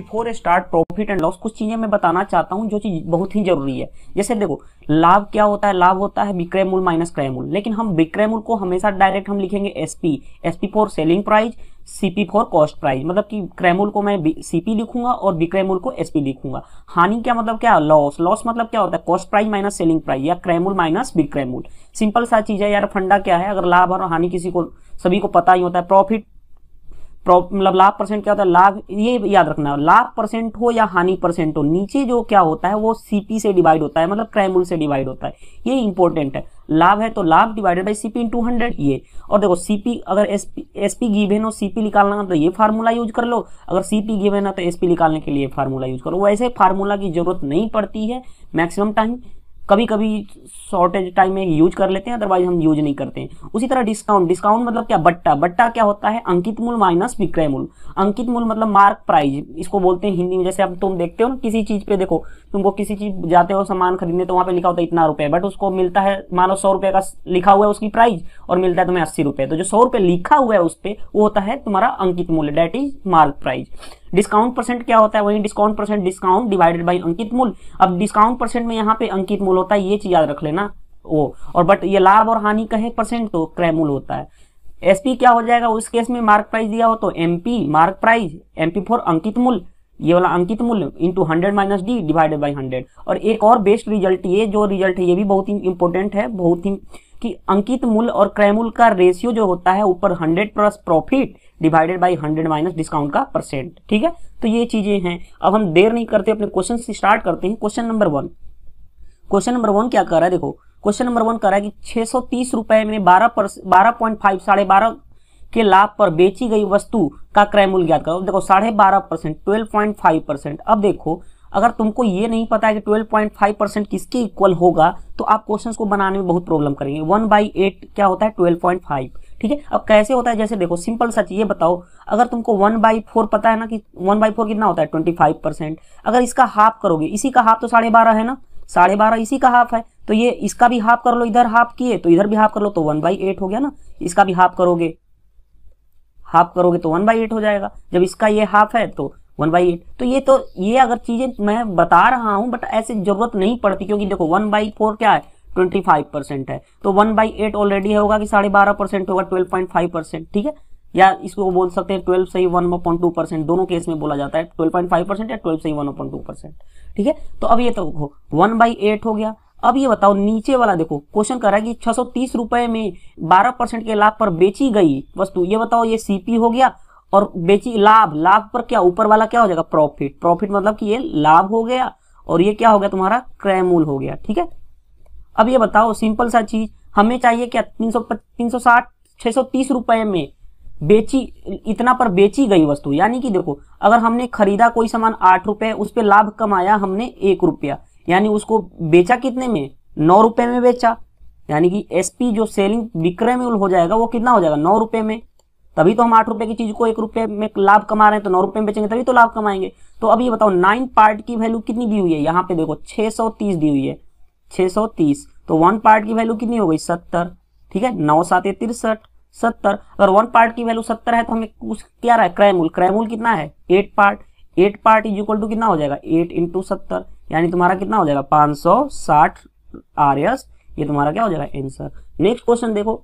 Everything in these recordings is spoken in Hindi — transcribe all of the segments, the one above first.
before start profit and loss कुछ चीजें मैं बताना चाहता हूँ जो चीज बहुत ही जरूरी है जैसे देखो लाभ क्या होता है लाभ होता है विक्रय मूल माइनस क्रय मूल लेकिन हम विक्रय मूल को हमेशा डायरेक्ट हम लिखेंगे SP SP for selling price CP for cost price मतलब कि क्रय मूल को मैं सीपी लिखूंगा और विक्रय मूल को एसपी लिखूंगा हानि क्या मतलब क्या लॉस लॉस मतलब क्या होता है cost price minus selling price या क्रय मूल माइनस विक्रय मूल सिंपल सा चीज है यार फंडा क्या है अगर लाभ और हानि किसी को सभी को पता ही होता है प्रॉफिट मतलब लाभ परसेंट क्या होता है लाभ ये याद रखना लाभ परसेंट हो या हानि परसेंट हो नीचे जो क्या होता है वो सीपी से डिवाइड होता है मतलब क्रय से डिवाइड होता है ये इंपॉर्टेंट है लाभ है तो लाभ divided by CP into hundred ये और देखो सीपी अगर एसपी एसपी गिवेन हो सीपी निकालना तो ये फार्मूला यूज कर लो अगर सीपी गिवेन है तो एसपी निकालने के लिए फार्मूला यूज करो वैसे फार्मूला की जरूरत नहीं पड़ती है मैक्सिमम टाइम कभी कभी शॉर्टेज टाइम में यूज कर लेते हैं अदरवाइज हम यूज नहीं करते हैं उसी तरह डिस्काउंट डिस्काउंट मतलब क्या बट्टा बट्टा क्या होता है अंकित मूल माइनस विक्रय मूल अंकित मूल मतलब मार्क प्राइज इसको बोलते हैं हिंदी में जैसे अब तुम देखते हो ना किसी चीज पे देखो तुमको किसी चीज जाते हो सामान खरीदने तो वहां पे लिखा होता है इतना रुपए बट उसको मिलता है मानो सौ रुपए का लिखा हुआ है उसकी प्राइस और मिलता है तुम्हें अस्सी रुपए तो जो सौ रुपए लिखा हुआ है उस पर वो होता है तुम्हारा अंकित मूल्य that is mark price discount percent क्या होता है वही discount percent discount divided by अंकित मूल अब डिस्काउंट परसेंट में यहाँ पे अंकित मूल होता है ये चीज याद रख लेना वो और बट ये लाभ और हानि का है परसेंट तो क्रय मूल होता है एसपी क्या हो जाएगा उस केस में मार्क प्राइस दिया हो तो MP mark price MP for अंकित मूल ये वाला अंकित मूल्य into hundred minus D divided by hundred और एक और बेस्ट रिजल्ट ये जो रिजल्ट है ये भी बहुत ही इंपॉर्टेंट है बहुत ही कि अंकित मूल्य और क्रय मूल्य का रेशियो जो होता है ऊपर hundred plus profit divided by hundred minus discount का परसेंट ठीक है तो ये चीजें हैं अब हम देर नहीं करते अपने क्वेश्चन से स्टार्ट करते हैं question number one question number one क्या कर रहा है देखो क्वेश्चन नंबर वन कर रहा है कि छह सौ तीस रुपए में बारह बारह पॉइंट फाइव साढ़े बारह के लाभ पर बेची गई वस्तु का क्रय मूल्य ज्ञात करो देखो साढ़े बारह percent twelve point five percent अब देखो अगर तुमको ये नहीं पता है कि 12.5 परसेंट किसके इक्वल होगा तो आप क्वेश्चंस को बनाने में बहुत प्रॉब्लम करेंगे वन बाई एट क्या होता है 12.5 ठीक है अब कैसे होता है जैसे देखो सिंपल सच ये बताओ अगर तुमको वन बाई फोर पता है ना कि वन बाई फोर कितना होता है ट्वेंटी फाइव परसेंट अगर इसका हाफ करोगे इसी का हाफ तो साढ़े बारह है ना साढ़े बारह इसी का हाफ है तो ये इसका भी हाफ कर लो इधर हाफ किए तो इधर भी हाफ कर लो तो वन बाई एट हो गया ना इसका भी हाफ करोगे हाफ करोगे तो वन बाई एट हो जाएगा जब इसका ये हाफ है तो वन बाई एट तो ये तो ये अगर चीजें मैं बता रहा हूं बट ऐसे जरूरत नहीं पड़ती क्योंकि देखो वन बाई फोर क्या है ट्वेंटी फाइव परसेंट है तो वन बाई एट ऑलरेडी होगा कि साढ़े बारह परसेंट होगा ट्वेल्व पॉइंट फाइव परसेंट ठीक है या इसको बोल सकते हैं ट्वेल्व से ही वन पॉइंट टू परसेंट दोनों केस में बोला जाता है ट्वेल्व पॉइंट फाइव परसेंट या ट्वेल्व से ही वन पॉइंट टू परसेंट ठीक है तो अब ये तो वन बाई एट हो गया अब ये बताओ नीचे वाला देखो क्वेश्चन कर रहा है कि छह सौ तीस रुपए में बारह परसेंट के लाभ पर बेची गई वस्तु ये बताओ ये सीपी हो गया और बेची लाभ लाभ पर क्या ऊपर वाला क्या हो जाएगा प्रॉफिट प्रॉफिट मतलब कि ये लाभ हो गया और ये क्या हो गया तुम्हारा क्रयमूल हो गया ठीक है अब ये बताओ सिंपल सा चीज हमें चाहिए क्या तीन सौ तीन सौ साठ छह सौ तीस रुपए में बेची इतना पर बेची गई वस्तु यानी कि देखो अगर हमने खरीदा कोई सामान आठ रुपए उस पर लाभ कमाया हमने एक रुपया यानी उसको बेचा कितने में नौ रुपए में बेचा यानी कि एसपी जो सेलिंग विक्रय में हो जाएगा वो कितना हो जाएगा नौ रुपए में तभी तो हम आठ रुपए की चीज को एक रुपए में लाभ कमा रहे हैं तो नौ रुपए में बेचेंगे तभी तो लाभ कमाएंगे तो अब ये बताओ नाइन पार्ट की वैल्यू कितनी दी हुई है यहाँ पे देखो छह सौ तीस दी हुई है 630 तो वन पार्ट की वैल्यू कितनी हो गई सत्तर ठीक है नौ सात तिरसठ सत्तर अगर वन पार्ट की वैल्यू सत्तर है तो हमें कुछ क्या रहा है क्रैमूल क्रैमूल कितना है eight part eight part is equal to कितना हो जाएगा एट इंटू सत्तर यानी तुम्हारा कितना हो जाएगा पांच सौ साठ आर एस ये तुम्हारा क्या हो जाएगा एंसर नेक्स्ट क्वेश्चन देखो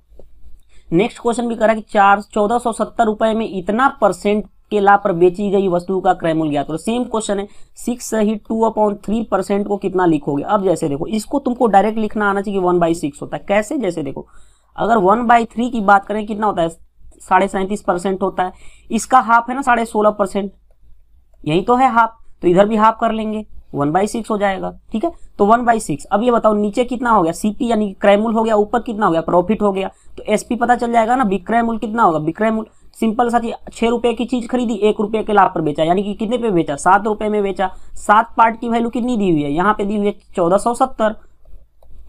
नेक्स्ट क्वेश्चन भी करा कि चार चौदह सौ सत्तर रुपए में इतना परसेंट केला पर बेची गई वस्तु का क्रय मूल्य ज्ञात करो सेम क्वेश्चन है सिक्स ही टू अपॉन थ्री परसेंट को कितना लिखोगे अब जैसे देखो इसको तुमको डायरेक्ट लिखना आना चाहिए वन बाई सिक्स होता है कैसे जैसे देखो अगर वन बाई थ्री की बात करें कितना होता है साढ़े सैंतीस परसेंट होता है इसका हाफ है ना साढ़े सोलह परसेंट यही तो है हाफ तो इधर भी हाफ कर लेंगे वन बाई सिक्स हो जाएगा ठीक है तो वन बाई सिक्स अब ये बताओ नीचे कितना हो गया सीपी यानी क्रयमूल हो गया ऊपर कितना हो गया प्रॉफिट हो गया तो एसपी पता चल जाएगा ना विक्रयमूल कितना होगा विक्रयमूल सिंपल सा छह रुपए की चीज खरीदी एक रुपए के लाभ पर बेचा यानी कि कितने पे बेचा सात रुपए में बेचा सात पार्ट की वैल्यू कितनी दी हुई है यहाँ पे दी हुई है चौदह सौ सत्तर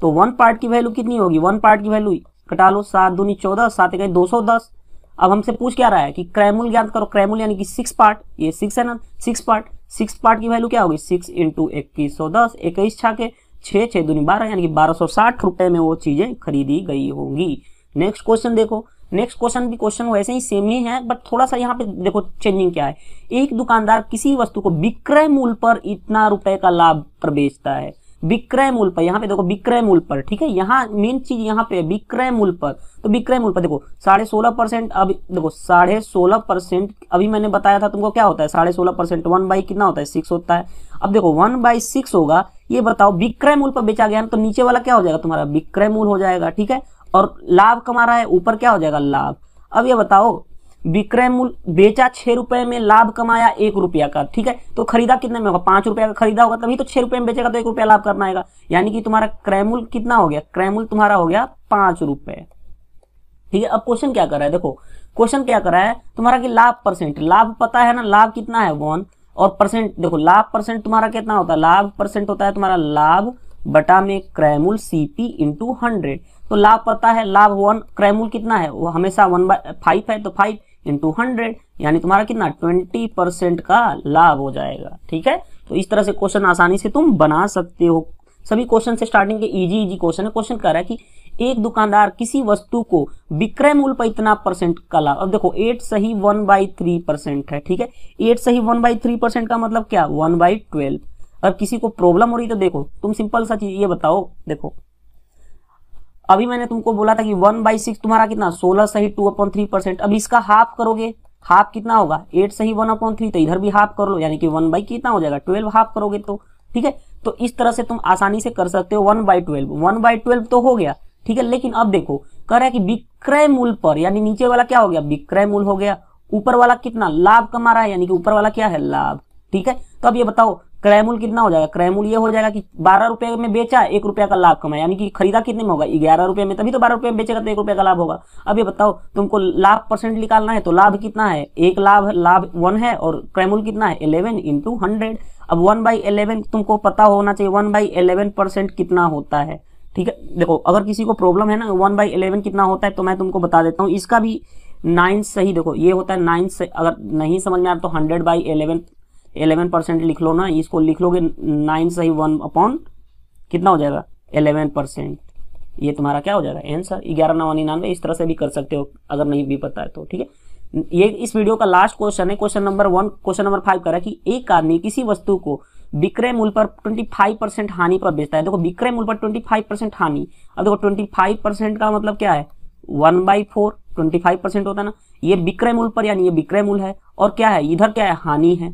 तो वन पार्ट की वैल्यू कितनी होगी वन पार्ट की वैल्यू कटा लो सात दूनी चौदह सात गए दो सौ दस अब हमसे पूछ क्या रहा है कि क्रैमुल ज्ञात करो क्रैमुल यानी कि सिक्स पार्ट ये सिक्स है ना सिक्स पार्ट सिक्स पार्ट की वैल्यू क्या होगी सिक्स इंटू इक्कीस सौ दस इक्कीस छा के छह छह दूनी बारह यानी कि बारह सौ साठ रुपए में वो चीज़ें खरीदी गई होंगी नेक्स्ट क्वेश्चन देखो नेक्स्ट क्वेश्चन भी क्वेश्चन वैसे ही सेम ही है बट थोड़ा सा यहाँ पे देखो चेंजिंग क्या है एक दुकानदार किसी वस्तु को विक्रय मूल्य पर इतना रुपए का लाभ पर बेचता है विक्रय मूल्य पर यहाँ पे देखो विक्रय मूल्य पर ठीक है यहाँ मेन चीज यहाँ पे विक्रय मूल्य पर तो विक्रय मूल्य पर देखो साढ़े सोलह परसेंट अभी देखो साढ़े सोलह परसेंट अभी मैंने बताया था तुमको क्या होता है साढ़े सोलह परसेंट वन बाई कितना होता है सिक्स होता है अब देखो वन बाई सिक्स होगा ये बताओ विक्रय मूल्य पर बेचा गया तो नीचे वाला क्या हो जाएगा तुम्हारा विक्रय मूल्य हो जाएगा ठीक है और लाभ कमा रहा है ऊपर क्या हो जाएगा लाभ अब ये बताओ विक्रय मूल्य बेचा छह रुपए में लाभ कमाया एक रुपया का ठीक है तो खरीदा कितने में होगा पांच रुपया का खरीदा होगा तभी तो छह रुपए में बेचेगा तो एक रुपया लाभ करना आएगा यानी कि तुम्हारा क्रय मूल्य कितना हो गया क्रय मूल्य तुम्हारा हो गया पांच रुपए ठीक है अब क्वेश्चन क्या कर रहा है देखो क्वेश्चन क्या कर रहा है तुम्हारा की लाभ परसेंट लाभ पता है ना लाभ कितना है वन और परसेंट देखो लाभ परसेंट तुम्हारा कितना होता है लाभ परसेंट होता है तुम्हारा लाभ बटा में क्रैमुल सीपी इंटू हंड्रेड तो लाभ पता है लाभ वन क्रयमूल कितना है वो हमेशा वन बाय फाइव है तो फाइव इंटू हंड्रेड यानी तुम्हारा कितना ट्वेंटी परसेंट का लाभ हो जाएगा ठीक है तो इस तरह से क्वेश्चन आसानी से तुम बना सकते हो सभी क्वेश्चन से स्टार्टिंग के इजी इजी क्वेश्चन है क्वेश्चन कह रहा है कि एक दुकानदार किसी वस्तु को विक्रय मूल पर इतना परसेंट का लाभ अब देखो एट सही वन बाई थ्री परसेंट है ठीक है एट सही वन बाई थ्री परसेंट का मतलब क्या वन बाई ट्वेल्व अगर किसी को प्रॉब्लम हो रही तो देखो तुम सिंपल सा चीज ये बताओ देखो अभी मैंने तुमको बोला था कि वन बाई सिक्स तुम्हारा कितना सोलह सही टू अपॉइंट थ्री परसेंट अब इसका हाफ करोगे हाफ कितना होगा एट सही वन अपॉइंट थ्री तो इधर भी हाफ कर लो यानी कि वन बाई कितना हो जाएगा ट्वेल्व हाफ करोगे तो ठीक है तो इस तरह से तुम आसानी से कर सकते हो one by twelve one by twelve तो हो गया ठीक है लेकिन अब देखो कह रहा है कि विक्रय मूल पर यानी नीचे वाला क्या हो गया विक्रय मूल हो गया ऊपर वाला कितना लाभ कमा रहा है यानी कि ऊपर वाला क्या है लाभ ठीक है तो अब ये बताओ क्रैमूल कितना हो जाएगा क्रैमूल ये हो जाएगा कि बारह रुपए में बेचा एक रुपया का लाभ कमाया यानी कि खरीदा कितने में होगा ग्यारह रुपए में तभी तो बारह रुपए में बेचेगा तो एक रुपया का लाभ होगा अब ये बताओ तुमको लाभ परसेंट निकालना है तो लाभ कितना है एक लाभ लाभ वन है और क्रैमूल कितना है इलेवन इंटू हंड्रेड अब वन बाई इलेवन तुमको पता होना चाहिए वन बाई इलेवन परसेंट कितना होता है ठीक है देखो अगर किसी को प्रॉब्लम है ना वन बाई इलेवन कितना होता है तो मैं तुमको बता देता हूँ इसका भी नाइन सही देखो ये होता है नाइन से अगर नहीं समझ में आ तो hundred by eleven eleven percent लिख लो ना इसको लिख लोगे नाइन सही वन अपॉन कितना हो जाएगा एलेवन परसेंट ये तुम्हारा क्या हो जाएगा आंसर ग्यारह नवा निन्यानवे इस तरह से भी कर सकते हो अगर नहीं भी पता है तो ठीक है ये इस वीडियो का लास्ट क्वेश्चन है question number one question number five करा कि एक आदमी किसी वस्तु को विक्रय मूल्य पर 25 परसेंट हानि पर बेचता है देखो विक्रय मूल्य पर 25 परसेंट हानि अब देखो 25 परसेंट का मतलब क्या है one by four twenty five percent होता है ना ये विक्रय मूल्य पर यानी ये विक्रय मूल्य है और क्या है इधर क्या है हानि है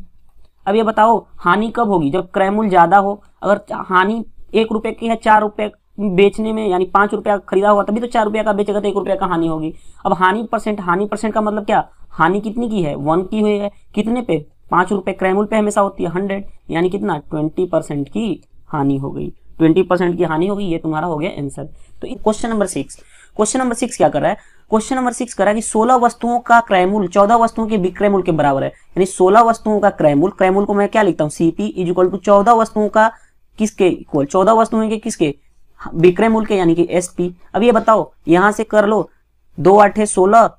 अब ये बताओ हानि कब होगी जब क्रयमूल ज्यादा हो अगर हानि एक रुपए की है चार रुपए बेचने में यानी पांच रुपया खरीदा होगा तभी तो चार रुपया का बेचेगा तो एक रुपया का हानि होगी अब हानि परसेंट हानि परसेंट का मतलब क्या हानि कितनी की है वन की हुई है कितने पे पांच रुपए क्रैमूल पे हमेशा होती है हंड्रेड यानी कितना ट्वेंटी परसेंट की हानि हो गई ट्वेंटी परसेंट की हानि होगी ये तुम्हारा हो गया आंसर तो question number six question number six क्या कर रहा है क्वेश्चन नंबर सिक्स करा कि सोलह वस्तुओं का क्रयमूल चौदह वस्तुओं के विक्रय मूल्य के बराबर है यानी सोलह वस्तुओं का क्रयमूल क्रयमूल को मैं क्या लिखता हूँ सीपी इज इक्वल टू चौदह वस्तुओं का किसके इक्वल चौदह वस्तुओं के किसके विक्रय मूल्य के यानी कि एसपी अब ये बताओ यहां से कर लो दो अठे सोलह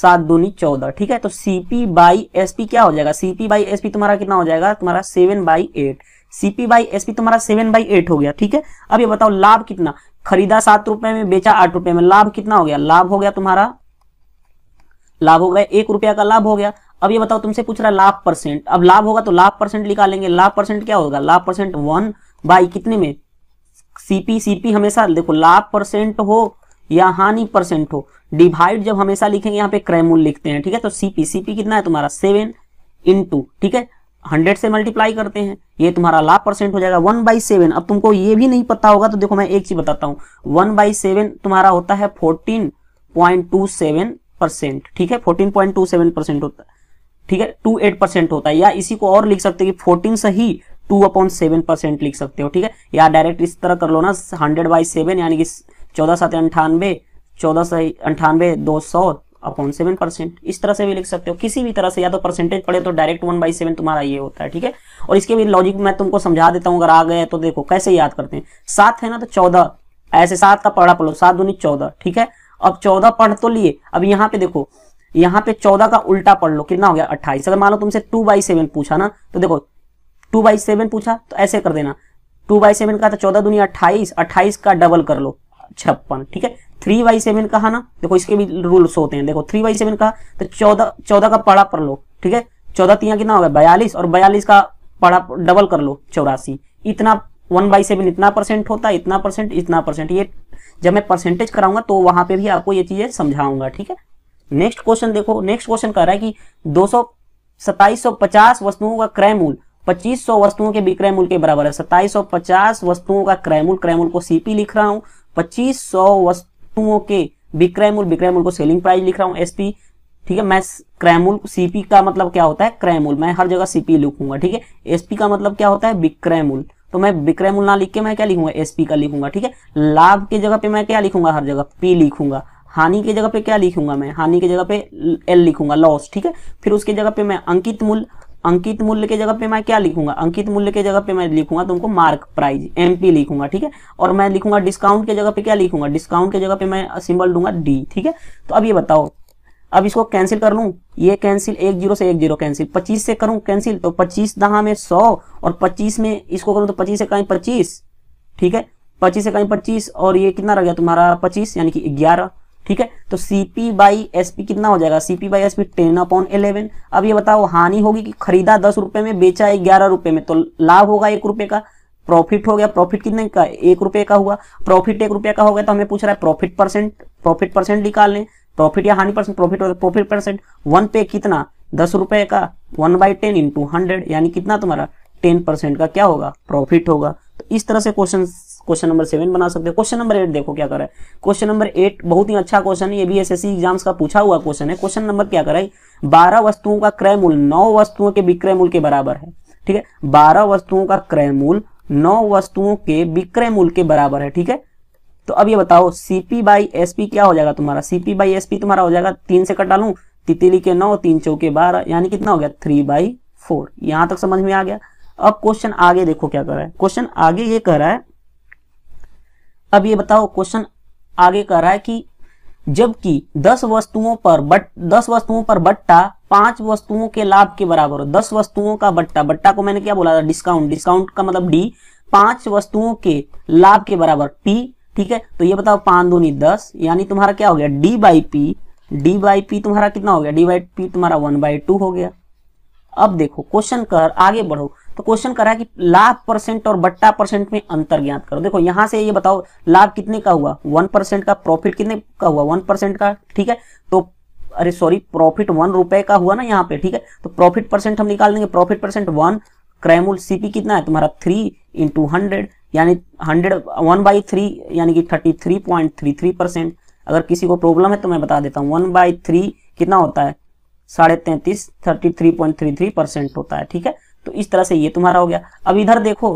सात दूनी चौदह ठीक है तो सीपी बाई एसपी क्या हो जाएगा सीपी बाई एसपी तुम्हारा कितना हो जाएगा तुम्हारा seven by eight CP by P तुम्हारा सेवन बाई एट हो गया ठीक है अब ये बताओ लाभ कितना खरीदा सात रुपए में बेचा आठ रुपए में लाभ कितना हो गया लाभ हो गया तुम्हारा लाभ हो गया एक रुपया का लाभ हो गया अब ये बताओ तुमसे पूछ रहा है लाभ परसेंट अब लाभ होगा तो लाभ परसेंट निकालेंगे लाभ परसेंट क्या होगा लाभ परसेंट वन बाई कितने में सीपी सीपी हमेशा देखो लाभ परसेंट हो या हानि परसेंट हो डिवाइड जब हमेशा लिखेंगे यहाँ पे क्रयमूल लिखते हैं ठीक है तो सीपी सीपी कितना है तुम्हारा सेवन इंटू ठीक है हंड्रेड से मल्टीप्लाई करते हैं ये तुम्हारा लाभ परसेंट हो जाएगा वन बाई सेवन अब तुमको ये भी नहीं पता होगा तो देखो मैं एक चीज बताता हूँ वन बाई सेवन तुम्हारा होता है fourteen point two seven percent ठीक है fourteen point two seven percent होता है ठीक है टू एट परसेंट होता है या इसी को और लिख सकते हो कि फोर्टीन से ही टू अपॉन सेवन परसेंट लिख सकते हो ठीक है या डायरेक्ट इस तरह कर लो ना हंड्रेड बाई सेवन यानी कि चौदह सात अंठानवे चौदह से अंठानवे दो सौ अपॉन सेवन परसेंट इस तरह से भी लिख सकते हो किसी भी तरह से या तो परसेंटेज पढ़े तो डायरेक्ट वन बाई सेवन तुम्हारा ये होता है ठीक है और इसके भी लॉजिक मैं तुमको समझा देता हूं अगर आ गए तो देखो कैसे याद करते हैं सात है ना तो चौदह ऐसे सात का पढ़ा पढ़ो सात दूनी चौदह ठीक है अब चौदह पढ़ तो लिए अब यहाँ पे देखो यहाँ पे चौदह का उल्टा पढ़ लो कितना हो गया अट्ठाईस अगर मान लो तुमसे टू बाई सेवन पूछा ना तो देखो टू बाई सेवन पूछा तो ऐसे कर देना टू बाई सेवन का तो चौदह दूनी अट्ठाईस अट्ठाईस का डबल कर लो छप्पन ठीक है थ्री बाई सेवन कहा ना देखो इसके भी रूल्स होते हैं देखो थ्री बाई सेवन कहा तो चौदह चौदह का पड़ा पढ़ लो ठीक है चौदह तिया कितना होगा बयालीस और बयालीस का पड़ा डबल कर लो चौरासी इतना वन बाई सेवन इतना परसेंट होता है इतना परसेंट इतना परसेंट ये जब मैं परसेंटेज कराऊंगा तो वहां पे भी आपको ये चीजें समझाऊंगा ठीक है नेक्स्ट क्वेश्चन देखो नेक्स्ट क्वेश्चन कह रहा है कि दो सौ सत्ताईस सौ पचास वस्तुओं का क्रय मूल पच्चीस सौ वस्तुओं के विक्रय मूल के बराबर है सत्ताईस सौ पचास वस्तुओं का क्रय मूल क्रय मूल को सीपी लिख रहा हूं पच्चीस वस्तुओं के विक्रय मूल विक्रय मूल को सेलिंग प्राइस लिख रहा हूँ एसपी ठीक है मैं क्रैमूल सीपी का मतलब क्या होता है क्रैमूल मैं हर जगह सीपी लिखूंगा ठीक है एसपी का मतलब क्या होता है विक्रय तो मैं विक्रय ना लिख के मैं क्या लिखूंगा एसपी का लिखूंगा ठीक है लाभ के जगह पे मैं क्या लिखूंगा हर जगह पी लिखूंगा हानि के जगह पे क्या लिखूंगा मैं हानि के जगह पे एल लिखूंगा लॉस ठीक है फिर उसके जगह पे मैं अंकित मूल अंकित मूल्य के जगह पे मैं क्या लिखूंगा अंकित मूल्य के जगह पे मैं लिखूंगा तुमको मार्क प्राइज एमपी लिखूंगा ठीक है और मैं लिखूंगा डिस्काउंट के जगह पे क्या लिखूंगा डिस्काउंट के जगह पे मैं सिंबल दूंगा डी ठीक है तो अब ये बताओ अब इसको कैंसिल कर लू ये कैंसिल एक जीरो से एक जीरो कैंसिल पच्चीस से करूं कैंसिल तो पच्चीस दहा में सौ और पच्चीस में इसको करूँ तो पच्चीस से कहीं पच्चीस ठीक है पच्चीस से कहीं पच्चीस और ये कितना रह गया तुम्हारा पच्चीस यानी कि ग्यारह ठीक है तो सीपी बाई एस कितना हो जाएगा CP by S P ten upon eleven अब ये बताओ हानि होगी कि खरीदा दस रुपए में बेचा है ग्यारह रुपए में तो लाभ होगा एक रुपए का प्रॉफिट हो गया प्रॉफिट कितने का एक रुपए का हुआ प्रॉफिट एक रुपए का हो गया तो हमें पूछ रहा है प्रॉफिट परसेंट प्रॉफिट परसेंट निकाल लें प्रॉफिट या हानि percent profit profit percent one पे कितना दस रुपए का one by ten into hundred यानी कितना तुम्हारा टेन परसेंट का क्या होगा प्रॉफिट होगा तो इस तरह से क्वेश्चन क्वेश्चन नंबर सेवन बना सकते हो क्वेश्चन नंबर एट देखो क्या करा है क्वेश्चन नंबर एट बहुत ही अच्छा क्वेश्चन है ये भी एसएससी एग्जाम्स का पूछा हुआ क्वेश्चन है क्वेश्चन नंबर क्या करा है बारह वस्तुओं का क्रय मूल नौ वस्तुओं के विक्रय मूल के बराबर है ठीक है बारह वस्तुओं का क्रय मूल नौ वस्तुओं के विक्रय मूल के बराबर है ठीक है तो अब ये बताओ सीपी बाई पी क्या हो जाएगा तुम्हारा सीपी बाई पी तुम्हारा हो जाएगा तीन से कटा लू तितली के नौ तीन चौके बारह यानी कितना हो गया थ्री बाई फोर यहां तक समझ में आ गया अब क्वेश्चन आगे देखो क्या कर रहा है क्वेश्चन आगे ये कह रहा है अब ये बताओ क्वेश्चन आगे कह रहा है कि जबकि दस वस्तुओं पर बट दस वस्तुओं पर बट्टा पांच वस्तुओं के लाभ के बराबर हो दस वस्तुओं का बट्टा बट्टा को मैंने क्या बोला था डिस्काउंट डिस्काउंट का मतलब डी पांच वस्तुओं के लाभ के बराबर पी ठीक है तो ये बताओ पांच दूनी दस यानी तुम्हारा क्या हो गया D by P D by P तुम्हारा कितना हो गया डी बाई पी तुम्हारा वन बाई टू हो गया अब देखो क्वेश्चन कर आगे बढ़ो तो क्वेश्चन करा कि लाभ परसेंट और बट्टा परसेंट में अंतर ज्ञात करो देखो यहां से ये बताओ लाभ कितने का हुआ वन परसेंट का प्रॉफिट कितने का हुआ वन परसेंट का ठीक है तो अरे सॉरी प्रॉफिट वन रुपए का हुआ ना यहाँ पे ठीक है तो प्रॉफिट परसेंट हम निकाल देंगे प्रॉफिट परसेंट वन क्रैमुल सीपी कितना है तुम्हारा थ्री इंटू हंड्रेड यानी हंड्रेड वन बाई थ्री यानी कि thirty three point three three percent अगर किसी को प्रॉब्लम है तो मैं बता देता हूँ वन बाई थ्री कितना होता है साढ़े तैंतीस thirty three point three three percent होता है ठीक है तो इस तरह से ये तुम्हारा हो गया अब इधर देखो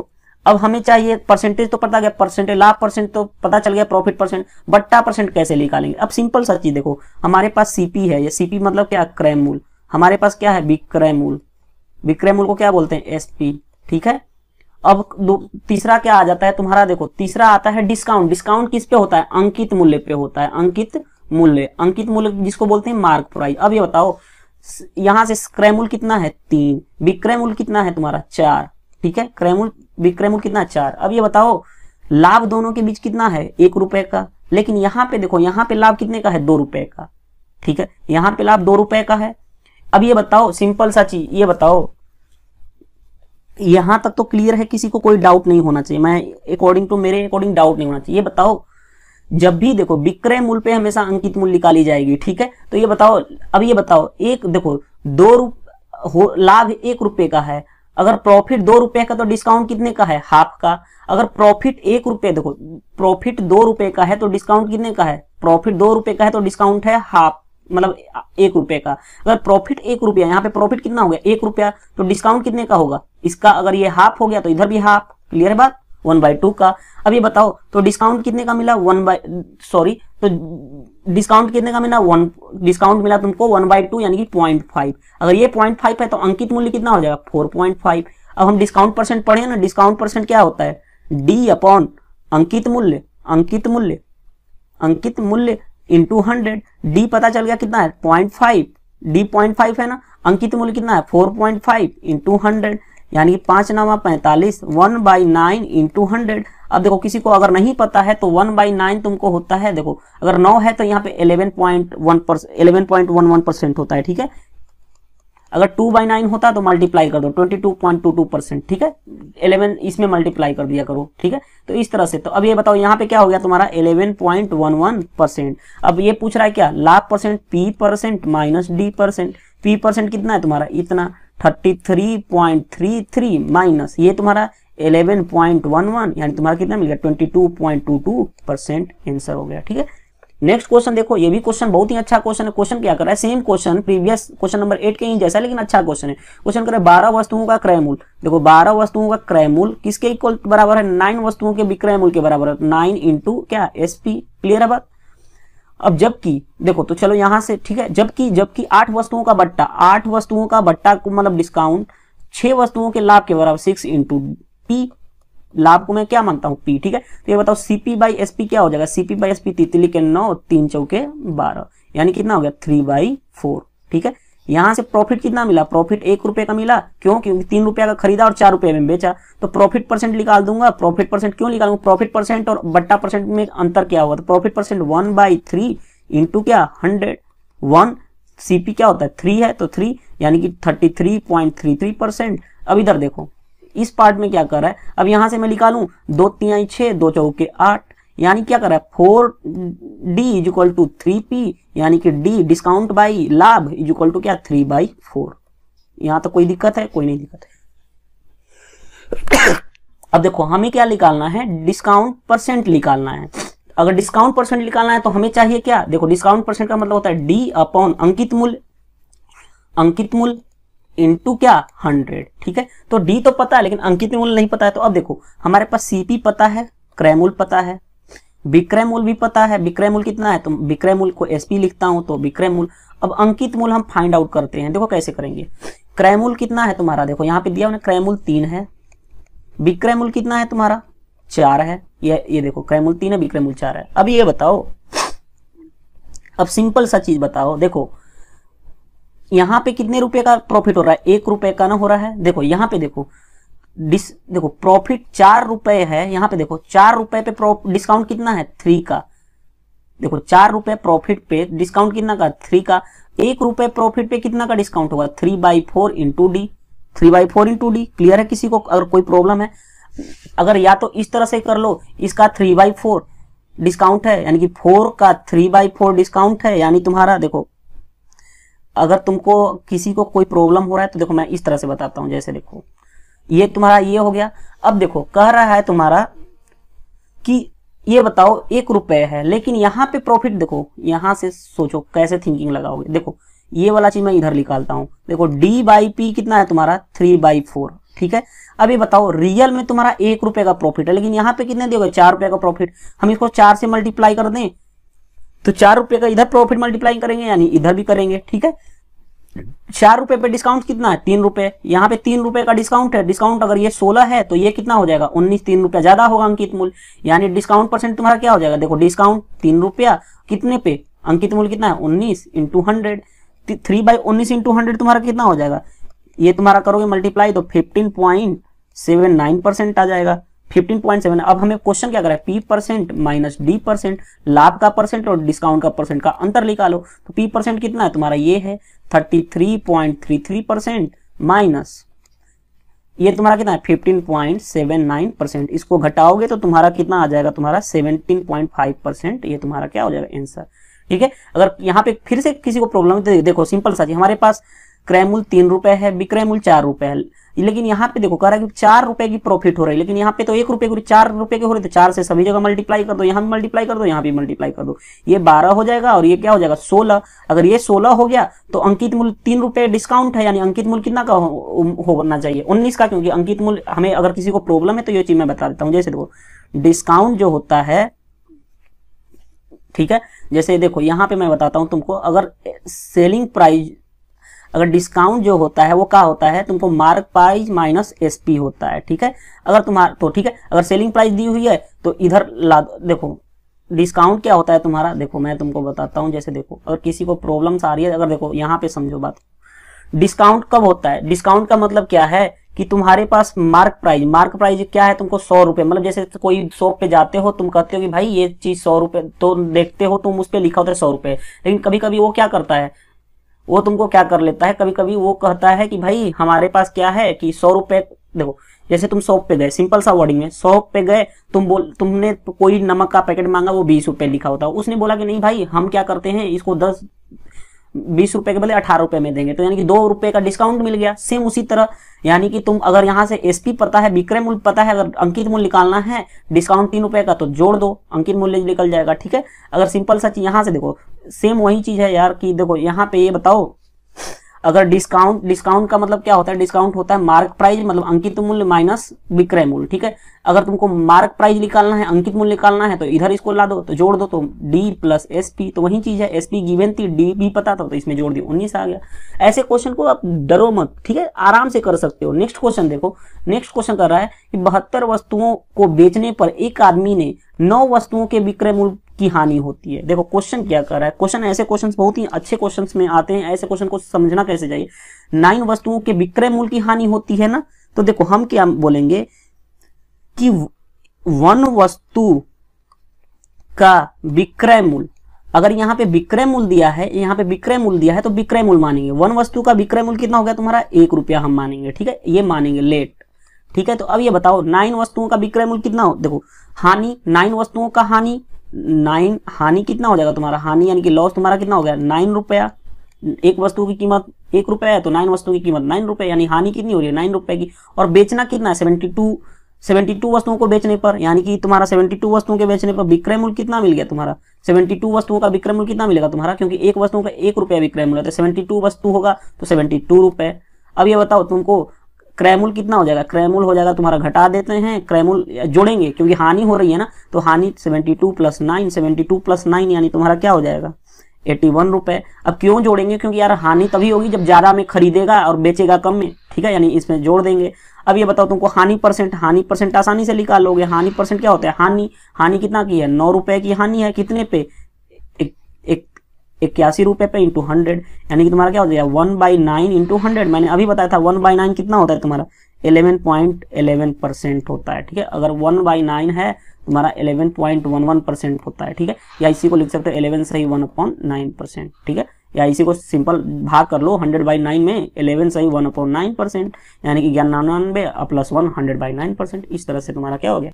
अब हमें चाहिए परसेंटेज तो पता गया परसेंटेज लाभ परसेंट तो पता चल गया प्रॉफिट परसेंट बट्टा परसेंट कैसे निकालेंगे अब सिंपल सा चीज देखो हमारे पास सीपी है ये सीपी मतलब क्या क्रय मूल हमारे पास क्या है विक्रय मूल विक्रय मूल को क्या बोलते हैं एसपी ठीक है अब तीसरा क्या आ जाता है तुम्हारा देखो तीसरा आता है डिस्काउंट डिस्काउंट किस पे होता है अंकित मूल्य पे होता है अंकित मूल्य अंकित मूल्य जिसको बोलते हैं मार्क प्राइस अब ये बताओ यहां से क्रैमूल कितना है तीन विक्रयमूल कितना है तुम्हारा चार ठीक है क्रैमूल विक्रयमूल विक्रय कितना चार अब ये बताओ लाभ दोनों के बीच कितना है एक रुपए का लेकिन यहां पे देखो यहां पे लाभ कितने का है दो रुपए का ठीक है यहाँ पे लाभ दो रुपए का है अब ये बताओ सिंपल सा चीज ये बताओ यहां तक तो क्लियर है किसी को कोई डाउट नहीं होना चाहिए मैं अकॉर्डिंग टू मेरे अकॉर्डिंग डाउट नहीं होना चाहिए ये बताओ जब भी देखो विक्रय मूल्य पे हमेशा अंकित मूल्य निकाली जाएगी ठीक है तो ये बताओ अब ये बताओ एक देखो दो रूप लाभ एक रुपए का है अगर प्रॉफिट दो रुपए का तो डिस्काउंट कितने का है हाफ का अगर प्रॉफिट एक रुपए देखो प्रॉफिट दो रुपए का है तो डिस्काउंट कितने का है प्रॉफिट दो रुपए का है तो डिस्काउंट है हाफ मतलब एक रुपए का अगर प्रॉफिट एक रुपया यहाँ पे प्रॉफिट कितना हो गया एक रुपया तो डिस्काउंट कितने का होगा इसका अगर ये हाफ हो गया तो इधर भी हाफ क्लियर है बात वन बाई टू का अब ये बताओ तो डिस्काउंट कितने का मिला वन बाय सॉरी तो डिस्काउंट कितने का मिला वन डिस्काउंट मिला तुमको वन बाई टू यानी कि पॉइंट फाइव अगर ये पॉइंट फाइव है तो अंकित मूल्य कितना हो जाएगा फोर पॉइंट फाइव अब हम डिस्काउंट परसेंट पढ़े ना डिस्काउंट परसेंट क्या होता है डी अपॉन अंकित मूल्य अंकित मूल्य अंकित मूल्य इंटू हंड्रेड डी पता चल गया कितना है point five D point five है ना अंकित मूल्य कितना है four point five into hundred यानी कि पांच नामा पैंतालीस one by nine into hundred अब देखो किसी को अगर नहीं पता है तो वन बाई नाइन तुमको होता है देखो अगर नौ है तो यहाँ पे eleven point one percent eleven point one one percent होता है ठीक है अगर टू बाई नाइन होता तो मल्टीप्लाई कर दो twenty two point two two percent ठीक है इलेवन इसमें मल्टीप्लाई कर दिया करो ठीक है तो इस तरह से तो अब ये बताओ यहाँ पे क्या हो गया तुम्हारा eleven point one one percent अब ये पूछ रहा है क्या लाख percent P percent minus D percent P percent कितना है तुम्हारा इतना 33.33 माइनस ये तुम्हारा 11.11 यानी तुम्हारा कितना मिल गया 22.22 परसेंट आंसर हो गया ठीक है नेक्स्ट क्वेश्चन देखो ये भी क्वेश्चन बहुत ही अच्छा क्वेश्चन है क्वेश्चन क्या कर रहा है same question previous question number eight के ही जैसा लेकिन अच्छा क्वेश्चन है क्वेश्चन कर रहा है बारह वस्तुओं का क्रय मूल देखो बारह वस्तुओं का क्रय मूल किसके इक्वल बराबर है नाइन वस्तुओं के विक्रय मूल के बराबर है नाइन इंटू क्या एसपी क्लियर है बात अब जबकि देखो तो चलो यहां से ठीक है जबकि जबकि आठ वस्तुओं का बट्टा आठ वस्तुओं का बट्टा को मतलब डिस्काउंट छह वस्तुओं के लाभ के बराबर सिक्स इंटू पी लाभ को मैं क्या मानता हूं पी ठीक है तो ये बताओ सीपी बाई एस क्या हो जाएगा सीपी बाई एस पी तितली के नौ तीन चौके बारह यानी कितना हो गया थ्री बाई फोर ठीक है यहाँ से प्रॉफिट कितना मिला प्रॉफिट एक रुपए का मिला क्यों क्योंकि तीन रुपया का खरीदा और चार रुपए में बेचा तो प्रॉफिट परसेंट निकाल दूंगा प्रॉफिट परसेंट क्यों निकालूंगा प्रॉफिट परसेंट और बट्टा परसेंट में अंतर क्या होगा तो profit percent one by three into क्या हंड्रेड वन सीपी क्या होता है थ्री है तो थ्री यानी कि thirty three point three three percent अब इधर देखो इस पार्ट में क्या कर रहा है अब यहां से मैं निकालू दो तिहाई छह दो चौके आठ यानी क्या कर रहा है four D is equal to three P यानी कि डी डिस्काउंट बाई लाभ इज इक्वल टू क्या थ्री बाई फोर यहां तो कोई दिक्कत है कोई नहीं दिक्कत है अब देखो हमें क्या निकालना है डिस्काउंट परसेंट निकालना है अगर डिस्काउंट परसेंट निकालना है तो हमें चाहिए क्या देखो डिस्काउंट परसेंट का मतलब होता है डी अपॉन अंकित मूल्य अंकित मूल्य इंटू क्या हंड्रेड ठीक है तो डी तो पता है लेकिन अंकित मूल्य नहीं पता है तो अब देखो हमारे पास सीपी पता है क्रय मूल्य पता है विक्रय मूल भी पता है विक्रय मूल कितना है तो विक्रय मूल को एसपी लिखता हूं तो विक्रय मूल अब अंकित मूल हम फाइंड आउट करते हैं देखो कैसे करेंगे क्रय मूल कितना है तुम्हारा देखो यहाँ पे दिया उन्हें क्रय मूल तीन है विक्रय मूल कितना है तुम्हारा चार है ये ये देखो क्रय मूल तीन है विक्रय मूल चार है अब ये बताओ अब सिंपल सा चीज बताओ देखो यहाँ पे कितने रुपए का प्रॉफिट हो रहा है एक रुपए का ना हो रहा है देखो यहाँ पे देखो डिस देखो प्रॉफिट चार रुपए है यहां पे देखो चार रुपए पे डिस्काउंट कितना है थ्री का देखो चार रुपए प्रॉफिट पे डिस्काउंट कितना का थ्री का एक रुपए प्रॉफिट पे कितना का डिस्काउंट होगा three by four into D three by four into D clear है किसी को अगर कोई प्रॉब्लम है अगर या तो इस तरह से कर लो इसका थ्री बाई फोर डिस्काउंट है यानी कि फोर का थ्री बाई फोर डिस्काउंट है यानी तुम्हारा देखो अगर तुमको किसी को कोई प्रॉब्लम हो रहा है तो देखो मैं इस तरह से बताता हूं जैसे देखो ये तुम्हारा ये हो गया अब देखो कह रहा है तुम्हारा कि ये बताओ एक रुपए है लेकिन यहाँ पे प्रॉफिट देखो यहां से सोचो कैसे थिंकिंग लगाओगे देखो ये वाला चीज मैं इधर निकालता हूं देखो डी बाई पी कितना है तुम्हारा थ्री बाई फोर ठीक है अब ये बताओ रियल में तुम्हारा एक रुपए का प्रॉफिट है लेकिन यहाँ पे कितने दोगे चार रुपए का प्रॉफिट हम इसको चार से मल्टीप्लाई कर दें तो चार रुपए का इधर प्रॉफिट मल्टीप्लाई करेंगे यानी इधर भी करेंगे ठीक है चार रुपए पे डिस्काउंट कितना है तीन रुपए यहाँ पे तीन रुपए का डिस्काउंट है डिस्काउंट अगर ये सोलह है तो ये कितना हो जाएगा उन्नीस तीन रुपया ज्यादा होगा अंकित मूल यानी डिस्काउंट परसेंट तुम्हारा क्या हो जाएगा देखो डिस्काउंट तीन रुपया कितने पे अंकित मूल कितना है उन्नीस इंटू हंड्रेड थ्री बाई उन्नीस इंटू हंड्रेड तुम्हारा कितना हो जाएगा ये तुम्हारा करोगे मल्टीप्लाई तो fifteen point seven nine percent आ जाएगा 15.7 अब हमें क्वेश्चन क्या करा है P percent minus D percent लाभ का परसेंट और डिस्काउंट का परसेंट का अंतर निकालो तो पी परसेंट कितना है तुम्हारा ये है 33.33 परसेंट माइनस ये तुम्हारा कितना है 15.79 परसेंट इसको घटाओगे तो तुम्हारा कितना आ जाएगा तुम्हारा 17.5 परसेंट ये तुम्हारा क्या हो जाएगा आंसर ठीक है अगर यहाँ पे फिर से किसी को प्रॉब्लम दे, तो देखो सिंपल सा हमारे पास क्रय तीन रुपए है विक्रय मूल चार रुपए है लेकिन यहाँ पे देखो कह रहा है कि चार रुपए की प्रॉफिट हो रही है लेकिन यहाँ पे तो एक रुपए की चार रुपए की हो रही तो चार से सभी जगह मल्टीप्लाई कर दो यहाँ भी मल्टीप्लाई कर दो यहाँ भी मल्टीप्लाई कर दो ये बारह हो जाएगा और ये क्या हो जाएगा सोलह अगर ये सोलह हो गया तो अंकित मूल्य तीन रुपए डिस्काउंट है यानी अंकित मूल्य कितना का होना चाहिए उन्नीस का क्योंकि अंकित मूल्य हमें अगर किसी को प्रॉब्लम है तो ये चीज मैं बता देता हूँ जैसे देखो डिस्काउंट जो होता है ठीक है जैसे देखो यहाँ पे मैं बताता हूँ तुमको अगर सेलिंग प्राइस अगर डिस्काउंट जो होता है वो क्या होता है तुमको मार्क प्राइज माइनस एस होता है ठीक है अगर तुम्हारा तो ठीक है अगर सेलिंग प्राइस दी हुई है तो इधर ला देखो डिस्काउंट क्या होता है तुम्हारा देखो मैं तुमको बताता हूँ जैसे देखो अगर किसी को प्रॉब्लम आ रही है अगर देखो यहाँ पे समझो बात डिस्काउंट कब होता है डिस्काउंट का मतलब क्या है कि तुम्हारे पास मार्क प्राइस मार्क प्राइस क्या है तुमको सौ रुपए मतलब जैसे कोई शॉप पे जाते हो तुम कहते हो कि भाई ये चीज सौ रुपए तो देखते हो तुम उस पर लिखा होता है सौ रुपए लेकिन कभी कभी वो क्या करता है वो तुमको क्या कर लेता है कभी कभी वो कहता है कि भाई हमारे पास क्या है कि सौ रुपए देखो जैसे तुम शॉप पे गए सिंपल सा वर्डिंग में शॉप पे गए तुम बोल तुमने कोई नमक का पैकेट मांगा वो बीस रुपए लिखा होता है उसने बोला कि नहीं भाई हम क्या करते हैं इसको दस बीस रुपए के बदले अठारह रुपए में देंगे तो यानी कि दो रुपए का डिस्काउंट मिल गया सेम उसी तरह यानी कि तुम अगर यहाँ से एसपी पता है विक्रय मूल्य पता है अगर अंकित मूल्य निकालना है डिस्काउंट तीन रुपए का तो जोड़ दो अंकित मूल्य निकल जाएगा ठीक है अगर सिंपल सा चीज यहाँ से देखो सेम वही चीज है यार कि देखो यहाँ पे ये यह बताओ अगर डिस्काउंट डिस्काउंट का मतलब क्या होता है डिस्काउंट होता है मार्क प्राइस मतलब अंकित मूल्य माइनस विक्रय मूल्य ठीक है अगर तुमको मार्क प्राइस निकालना है अंकित मूल्य निकालना है तो इधर इसको ला दो तो जोड़ दो तो डी प्लस एस पी तो वही चीज है एस पी गिवेन थी डी भी पता था तो इसमें जोड़ दिया उन्नीस आ गया ऐसे क्वेश्चन को आप डरो मत ठीक है आराम से कर सकते हो नेक्स्ट क्वेश्चन देखो नेक्स्ट क्वेश्चन कर रहा है कि बहत्तर वस्तुओं को बेचने पर एक आदमी ने नौ वस्तुओं के विक्रय मूल्य की हानि होती है देखो क्वेश्चन क्या कर रहा है क्वेश्चन ऐसे क्वेश्चन बहुत ही अच्छे क्वेश्चन में आते हैं ऐसे क्वेश्चन को समझना कैसे चाहिए नाइन वस्तुओं के विक्रय मूल की हानि होती है ना तो देखो हम क्या बोलेंगे कि वन वस्तु का विक्रय मूल अगर यहाँ पे विक्रय मूल दिया है यहाँ पे विक्रय मूल दिया है तो विक्रय मूल मानेंगे वन वस्तु का विक्रय मूल कितना हो गया तुम्हारा एक रुपया हम मानेंगे ठीक है ये मानेंगे लेट ठीक है तो अब ये बताओ नाइन वस्तुओं का विक्रय मूल कितना हो देखो हानि नाइन वस्तुओं का हानि नाइन हानि कितना हो जाएगा तुम्हारा हानि यानी कि लॉस तुम्हारा कितना हो गया नाइन रुपया एक वस्तु की कीमत एक रुपया है तो नाइन वस्तु की कीमत नाइन रुपया यानी हानि कितनी हो रही है नाइन रुपये की और बेचना कितना है सेवेंटी टू सेवेंटी टू वस्तुओं को बेचने पर यानी कि तुम्हारा सेवेंटी टू वस्तुओं के बेचने पर विक्रय मूल्य कितना मिल गया तुम्हारा सेवेंटी टू वस्तुओं का विक्रय मूल्य कितना मिलेगा तुम्हारा क्योंकि एक वस्तु का एक रुपया विक्रय मूल्य है सेवेंटी टू वस्तु होगा तो सेवेंटी टू रुपये अब ये बताओ तुमको क्रैमुल कितना हो जाएगा क्रैमुल हो जाएगा तुम्हारा घटा देते हैं क्रैमुल जोड़ेंगे क्योंकि हानि हो रही है ना तो हानि 72 two plus nine seventy two plus nine यानी तुम्हारा क्या हो जाएगा एटी वन रुपए अब क्यों जोड़ेंगे क्योंकि यार हानि तभी होगी जब ज़्यादा में खरीदेगा और बेचेगा कम में ठीक है यानी इसमें जोड़ देंगे अब ये बताओ तुमको हानि परसेंट हानि परसेंट आसानी से निकालोगे हानि परसेंट क्या होता है हानि हानि कितना की है नौ रुपए की हानि है कितने पे इक्यासी रुपये पे इंटू हंड्रेड यानी कि तुम्हारा क्या हो जाएगा one by nine into hundred मैंने अभी बताया था वन बाई नाइन कितना होता है तुम्हारा एलेवन पॉइंट एलेवन परसेंट होता है ठीक है अगर वन बाई नाइन है तुम्हारा eleven point one one percent होता है ठीक है या इसी को लिख सकते हो एलेवन सही वन अपॉन नाइन परसेंट ठीक है या इसी को सिंपल भाग कर लो हंड्रेड बाई नाइन में एलेवन सही वन अपॉन नाइन परसेंट यानी कि ग्यारानवे plus one hundred by nine percent इस तरह से तुम्हारा क्या हो गया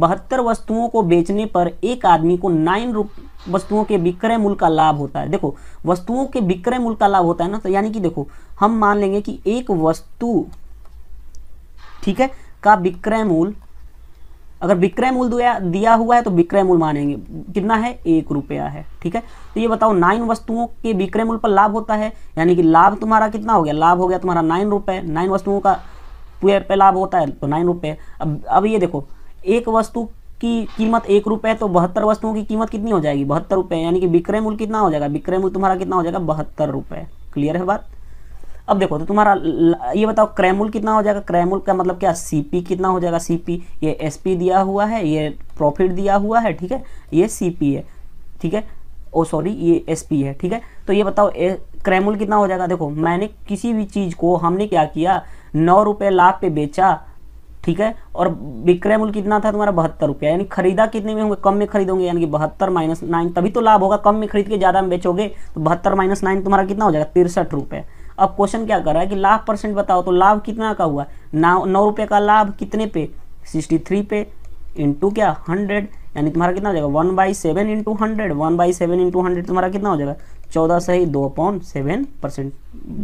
बहत्तर वस्तुओं को बेचने पर एक आदमी को नाइन रुपये वस्तुओं के विक्रय मूल्य का लाभ होता है देखो वस्तुओं के विक्रय मूल्य का लाभ होता है ना तो यानी कि देखो हम मान लेंगे कि एक वस्तु ठीक है का विक्रय मूल अगर विक्रय मूल दिया हुआ है तो विक्रय मूल मानेंगे कितना है एक रुपया है ठीक है तो ये बताओ नाइन वस्तुओं के विक्रय मूल पर लाभ होता है यानी कि लाभ तुम्हारा कितना हो गया लाभ हो गया तुम्हारा नाइन रुपये नाइन वस्तुओं का पूरे पे लाभ होता है तो नाइन रुपये अब अब ये देखो एक वस्तु की कीमत एक रुपये तो बहत्तर वस्तुओं की कीमत कितनी हो जाएगी बहत्तर रुपये यानी कि विक्रय मूल्य कितना हो जाएगा विक्रय मूल्य तुम्हारा कितना हो जाएगा बहत्तर रुपये क्लियर है बात अब देखो तो तुम्हारा ये बताओ क्रय मूल्य कितना हो जाएगा क्रय मूल्य का मतलब क्या सीपी कितना हो जाएगा सीपी ये एसपी दिया हुआ है ये प्रॉफिट दिया हुआ है ठीक है ये सीपी है ठीक है ओ सॉरी ये एसपी है ठीक है तो ये बताओ क्रय मूल्य कितना हो जाएगा देखो मैंने किसी भी चीज़ को हमने क्या किया नौ रुपये लाभ पे बेचा ठीक है और विक्रय मूल्य कितना था तुम्हारा बहत्तर रुपया यानी खरीदा कितने में होंगे कम में खरीदोगे यानी कि बहत्तर माइनस नाइन तभी तो लाभ होगा कम में खरीद के ज़्यादा में बेचोगे तो बहत्तर माइनस नाइन तुम्हारा कितना हो जाएगा तिरसठ रुपये अब क्वेश्चन क्या कर रहा है कि लाभ परसेंट बताओ तो लाभ कितना का हुआ नौ नौ रुपये का लाभ कितने पे सिक्सटी थ्री पे इंटू क्या हंड्रेड यानी तुम्हारा कितना हो जाएगा one by seven into hundred one by seven into hundred तुम्हारा कितना हो जाएगा चौदह से ही दो अपॉन सेवन परसेंट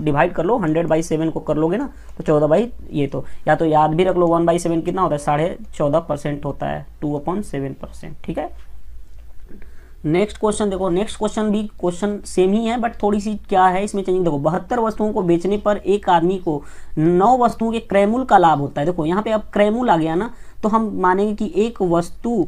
डिवाइड कर लो हंड्रेड बाई सेवन को कर लोगे ना तो चौदह बाई ये तो या तो याद भी रख लो वन बाई सेवन कितना होता है साढ़े चौदह परसेंट होता है टू अपॉन सेवन परसेंट ठीक है नेक्स्ट क्वेश्चन देखो नेक्स्ट क्वेश्चन भी क्वेश्चन सेम ही है बट थोड़ी सी क्या है इसमें चेंजिंग देखो बहत्तर वस्तुओं को बेचने पर एक आदमी को नौ वस्तुओं के क्रैमूल का लाभ होता है देखो यहाँ पे अब क्रैमूल आ गया ना तो हम मानेंगे कि एक वस्तु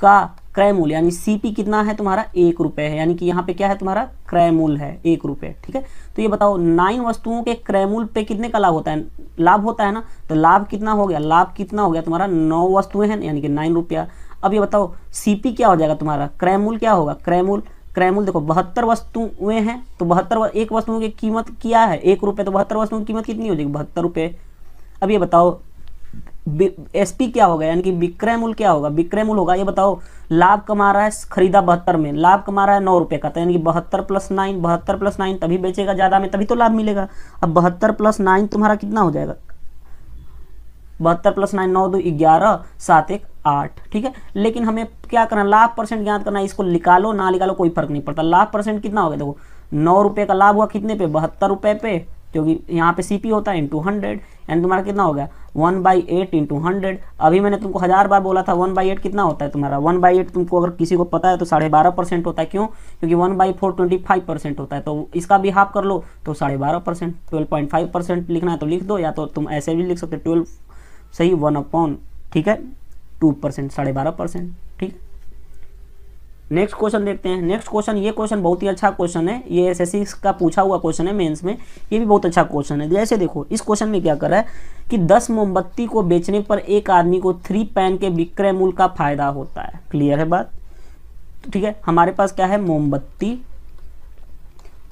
का क्रय मूल्य यानी सीपी कितना है तुम्हारा एक रुपए है यानी कि यहाँ पे क्या है तुम्हारा क्रय मूल है एक रुपए ठीक है तो ये बताओ नाइन वस्तुओं के क्रय मूल पे कितने का लाभ होता है लाभ होता है ना तो लाभ कितना हो गया लाभ कितना हो गया तुम्हारा नौ वस्तुएं हैं यानी कि नाइन रुपया अब ये बताओ सीपी क्या हो जाएगा तुम्हारा क्रय मूल क्या होगा क्रय मूल क्रय मूल देखो बहत्तर वस्तुएं हैं तो बहत्तर एक वस्तुओं की कीमत क्या है एक रुपये तो बहत्तर वस्तुओं की कीमत कितनी हो जाएगी बहत्तर रुपये अब ये बताओ एसपी क्या होगा यानी कि विक्रय मूल्य क्या होगा विक्रय मूल्य होगा ये बताओ लाभ कमा रहा है खरीदा बहत्तर में लाभ कमा रहा है नौ रुपये का तो यानी कि बहत्तर प्लस नाइन बहत्तर प्लस नाइन तभी बेचेगा ज़्यादा में तभी तो लाभ मिलेगा अब बहत्तर प्लस नाइन तुम्हारा कितना हो जाएगा बहत्तर प्लस नाइन नौ दो ग्यारह सात एक आठ ठीक है लेकिन हमें क्या करना लाभ परसेंट ज्ञात करना है इसको निकालो ना निकालो कोई फर्क नहीं पड़ता लाभ परसेंट कितना हो गया देखो नौ रुपये का लाभ हुआ कितने पे बहत्तर रुपये पे क्योंकि यहाँ पे सीपी होता है इंटू हंड्रेड एंड तुम्हारा कितना हो गया one by eight into hundred अभी मैंने तुमको हज़ार बार बोला था वन बाई एट कितना होता है तुम्हारा वन बाई एट तुमको अगर किसी को पता है तो साढ़े बारह परसेंट होता है क्यों क्योंकि one by four twenty five percent होता है तो इसका भी हाफ कर लो तो साढ़े बारह percent twelve point five percent लिखना है तो लिख दो या तो तुम ऐसे भी लिख सकते हो ट्वेल्व सही वन अपॉन ठीक है टू परसेंट साढ़े बारह परसेंट नेक्स्ट क्वेश्चन देखते हैं नेक्स्ट क्वेश्चन ये क्वेश्चन बहुत ही अच्छा क्वेश्चन है ये एस का पूछा हुआ क्वेश्चन है मेंस में ये भी बहुत अच्छा क्वेश्चन है जैसे देखो इस क्वेश्चन में क्या कर रहा है कि दस मोमबत्ती को बेचने पर एक आदमी को थ्री पैन के विक्रय मूल्य का फायदा होता है क्लियर है बात तो ठीक है हमारे पास क्या है मोमबत्ती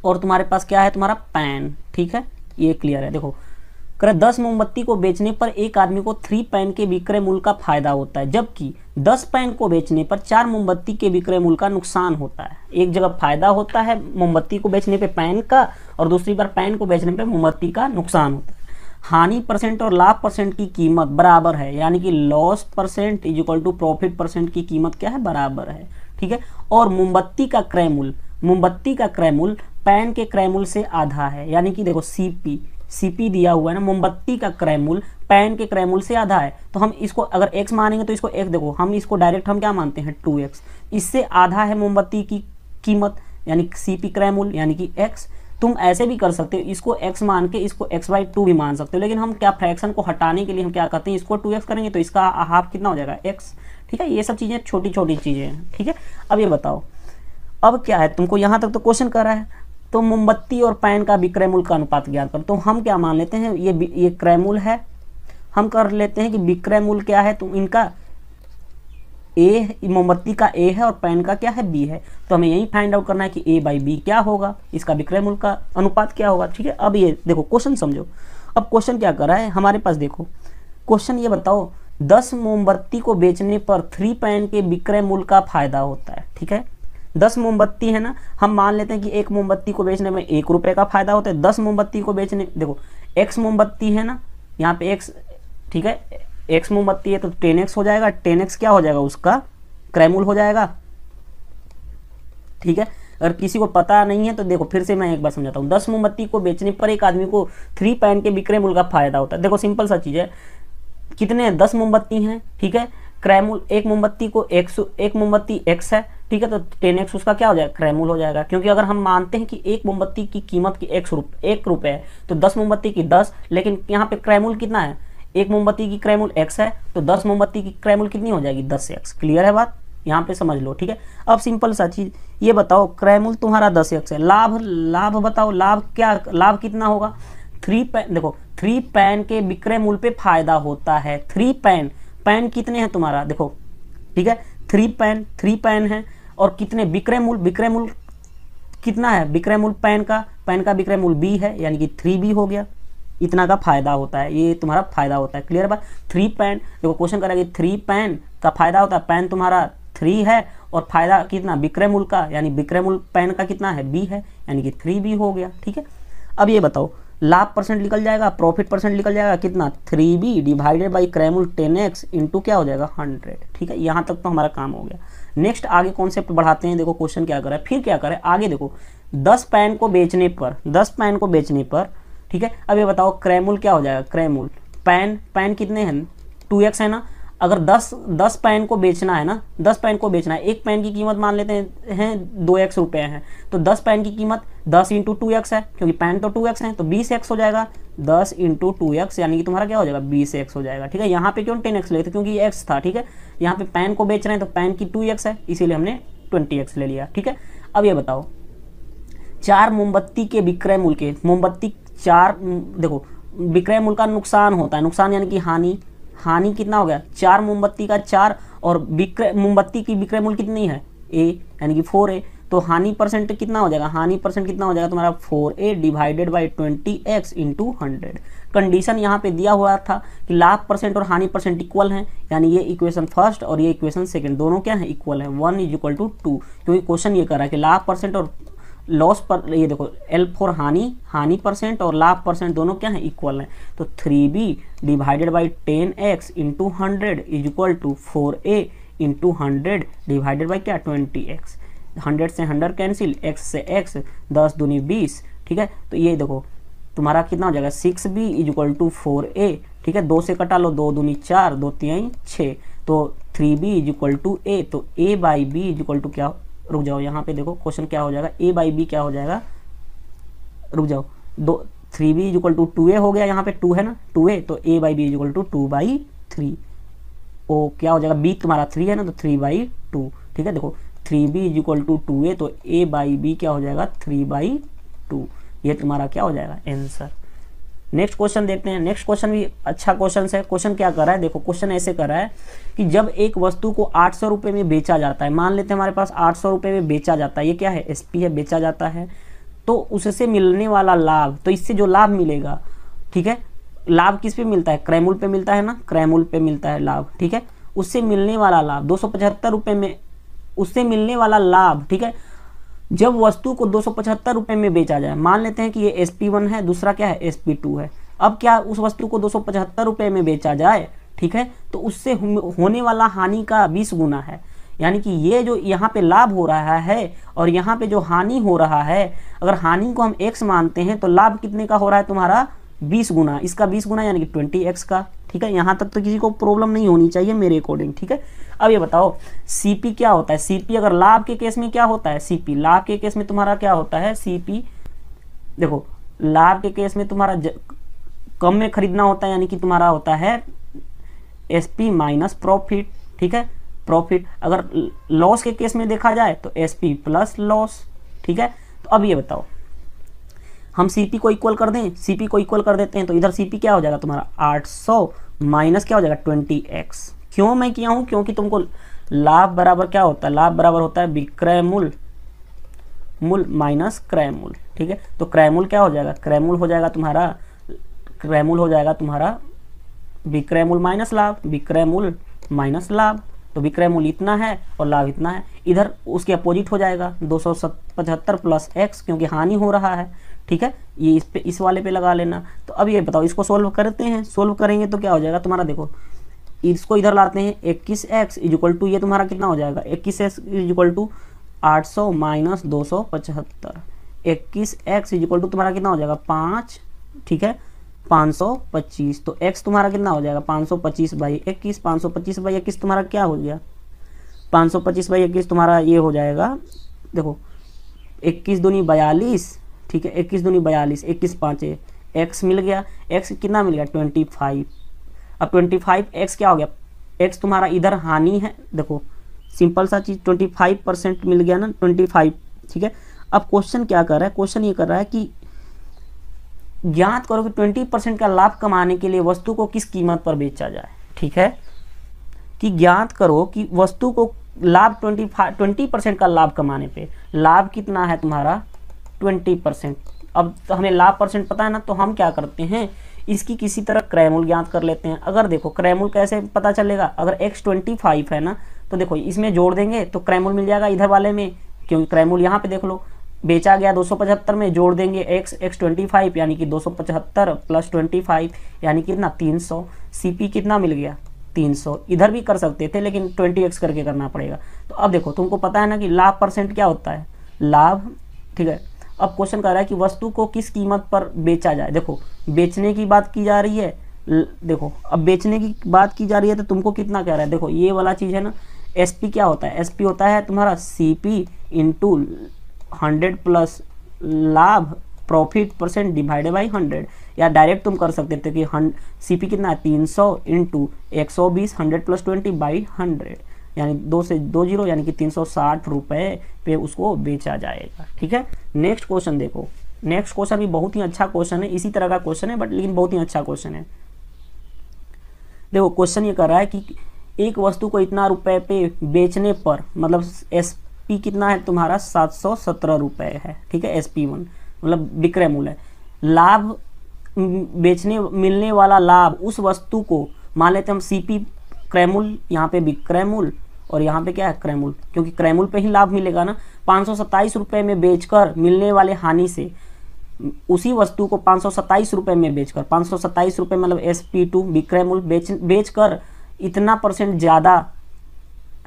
और तुम्हारे पास क्या है तुम्हारा पैन ठीक है ये क्लियर है देखो कर दस मोमबत्ती को बेचने पर एक आदमी को थ्री पैन के विक्रय मूल्य का फायदा होता है जबकि दस पैन को बेचने पर चार मोमबत्ती के विक्रय मूल्य का नुकसान होता है एक जगह फायदा होता है मोमबत्ती को बेचने पे पैन का और दूसरी बार पैन को बेचने पे मोमबत्ती का नुकसान होता है हानि परसेंट और लाभ परसेंट की कीमत बराबर है यानी कि loss percent is equal to profit percent की कीमत क्या है बराबर है ठीक है और मोमबत्ती का क्रय मूल्य मोमबत्ती का क्रय मूल्य पैन के क्रय मूल्य से आधा है यानी कि देखो सीपी सीपी दिया हुआ है ना मोमबत्ती का क्रैमूल पैन के क्रैमूल से आधा है तो हम इसको अगर एक्स मानेंगे तो इसको एक्स देखो हम इसको डायरेक्ट हम क्या मानते हैं टू एक्स इससे आधा है मोमबत्ती की कीमत यानी सी पी क्रैमूल यानी कि एक्स तुम ऐसे भी कर सकते हो इसको एक्स मान के इसको एक्स बाई टू भी मान सकते हो लेकिन हम क्या फ्रैक्शन को हटाने के लिए हम क्या करते हैं इसको टू एक्स करेंगे तो इसका हाफ कितना हो जाएगा एक्स ठीक है ये सब चीज़ें छोटी छोटी चीज़ें हैं ठीक है अब ये बताओ अब क्या है तुमको यहाँ तक तो क्वेश्चन कर रहा है तो मोमबत्ती और पैन का विक्रय मूल्य का अनुपात ज्ञात करो तो हम क्या मान लेते हैं ये ये क्रयमूल है हम कर लेते हैं कि विक्रय मूल क्या है तो इनका ए मोमबत्ती का ए है और पैन का क्या है बी है तो हमें यही फाइंड आउट करना है कि ए बाई बी क्या होगा इसका विक्रय मूल का अनुपात क्या होगा ठीक है अब ये देखो क्वेश्चन समझो अब क्वेश्चन क्या कर रहा है हमारे पास देखो क्वेश्चन ये बताओ दस मोमबत्ती को बेचने पर थ्री पैन के विक्रय मूल का फायदा होता है ठीक है दस मोमबत्ती है ना हम मान लेते हैं कि एक मोमबत्ती को बेचने में एक रुपये का फ़ायदा होता है दस मोमबत्ती को बेचने देखो एक्स मोमबत्ती है ना यहाँ पे एक्स ठीक है एक्स मोमबत्ती है तो टेन एक्स हो जाएगा टेन एक्स क्या हो जाएगा उसका क्रैमूल हो जाएगा ठीक है अगर किसी को पता नहीं है तो देखो फिर से मैं एक बार समझाता हूँ दस मोमबत्ती को बेचने पर एक आदमी को थ्री पैन के विक्रय मूल्य का फायदा होता है देखो सिंपल सा चीज़ है कितने दस मोमबत्ती हैं ठीक है क्रैमूल एक मोमबत्ती को एक सौ एक मोमबत्ती एक्स है ठीक है तो टेन एक्स उसका क्या हो जाएगा क्रैमूल हो जाएगा क्योंकि अगर हम मानते हैं कि एक मोमबत्ती की कीमत की एक रुप एक रुपये है तो दस मोमबत्ती की दस लेकिन यहाँ पे क्रैमूल कितना है एक मोमबत्ती की क्रैमूल एक्स है तो दस मोमबत्ती की क्रैमूल कितनी हो जाएगी दस एक्स क्लियर है बात यहाँ पे समझ लो ठीक है अब सिंपल सा चीज ये बताओ क्रैमूल तुम्हारा दस एक्स है लाभ लाभ बताओ लाभ क्या लाभ कितना होगा थ्री पैन देखो थ्री पैन के विक्रय मूल्य पे फायदा होता है थ्री पैन पैन कितने हैं तुम्हारा देखो ठीक है थ्री पैन थ्री पैन है और कितने विक्रय मूल विक्रय मूल कितना है विक्रय मूल पैन का पैन का विक्रय मूल बी है यानी कि थ्री बी हो गया इतना का फायदा होता है ये तुम्हारा फायदा होता है क्लियर बात थ्री पैन देखो क्वेश्चन करा कि थ्री पैन का फायदा होता है पैन तुम्हारा थ्री है और फायदा कितना विक्रय मूल का यानी विक्रय मूल पैन का कितना है बी है यानी कि थ्री बी हो गया ठीक है अब ये बताओ लाभ परसेंट निकल जाएगा प्रॉफिट परसेंट निकल जाएगा कितना थ्री बी डिवाइडेड बाई क्रैमुल टेन एक्स इंटू क्या हो जाएगा हंड्रेड ठीक है यहाँ तक तो हमारा काम हो गया नेक्स्ट आगे कॉन्सेप्ट बढ़ाते हैं देखो क्वेश्चन क्या करा है फिर क्या करा है आगे देखो दस पैन को बेचने पर दस पैन को बेचने पर ठीक है अब ये बताओ क्रैमुल क्या हो जाएगा क्रेमुल पैन पैन कितने हैं टू एक्स है ना अगर दस दस पैन को बेचना है ना दस पैन को बेचना है एक पैन की कीमत मान लेते हैं हैं दो एक्स रुपये हैं तो दस पैन की कीमत दस इंटू टू एक्स है क्योंकि पैन तो टू एक्स है तो बीस एक्स हो जाएगा दस इंटू टू एक्स यानी कि तुम्हारा क्या हो जाएगा बीस एक्स हो जाएगा ठीक है यहाँ पे क्यों टेन एक्स लेते क्योंकि एक्स था ठीक है यहाँ पे पैन को बेच रहे हैं तो पैन की टू एक्स है इसीलिए हमने ट्वेंटी एक्स ले लिया ठीक है अब ये बताओ चार मोमबत्ती के विक्रय मूल्य के मोमबत्ती चार देखो विक्रय मूल्य का नुकसान होता है नुकसान यानी कि हानि हानि कितना हो गया चार मोमबत्ती का चार और विक्रय मोमबत्ती की विक्रय मूल्य कितनी है ए यानी कि फोर ए तो हानि परसेंट कितना हो जाएगा हानि परसेंट कितना हो जाएगा तुम्हारा four A divided by twenty X into hundred condition यहाँ पे दिया हुआ था कि लाभ परसेंट और हानि परसेंट इक्वल हैं यानी ये इक्वेशन फर्स्ट और ये इक्वेशन सेकंड दोनों क्या है इक्वल है one is equal to two क्योंकि क्वेश्चन ये कर रहा है कि लाभ परसेंट और लॉस पर ये देखो एल फोर हानि हानि परसेंट और लाभ परसेंट दोनों क्या है इक्वल है तो three B divided by ten X into hundred is equal to four A into hundred divided by क्या ट्वेंटी एक्स हंड्रेड से हंड्रेड कैंसिल एक्स से एक्स दस दूनी बीस ठीक है तो ये देखो तुम्हारा कितना हो जाएगा six B is equal to four A ठीक है दो से कटा लो दो दूनी चार दो तीन छः तो three B is equal to A तो A by B is equal to क्या रुक जाओ यहाँ पे देखो क्वेश्चन क्या हो जाएगा ए बाई बी क्या हो जाएगा रुक जाओ दो three B is equal to two A हो गया यहाँ पे टू है ना टू ए तो A by B is equal to two by three ओ क्या हो जाएगा बी तुम्हारा थ्री है ना तो थ्री बाई टू ठीक है देखो three B is equal to two A तो ए बाई बी क्या हो जाएगा थ्री बाई टू ये तुम्हारा क्या हो जाएगा आंसर नेक्स्ट क्वेश्चन देखते हैं नेक्स्ट क्वेश्चन भी अच्छा क्वेश्चन है क्वेश्चन क्या कर रहा है देखो क्वेश्चन ऐसे कर रहा है कि जब एक वस्तु को आठ सौ रुपए में बेचा जाता है मान लेते हैं हमारे पास आठ सौ रुपए में बेचा जाता है ये क्या है एसपी है बेचा जाता है तो उससे मिलने वाला लाभ तो इससे जो लाभ मिलेगा ठीक है लाभ किस पे मिलता है क्रैमूल पे मिलता है ना क्रैमूल पे मिलता है लाभ ठीक है उससे मिलने वाला लाभ दो सौ में उससे मिलने वाला लाभ ठीक है जब वस्तु को दो सौ में बेचा जाए मान लेते हैं कि ये एस है दूसरा क्या है एस है अब क्या उस वस्तु को दो सौ में बेचा जाए ठीक है तो उससे होने वाला हानि का बीस गुना है यानी कि ये जो यहाँ पे लाभ हो रहा है और यहाँ पे जो हानि हो रहा है अगर हानि को हम एक्स मानते हैं तो लाभ कितने का हो रहा है तुम्हारा बीस गुना इसका बीस गुना यानी कि ट्वेंटी एक्स का ठीक है यहाँ तक तो किसी को प्रॉब्लम नहीं होनी चाहिए मेरे अकॉर्डिंग ठीक है अब ये बताओ सीपी क्या होता है सीपी अगर लाभ के केस में क्या होता है सीपी लाभ के केस में तुम्हारा क्या होता है सीपी देखो लाभ के केस में तुम्हारा कम में खरीदना होता है यानी कि तुम्हारा होता है एसपी माइनस प्रॉफिट ठीक है प्रॉफिट अगर लॉस के केस में देखा जाए तो एस पी प्लस लॉस ठीक है तो अब ये बताओ हम सीपी को इक्वल कर दें सीपी को इक्वल कर देते हैं तो इधर सीपी क्या हो जाएगा तुम्हारा 800 माइनस क्या हो जाएगा 20x क्यों मैं किया हूं क्योंकि तुमको लाभ बराबर क्या होता है लाभ बराबर होता है विक्रय मूल मूल माइनस क्रय मूल ठीक है तो क्रय मूल क्या हो जाएगा क्रय मूल हो जाएगा तुम्हारा क्रय मूल हो जाएगा तुम्हारा विक्रय मूल माइनस लाभ विक्रय मूल माइनस लाभ तो विक्रय मूल इतना है और लाभ इतना है इधर उसके अपोजिट हो जाएगा दो सौ पचहत्तर प्लस एक्स क्योंकि हानि हो रहा है ठीक है ये इस पे इस वाले पे लगा लेना तो अब ये बताओ इसको सोल्व करते हैं सोल्व करेंगे तो क्या हो जाएगा तुम्हारा देखो इसको इधर लाते हैं इक्कीस एक्स इज टू ये तुम्हारा कितना हो जाएगा इक्कीस एक्स इज इक्वल टू आठ सौ माइनस दो सौ पचहत्तर इक्कीस एक्स इज टू तुम्हारा कितना हो जाएगा पाँच ठीक है पाँच सौ पच्चीस तो एक्स तुम्हारा कितना हो जाएगा पाँच सौ पच्चीस बाई इक्कीस पाँच सौ पच्चीस बाई इक्कीस तुम्हारा क्या हो गया पाँच सौ पच्चीस बाई इक्कीस तुम्हारा ये हो जाएगा देखो इक्कीस दूनी बयालीस ठीक है इक्कीस दूनी बयालीस इक्कीस पाँच एक्स मिल गया एक्स कितना मिल गया ट्वेंटी फाइव अब ट्वेंटी फाइव एक्स क्या हो गया एक्स तुम्हारा इधर हानि है देखो सिंपल सा चीज़ ट्वेंटी फाइव परसेंट मिल गया ना ट्वेंटी फाइव ठीक है अब क्वेश्चन क्या कर रहा है क्वेश्चन ये कर रहा है कि ज्ञात करो कि ट्वेंटी परसेंट का लाभ कमाने के लिए वस्तु को किस कीमत पर बेचा जाए ठीक है कि ज्ञात करो कि वस्तु को लाभ ट्वेंटी ट्वेंटी परसेंट का लाभ कमाने पे लाभ कितना है तुम्हारा ट्वेंटी परसेंट अब तो हमें लाभ परसेंट पता है ना तो हम क्या करते हैं इसकी किसी तरह क्रैमुल ज्ञात कर लेते हैं अगर देखो क्रैमुल कैसे पता चलेगा अगर एक्स ट्वेंटी फाइव है ना तो देखो इसमें जोड़ देंगे तो क्रैमुल मिल जाएगा इधर वाले में क्योंकि क्रैमुल यहाँ पे देख लो बेचा गया 275 में जोड़ देंगे x x 25 यानी कि 275 प्लस ट्वेंटी यानी कितना तीन सौ कितना मिल गया 300 इधर भी कर सकते थे लेकिन 20x करके करना पड़ेगा तो अब देखो तुमको पता है ना कि लाभ परसेंट क्या होता है लाभ ठीक है अब क्वेश्चन कर रहा है कि वस्तु को किस कीमत पर बेचा जाए देखो बेचने की बात की जा रही है देखो अब बेचने की बात की जा रही है तो तुमको कितना कह रहा है देखो ये वाला चीज़ है ना एस क्या होता है एस होता है तुम्हारा C P into hundred plus लाभ profit percent divided by hundred या डायरेक्ट तुम कर सकते थे कि सी पी कितना है तीन सौ इंटू एक सौ बीस hundred plus twenty by hundred यानी दो से दो जीरो यानी कि तीन सौ साठ रुपये पे उसको बेचा जाएगा ठीक है नेक्स्ट क्वेश्चन देखो नेक्स्ट क्वेश्चन भी बहुत ही अच्छा क्वेश्चन है इसी तरह का क्वेश्चन है बट लेकिन बहुत ही अच्छा क्वेश्चन है देखो क्वेश्चन ये कर रहा है कि एक वस्तु को इतना रुपए पे बेचने पर मतलब एस पी कितना है तुम्हारा सात सौ सत्रह रुपये है ठीक है एस पी वन मतलब विक्रय मूल्य लाभ बेचने मिलने वाला लाभ उस वस्तु को मान लेते हम सी पी क्रय यहाँ पे विक्रय मूल्य और यहाँ पे क्या है क्रैमुल क्योंकि क्रैमुल पे ही लाभ मिलेगा ना पाँच सौ में बेचकर मिलने वाले हानि से उसी वस्तु को पाँच सौ में बेचकर पाँच सौ मतलब एस पी टू बिक्रैमुल मूल्य बेच बेच कर इतना परसेंट ज़्यादा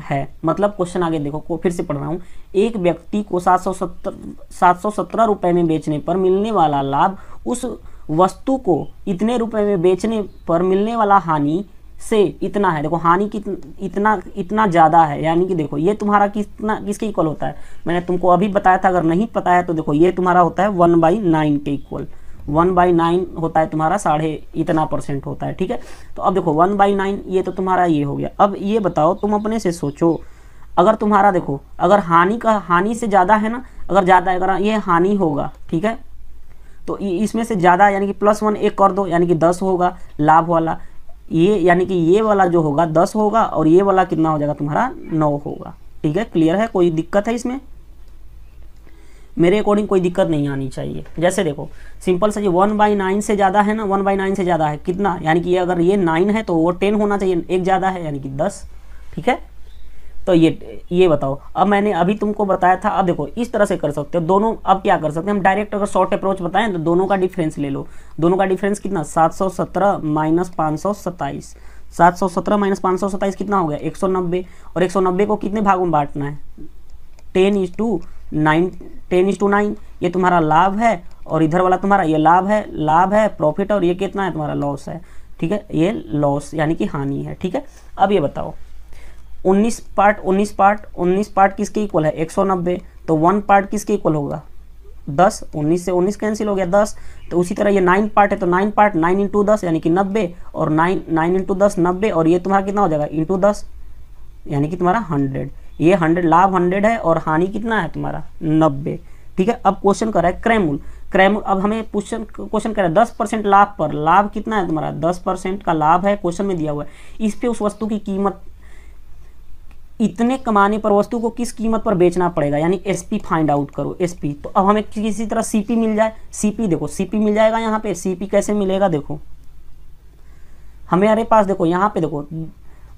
है मतलब क्वेश्चन आगे देखो को फिर से पढ़ रहा हूँ एक व्यक्ति को सात सौ सत्तर सात सौ सत्रह रुपये में बेचने पर मिलने वाला लाभ उस वस्तु को इतने रुपए में बेचने पर मिलने वाला हानि से इतना है देखो हानि कित इतना इतना ज़्यादा है यानी कि देखो ये तुम्हारा कितना किसके इक्वल होता है मैंने तुमको अभी बताया था अगर नहीं पता है तो देखो ये तुम्हारा होता है वन बाई नाइन के इक्वल वन बाई नाइन होता है तुम्हारा साढ़े इतना परसेंट होता है ठीक है तो अब देखो वन बाई नाइन ये तो तुम्हारा ये हो गया अब ये बताओ तुम अपने से सोचो अगर तुम्हारा देखो अगर हानि का हानि से ज़्यादा है ना अगर ज़्यादा अगर ये हानि होगा ठीक है तो इसमें से ज़्यादा यानी कि प्लस वन एक कर दो यानी कि दस होगा लाभ वाला ये यानी कि ये वाला जो होगा दस होगा और ये वाला कितना हो जाएगा तुम्हारा नौ होगा ठीक है क्लियर है कोई दिक्कत है इसमें मेरे अकॉर्डिंग कोई दिक्कत नहीं आनी चाहिए जैसे देखो सिंपल सा ये वन बाई नाइन से ज़्यादा है ना वन बाई नाइन से ज़्यादा है कितना यानी कि अगर ये नाइन है तो वो टेन होना चाहिए एक ज़्यादा है यानी कि दस ठीक है तो ये ये बताओ अब मैंने अभी तुमको बताया था अब देखो इस तरह से कर सकते हो दोनों अब क्या कर सकते हैं हम डायरेक्ट अगर शॉर्ट अप्रोच बताएं तो दोनों का डिफरेंस ले लो दोनों का डिफरेंस कितना सात सौ सत्रह माइनस पाँच सौ सत्ताईस सात सौ सत्रह माइनस पाँच सौ सत्ताईस कितना हो गया एक सौ नब्बे और एक सौ नब्बे को कितने भागों में बांटना है ten is to nine ten is to nine ये तुम्हारा लाभ है और इधर वाला तुम्हारा ये लाभ है लाभ है प्रॉफिट और ये कितना है तुम्हारा लॉस है ठीक है ये लॉस यानी कि हानि है ठीक है अब ये बताओ 19 पार्ट 19 पार्ट 19 पार्ट किसके इक्वल है 190 तो वन पार्ट किसके इक्वल होगा 10 19 से 19 कैंसिल हो गया 10 तो उसी तरह ये नाइन पार्ट है तो नाइन पार्ट नाइन इंटू दस यानी कि नब्बे और नाइन नाइन इंटू दस नब्बे और ये तुम्हारा कितना हो जाएगा इंटू दस यानी कि तुम्हारा हंड्रेड ये हंड्रेड लाभ हंड्रेड है और हानि कितना है तुम्हारा नब्बे ठीक है अब क्वेश्चन करा है क्रैमुल क्रैमूल अब हमें क्वेश्चन क्वेश्चन करा है दस परसेंट लाभ पर लाभ कितना है तुम्हारा दस परसेंट का लाभ है क्वेश्चन में दिया हुआ है इस पे उस वस्तु की कीमत इतने कमाने पर वस्तु को किस कीमत पर बेचना पड़ेगा यानी एसपी फाइंड आउट करो एसपी तो अब हमें किसी तरह सीपी मिल जाए सीपी देखो सीपी मिल जाएगा यहाँ पे सीपी कैसे मिलेगा देखो हमारे पास देखो यहाँ पे देखो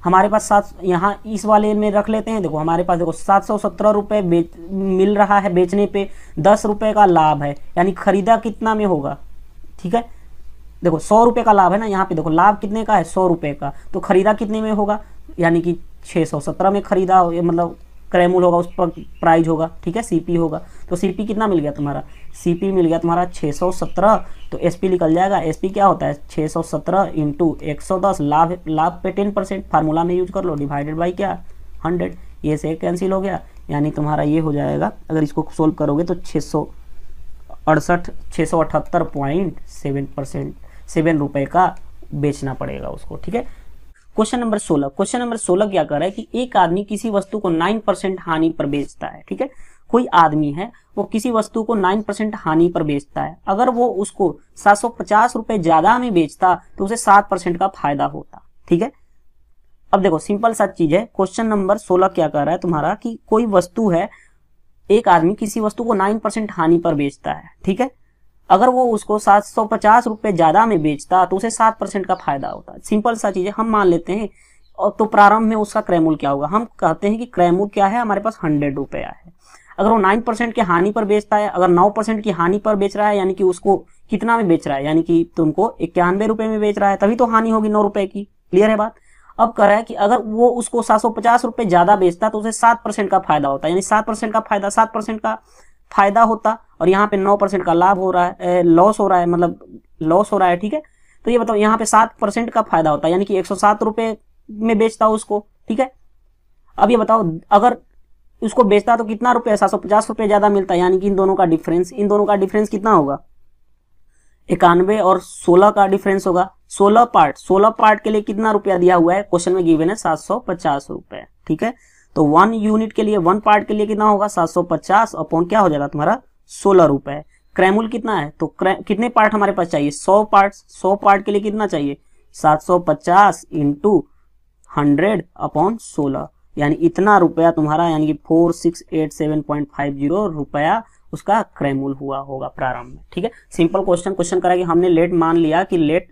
हमारे पास सात यहाँ इस वाले में रख लेते हैं देखो हमारे पास देखो सात सौ सत्रह रुपये मिल रहा है बेचने पे दस रुपये का लाभ है यानी खरीदा कितना में होगा ठीक है देखो सौ रुपये का लाभ है ना यहाँ पे देखो लाभ कितने का है सौ रुपये का तो खरीदा कितने में होगा यानी कि छः सौ सत्रह में ख़रीदा हो ये मतलब क्रेमूल होगा उस पर प्राइज होगा ठीक है सीपी होगा तो सीपी कितना मिल गया तुम्हारा सीपी मिल गया तुम्हारा 617 तो एसपी निकल जाएगा एसपी क्या होता है 617 सौ सत्रह इंटू एक लाभ लाभ पे 10 परसेंट फार्मूला में यूज कर लो डिवाइडेड बाई क्या 100 ये से कैंसिल हो गया यानी तुम्हारा ये हो जाएगा अगर इसको सोल्व करोगे तो छः सौ अड़सठ छः सौ अठहत्तर पॉइंट सेवन परसेंट सेवन रुपये का बेचना पड़ेगा उसको ठीक है क्वेश्चन नंबर सोलह क्वेश्चन नंबर सोलह क्या कर रहा है कि एक आदमी किसी वस्तु को नाइन परसेंट हानि पर बेचता है ठीक है कोई आदमी है वो किसी वस्तु को नाइन परसेंट हानि पर बेचता है अगर वो उसको सात सौ पचास रुपए ज्यादा में बेचता तो उसे सात परसेंट का फायदा होता ठीक है अब देखो सिंपल सा चीज है क्वेश्चन नंबर सोलह क्या कर रहा है तुम्हारा कि कोई वस्तु है एक आदमी किसी वस्तु को नाइन परसेंट हानि पर बेचता है ठीक है अगर वो उसको सात सौ पचास रुपये ज़्यादा में बेचता तो उसे सात परसेंट का फायदा होता सिंपल सा चीज़ है हम मान लेते हैं और तो प्रारंभ में उसका क्रैमूल क्या होगा हम कहते हैं कि क्रैमूल क्या है हमारे पास हंड्रेड रुपया है अगर वो नाइन परसेंट की हानि पर बेचता है अगर नौ परसेंट की हानि पर बेच रहा है यानी कि उसको कितना में बेच रहा है यानी कि तुमको इक्यानवे रुपये में बेच रहा है तभी तो हानि होगी नौ रुपये की क्लियर है बात अब कह रहा है कि अगर वो उसको सात सौ पचास रुपए ज़्यादा बेचता तो उसे सात परसेंट का फायदा होता यानी सात परसेंट का फायदा सात परसेंट का फायदा होता और यहाँ पे नौ परसेंट का लाभ हो रहा है लॉस हो रहा है मतलब लॉस हो रहा है ठीक है तो ये बताओ यहाँ पे सात परसेंट का फायदा होता है यानी कि एक सौ सात रुपये में बेचता हूँ उसको ठीक है अब ये बताओ अगर उसको बेचता तो कितना रुपये सात सौ पचास रुपये ज़्यादा मिलता है यानी कि इन दोनों का डिफरेंस इन दोनों का डिफरेंस कितना होगा इक्यानवे और सोलह का डिफरेंस होगा सोलह पार्ट सोलह पार्ट के लिए कितना रुपया दिया हुआ है क्वेश्चन में गिवन है सात सौ पचास रुपए ठीक है तो वन यूनिट के लिए वन पार्ट के लिए कितना होगा सात सौ पचास अपॉन क्या हो जाएगा तुम्हारा सोलह रुपए क्रैमुल कितना है तो कितने पार्ट हमारे पास चाहिए सौ पार्ट सौ पार्ट के लिए कितना चाहिए सात सौ पचास इंटू हंड्रेड अपॉन सोलह यानी इतना रुपया तुम्हारा यानी कि four six eight seven point five zero रुपया उसका क्रैमूल हुआ होगा प्रारंभ में ठीक है सिंपल क्वेश्चन क्वेश्चन करा कि हमने लेट मान लिया कि लेट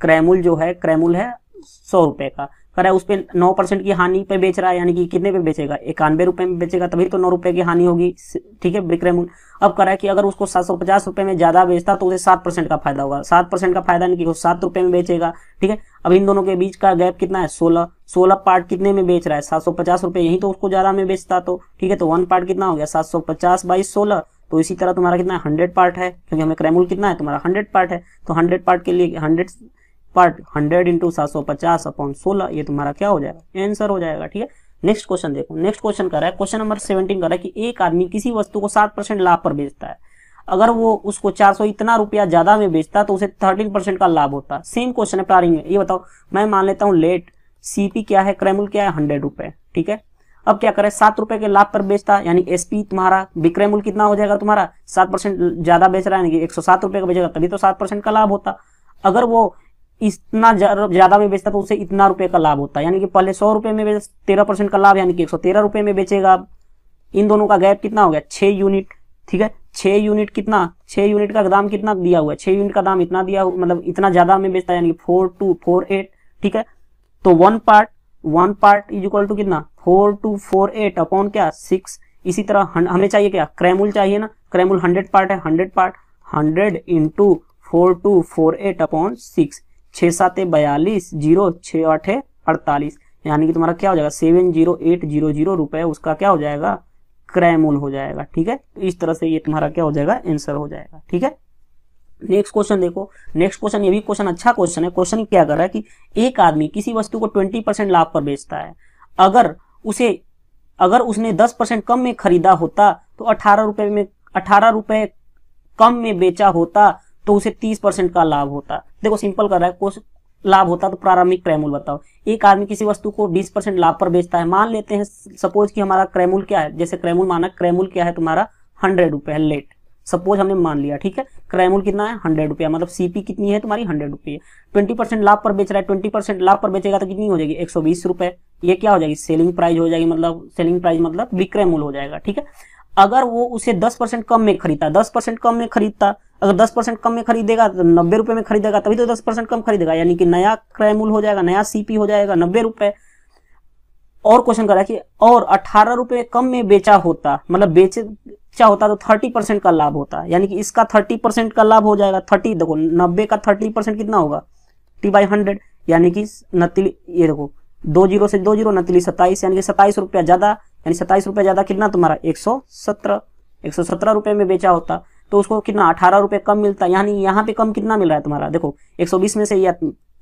क्रैमूल जो है क्रैमुल है सौ रुपए का कर रहा है उस पर नौ परसेंट की हानि पे बेच रहा है यानी कि कितने पे बेचेगा इक्यानवे रुपए में बेचेगा तभी तो नौ रुपए की हानि होगी ठीक है विक्रय मूल्य अब कर रहा है कि अगर उसको सात सौ पचास रुपए में ज्यादा बेचता तो उसे सात परसेंट का फायदा होगा सात परसेंट का फायदा यानी कि वो सात रुपए में बेचेगा ठीक है अब इन दोनों के बीच का गैप कितना है सोलह सोलह पार्ट कितने में बेच रहा है सात सौ पचास रुपए यही तो उसको ज्यादा में बेचता तो ठीक है तो वन पार्ट कितना हो गया सात सौ पचास बाई सोलह तो इसी तरह तुम्हारा कितना हंड्रेड पार्ट है क्योंकि हमें क्रैमूल कितना है तुम्हारा हंड्रेड पार्ट है तो हंड्रेड पार्ट के लिए हंड्रेड पार्ट हंड्रेड इंटू सात सौ पचास अपॉन सोलह ये तुम्हारा क्या हो जाएगा आंसर हो जाएगा ठीक है नेक्स्ट क्वेश्चन देखो नेक्स्ट क्वेश्चन कर रहा है क्वेश्चन नंबर सेवनटीन कर रहा है कि एक आदमी किसी वस्तु को सात परसेंट लाभ पर बेचता है अगर वो उसको चार सौ इतना रुपया ज्यादा में बेचता तो उसे थर्टीन परसेंट का लाभ होता सेम क्वेश्चन है प्लानिंग में ये बताओ मैं मान लेता हूँ लेट सीपी क्या है क्रेमुल क्या है हंड्रेड रुपए ठीक है अब क्या करे सात रुपए के लाभ पर बेचता यानी एसपी तुम्हारा विक्रय मूल्य कितना हो जाएगा तुम्हारा सात परसेंट ज्यादा बेच रहा है यानी कि एक सौ सात रुपए का बेचेगा तभी तो सात परसेंट का लाभ होता अगर वो इतना ज्यादा में बेचता तो उसे इतना रुपए का लाभ होता है यानी कि पहले सौ रुपए में तेरह परसेंट का लाभ यानी कि एक सौ तेरह रुपए में बेचेगा आप इन दोनों का गैप कितना हो गया छह यूनिट ठीक है छह यूनिट कितना छह यूनिट का दाम कितना दिया हुआ है छह यूनिट का दाम इतना दिया मतलब इतना ज्यादा में बेचता है यानी फोर टू फोर एट ठीक है तो one part one part is equal to कितना four two four eight upon क्या सिक्स इसी तरह हमें चाहिए क्या क्रेमुल चाहिए ना क्रेमुल हंड्रेड पार्ट है hundred part hundred into four two four eight upon six छः सात बयालीस जीरो छः आठ अड़तालीस यानी कि तुम्हारा क्या हो जाएगा seven zero eight zero zero रुपये उसका क्या हो जाएगा क्रय मूल हो जाएगा ठीक है तो इस तरह से ये तुम्हारा क्या हो जाएगा आंसर हो जाएगा ठीक है नेक्स्ट क्वेश्चन देखो नेक्स्ट क्वेश्चन ये भी क्वेश्चन अच्छा क्वेश्चन है क्वेश्चन क्या कर रहा है कि एक आदमी किसी वस्तु को ट्वेंटी परसेंट लाभ पर बेचता है अगर उसे अगर उसने दस परसेंट कम में खरीदा होता तो अठारह रुपए में अठारह रुपए कम में बेचा होता तो उसे तीस परसेंट का लाभ होता देखो सिंपल कर रहा है कुछ लाभ होता तो प्रारंभिक क्रयमूल बताओ एक आदमी किसी वस्तु को 20 परसेंट लाभ पर बेचता है मान लेते हैं सपोज कि हमारा क्रयमूल क्या है जैसे क्रयमूल माना क्रयमूल क्या है तुम्हारा हंड्रेड रुपये है लेट सपोज हमने मान लिया ठीक है क्रयमूल कितना है हंड्रेड रुपया मतलब सीपी कितनी है तुम्हारी हंड्रेड रुपये ट्वेंटी परसेंट लाभ पर बेच रहा है ट्वेंटी परसेंट लाभ पर बेचेगा तो कितनी हो जाएगी एक सौ बीस रुपए ये क्या हो जाएगी सेलिंग प्राइस हो जाएगी मतलब सेलिंग प्राइस मतलब विक्रय हो जाएगा ठीक है अगर वो उसे दस परसेंट कम में खरीदता दस परसेंट कम में खरीदता अगर दस परसेंट कम में खरीदेगा तो नब्बे रुपये में खरीदेगा तभी तो दस परसेंट कम खरीदेगा यानी कि नया क्रय हो जाएगा नया सीपी हो जाएगा नब्बे रुपए और क्वेश्चन करा कि और अठारह रुपए कम में बेचा होता मतलब बेचा होता तो थर्टी परसेंट का लाभ होता यानी कि इसका थर्टी परसेंट का लाभ हो जाएगा थर्टी देखो नब्बे का थर्टी परसेंट कितना होगा टी बाई हंड्रेड यानी कि नतीली ये देखो दो जीरो से दो जीरो नतीली सत्ताईस यानी कि सत्ताईस रुपया ज्यादा यानी सत्ताईस रुपया ज्यादा कितना तुम्हारा एक सौ सत्रह एक सौ सत्रह रुपये में बेचा होता तो उसको कितना अठारह रुपये कम मिलता है यानी यहाँ पे कम कितना मिल रहा है तुम्हारा देखो एक सौ बीस में से या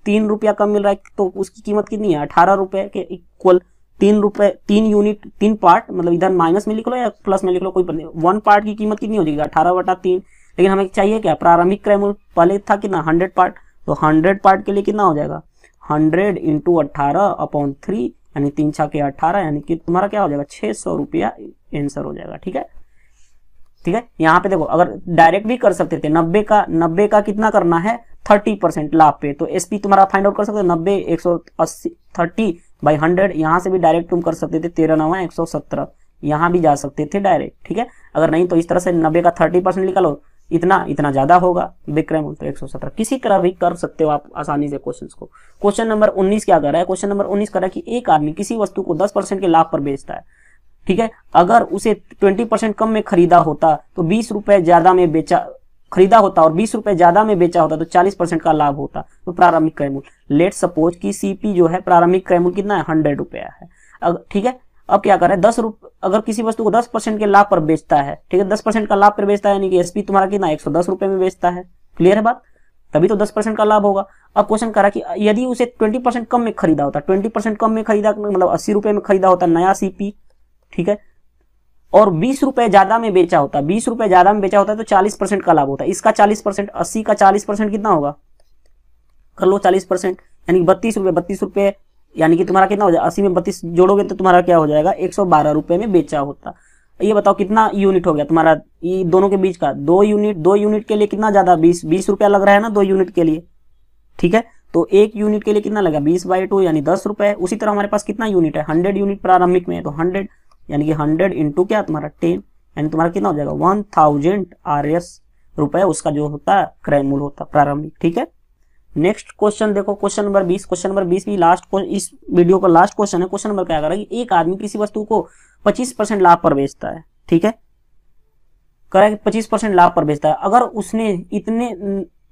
तीन रुपया कम मिल रहा है तो उसकी कीमत कितनी है अठारह रुपये के इक्वल तीन रुपये तीन यूनिट तीन पार्ट मतलब इधर माइनस में लिख लो या प्लस में लिख लो कोई वन पार्ट की कीमत कितनी हो जाएगी अठारह बटा तीन लेकिन हमें चाहिए क्या प्रारंभिक क्रय मूल्य पहले था कितना हंड्रेड पार्ट तो हंड्रेड पार्ट के लिए कितना हो जाएगा हंड्रेड इंटू अट्ठारह अपॉन थ्री यानी तीन छा के अट्ठारह यानी कि तुम्हारा क्या हो जाएगा छह सौ रुपया आंसर हो जाएगा ठीक है ठीक है यहाँ पे देखो अगर डायरेक्ट भी कर सकते थे नब्बे का नब्बे का कितना करना है थर्टी परसेंट लाभ पे तो एसपी तुम्हारा फाइंड आउट कर सकते हो नब्बे एक सौ अस्सी थर्टी बाई हंड्रेड यहाँ से भी डायरेक्ट तुम कर सकते थे तेरह नवा एक सौ सत्रह यहाँ भी जा सकते थे डायरेक्ट ठीक है अगर नहीं तो इस तरह से नब्बे का थर्टी परसेंट निकालो इतना इतना ज्यादा होगा विक्रय मूल्य तो एक सौ सत्रह किसी तरह भी कर सकते हो आप आसानी से क्वेश्चन को क्वेश्चन नंबर उन्नीस क्या कर रहा है क्वेश्चन नंबर उन्नीस कर रहा है कि एक आदमी किसी वस्तु को दस परसेंट के लाभ पर बेचता है ठीक है अगर उसे ट्वेंटी परसेंट कम में खरीदा होता तो बीस रुपए ज्यादा में बेचा खरीदा होता और बीस रुपए ज्यादा में बेचा होता तो चालीस परसेंट का लाभ होता तो प्रारंभिक क्रयमूल लेट सपोज की सीपी जो है प्रारंभिक क्रयमूल कितना है हंड्रेड रुपया है ठीक है अब क्या कर रहा है दस रुप अगर किसी वस्तु को दस परसेंट के लाभ पर बेचता है ठीक है दस परसेंट का लाभ पर बेचता है यानी कि एसपी तुम्हारा कितना एक सौ दस रुपए में बेचता है क्लियर है बात तभी तो दस परसेंट का लाभ होगा अब क्वेश्चन करा कि यदि उसे ट्वेंटी परसेंट कम में खरीदा होता ट्वेंटी परसेंट कम में खरीदा मतलब अस्सी रुपए में खरीदा होता नया सीपी ठीक है और बीस रुपए ज्यादा में बेचा होता है बीस रुपए ज्यादा में बेचा होता है तो चालीस परसेंट का लाभ होता है इसका चालीस परसेंट अस्सी का चालीस परसेंट कितना होगा कर लो चालीस परसेंट यानी बत्तीस रुपए बत्तीस रुपए यानी कि तुम्हारा कितना हो जाएगा अस्सी में बत्तीस जोड़ोगे तो तुम्हारा क्या हो जाएगा एक सौ बारह रुपए में बेचा होता ये बताओ कितना यूनिट हो गया तुम्हारा ये दोनों के बीच का दो यूनिट दो यूनिट के लिए कितना ज्यादा बीस बीस रुपया लग रहा है ना दो यूनिट के लिए ठीक है तो एक यूनिट के लिए कितना लगा बीस बाई टू यानी दस रुपए उसी तरह हमारे पास कितना यूनिट है हंड्रेड यूनिट प्रारंभिक में है तो हंड्रेड यानी कि हंड्रेड इंटू क्या तुम्हारा टेन यानी तुम्हारा कितना हो जाएगा वन थाउजेंड आर एस रुपया उसका जो होता है क्रय मूल होता है प्रारंभिक ठीक है नेक्स्ट क्वेश्चन देखो क्वेश्चन नंबर बीस क्वेश्चन नंबर बीस भी लास्ट इस वीडियो का लास्ट क्वेश्चन है क्वेश्चन नंबर क्या कर कि एक आदमी किसी वस्तु को पच्चीस परसेंट लाभ पर बेचता है ठीक है करेक्ट पच्चीस परसेंट लाभ पर बेचता है अगर उसने इतने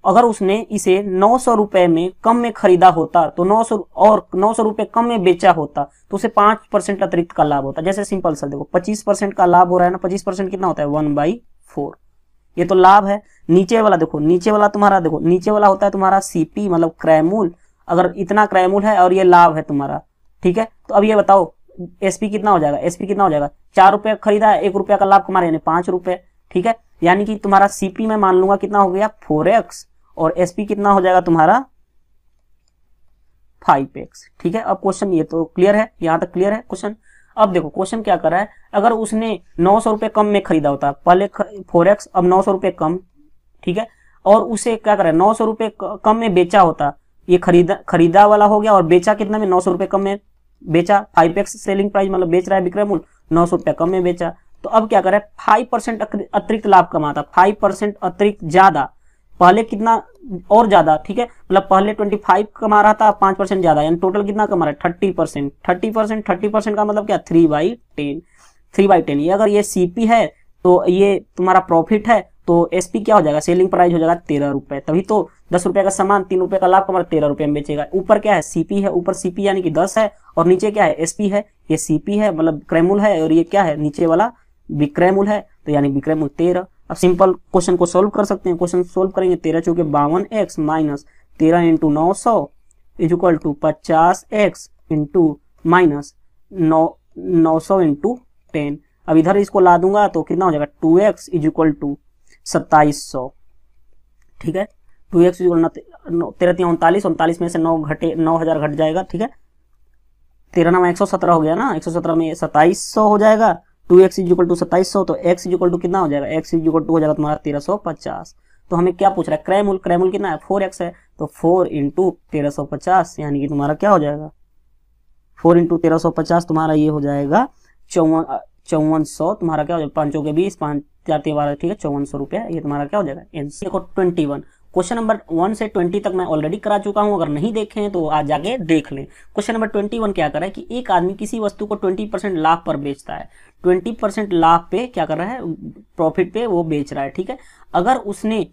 अगर उसने इसे नौ सौ रुपए में कम में खरीदा होता तो नौ सौ और नौ सौ रुपए कम में बेचा होता तो उसे पांच परसेंट अतिरिक्त का लाभ होता जैसे सिंपल सा देखो पच्चीस परसेंट का लाभ हो रहा है ना पच्चीस परसेंट कितना होता है वन बाई फोर ये तो लाभ है नीचे वाला देखो नीचे वाला तुम्हारा देखो नीचे वाला होता है तुम्हारा सीपी मतलब क्रयमूल अगर इतना क्रयमूल है और ये लाभ है तुम्हारा ठीक है तो अब ये बताओ एसपी कितना हो जाएगा एसपी कितना हो जाएगा चार रुपया खरीदा है एक रुपया का लाभ कमा रहे पांच रुपए ठीक है यानी कि तुम्हारा सीपी में मान लूंगा कितना हो गया फोर एक्स और एस पी कितना हो जाएगा तुम्हारा फाइव एक्स ठीक है अब क्वेश्चन ये तो क्लियर है यहां तक क्लियर है क्वेश्चन अब देखो क्वेश्चन क्या कर रहा है अगर उसने नौ सौ रुपए कम में खरीदा होता पहले फोर एक्स अब नौ सौ रुपए कम ठीक है और उसे क्या कर रहा है नौ सौ रुपये कम में बेचा होता ये खरीदा खरीदा वाला हो गया और बेचा कितना में नौ सौ रुपए कम में बेचा फाइव एक्स सेलिंग प्राइस मतलब बेच रहा है विक्रय मूल्य नौ सौ रुपए कम में बेचा तो अब क्या कर रहा है फाइव परसेंट अतिरिक्त लाभ कमाता फाइव परसेंट अतिरिक्त ज्यादा पहले कितना और ज्यादा ठीक है मतलब पहले 25 कमा रहा था पांच परसेंट ज्यादा यानी टोटल कितना कमा रहा है thirty percent thirty percent thirty percent का मतलब क्या three by ten three by ten ये अगर ये सीपी है तो ये तुम्हारा प्रॉफिट है तो एसपी क्या हो जाएगा सेलिंग प्राइस हो जाएगा तेरह रुपए तभी तो दस रुपए का सामान तीन रुपए का लाभ कमा तेरह रुपए में बेचेगा ऊपर क्या है सीपी है ऊपर सीपी यानी कि दस है और नीचे क्या है एसपी है ये सीपी है मतलब क्रय है और ये क्या है नीचे वाला विक्रय है तो यानी विक्रय तेरह अब सिंपल क्वेश्चन को सोल्व कर सकते हैं क्वेश्चन सोल्व करेंगे तेरह चौके बावन एक्स माइनस तेरह इंटू नौ सौ इज इक्वल टू पचास एक्स इंटू माइनस नौ नौ सौ इंटू टेन अब इधर इसको ला दूंगा तो कितना हो जाएगा two X is equal to सत्ताईस सौ ठीक है टू एक्स इक्वल तेरह तीन उनतालीस उनतालीस में से नौ घटे नौ हजार घट जाएगा ठीक है तेरह नौ एक सौ सत्रह हो गया ना एक सौ सत्रह में सत्ताईस सौ हो जाएगा two X is equal to सत्ताईस सौ तो एक्स इज इक्वल टू कितना हो जाएगा एक्स इज इक्वल टू हो जाएगा तुम्हारा तेरह सौ पचास तो हमें क्या पूछ रहा है क्रैमूल क्रैमूल कितना है फोर एक्स है तो फोर इंटू तेरह सौ पचास यानी कि तुम्हारा क्या हो जाएगा फोर इंटू तेरह सौ पचास तुम्हारा ये हो जाएगा चौवन चौवन सौ तुम्हारा क्या हो जाएगा पांचों के बीस पांच चार तीन बारह ठीक है चौवन सौ रुपया ये तुम्हारा क्या हो जाएगा एनसी को twenty one question number one से ट्वेंटी तक मैं ऑलरेडी करा चुका हूं अगर नहीं देखे हैं तो आज जाके देख लें क्वेश्चन नंबर ट्वेंटी वन क्या करा है कि एक आदमी किसी वस्तु को ट्वेंटी परसेंट लाभ पर बेचता है ट्वेंटी परसेंट लाभ पे क्या कर रहा है प्रॉफिट पे वो बेच रहा है ठीक है अगर उसने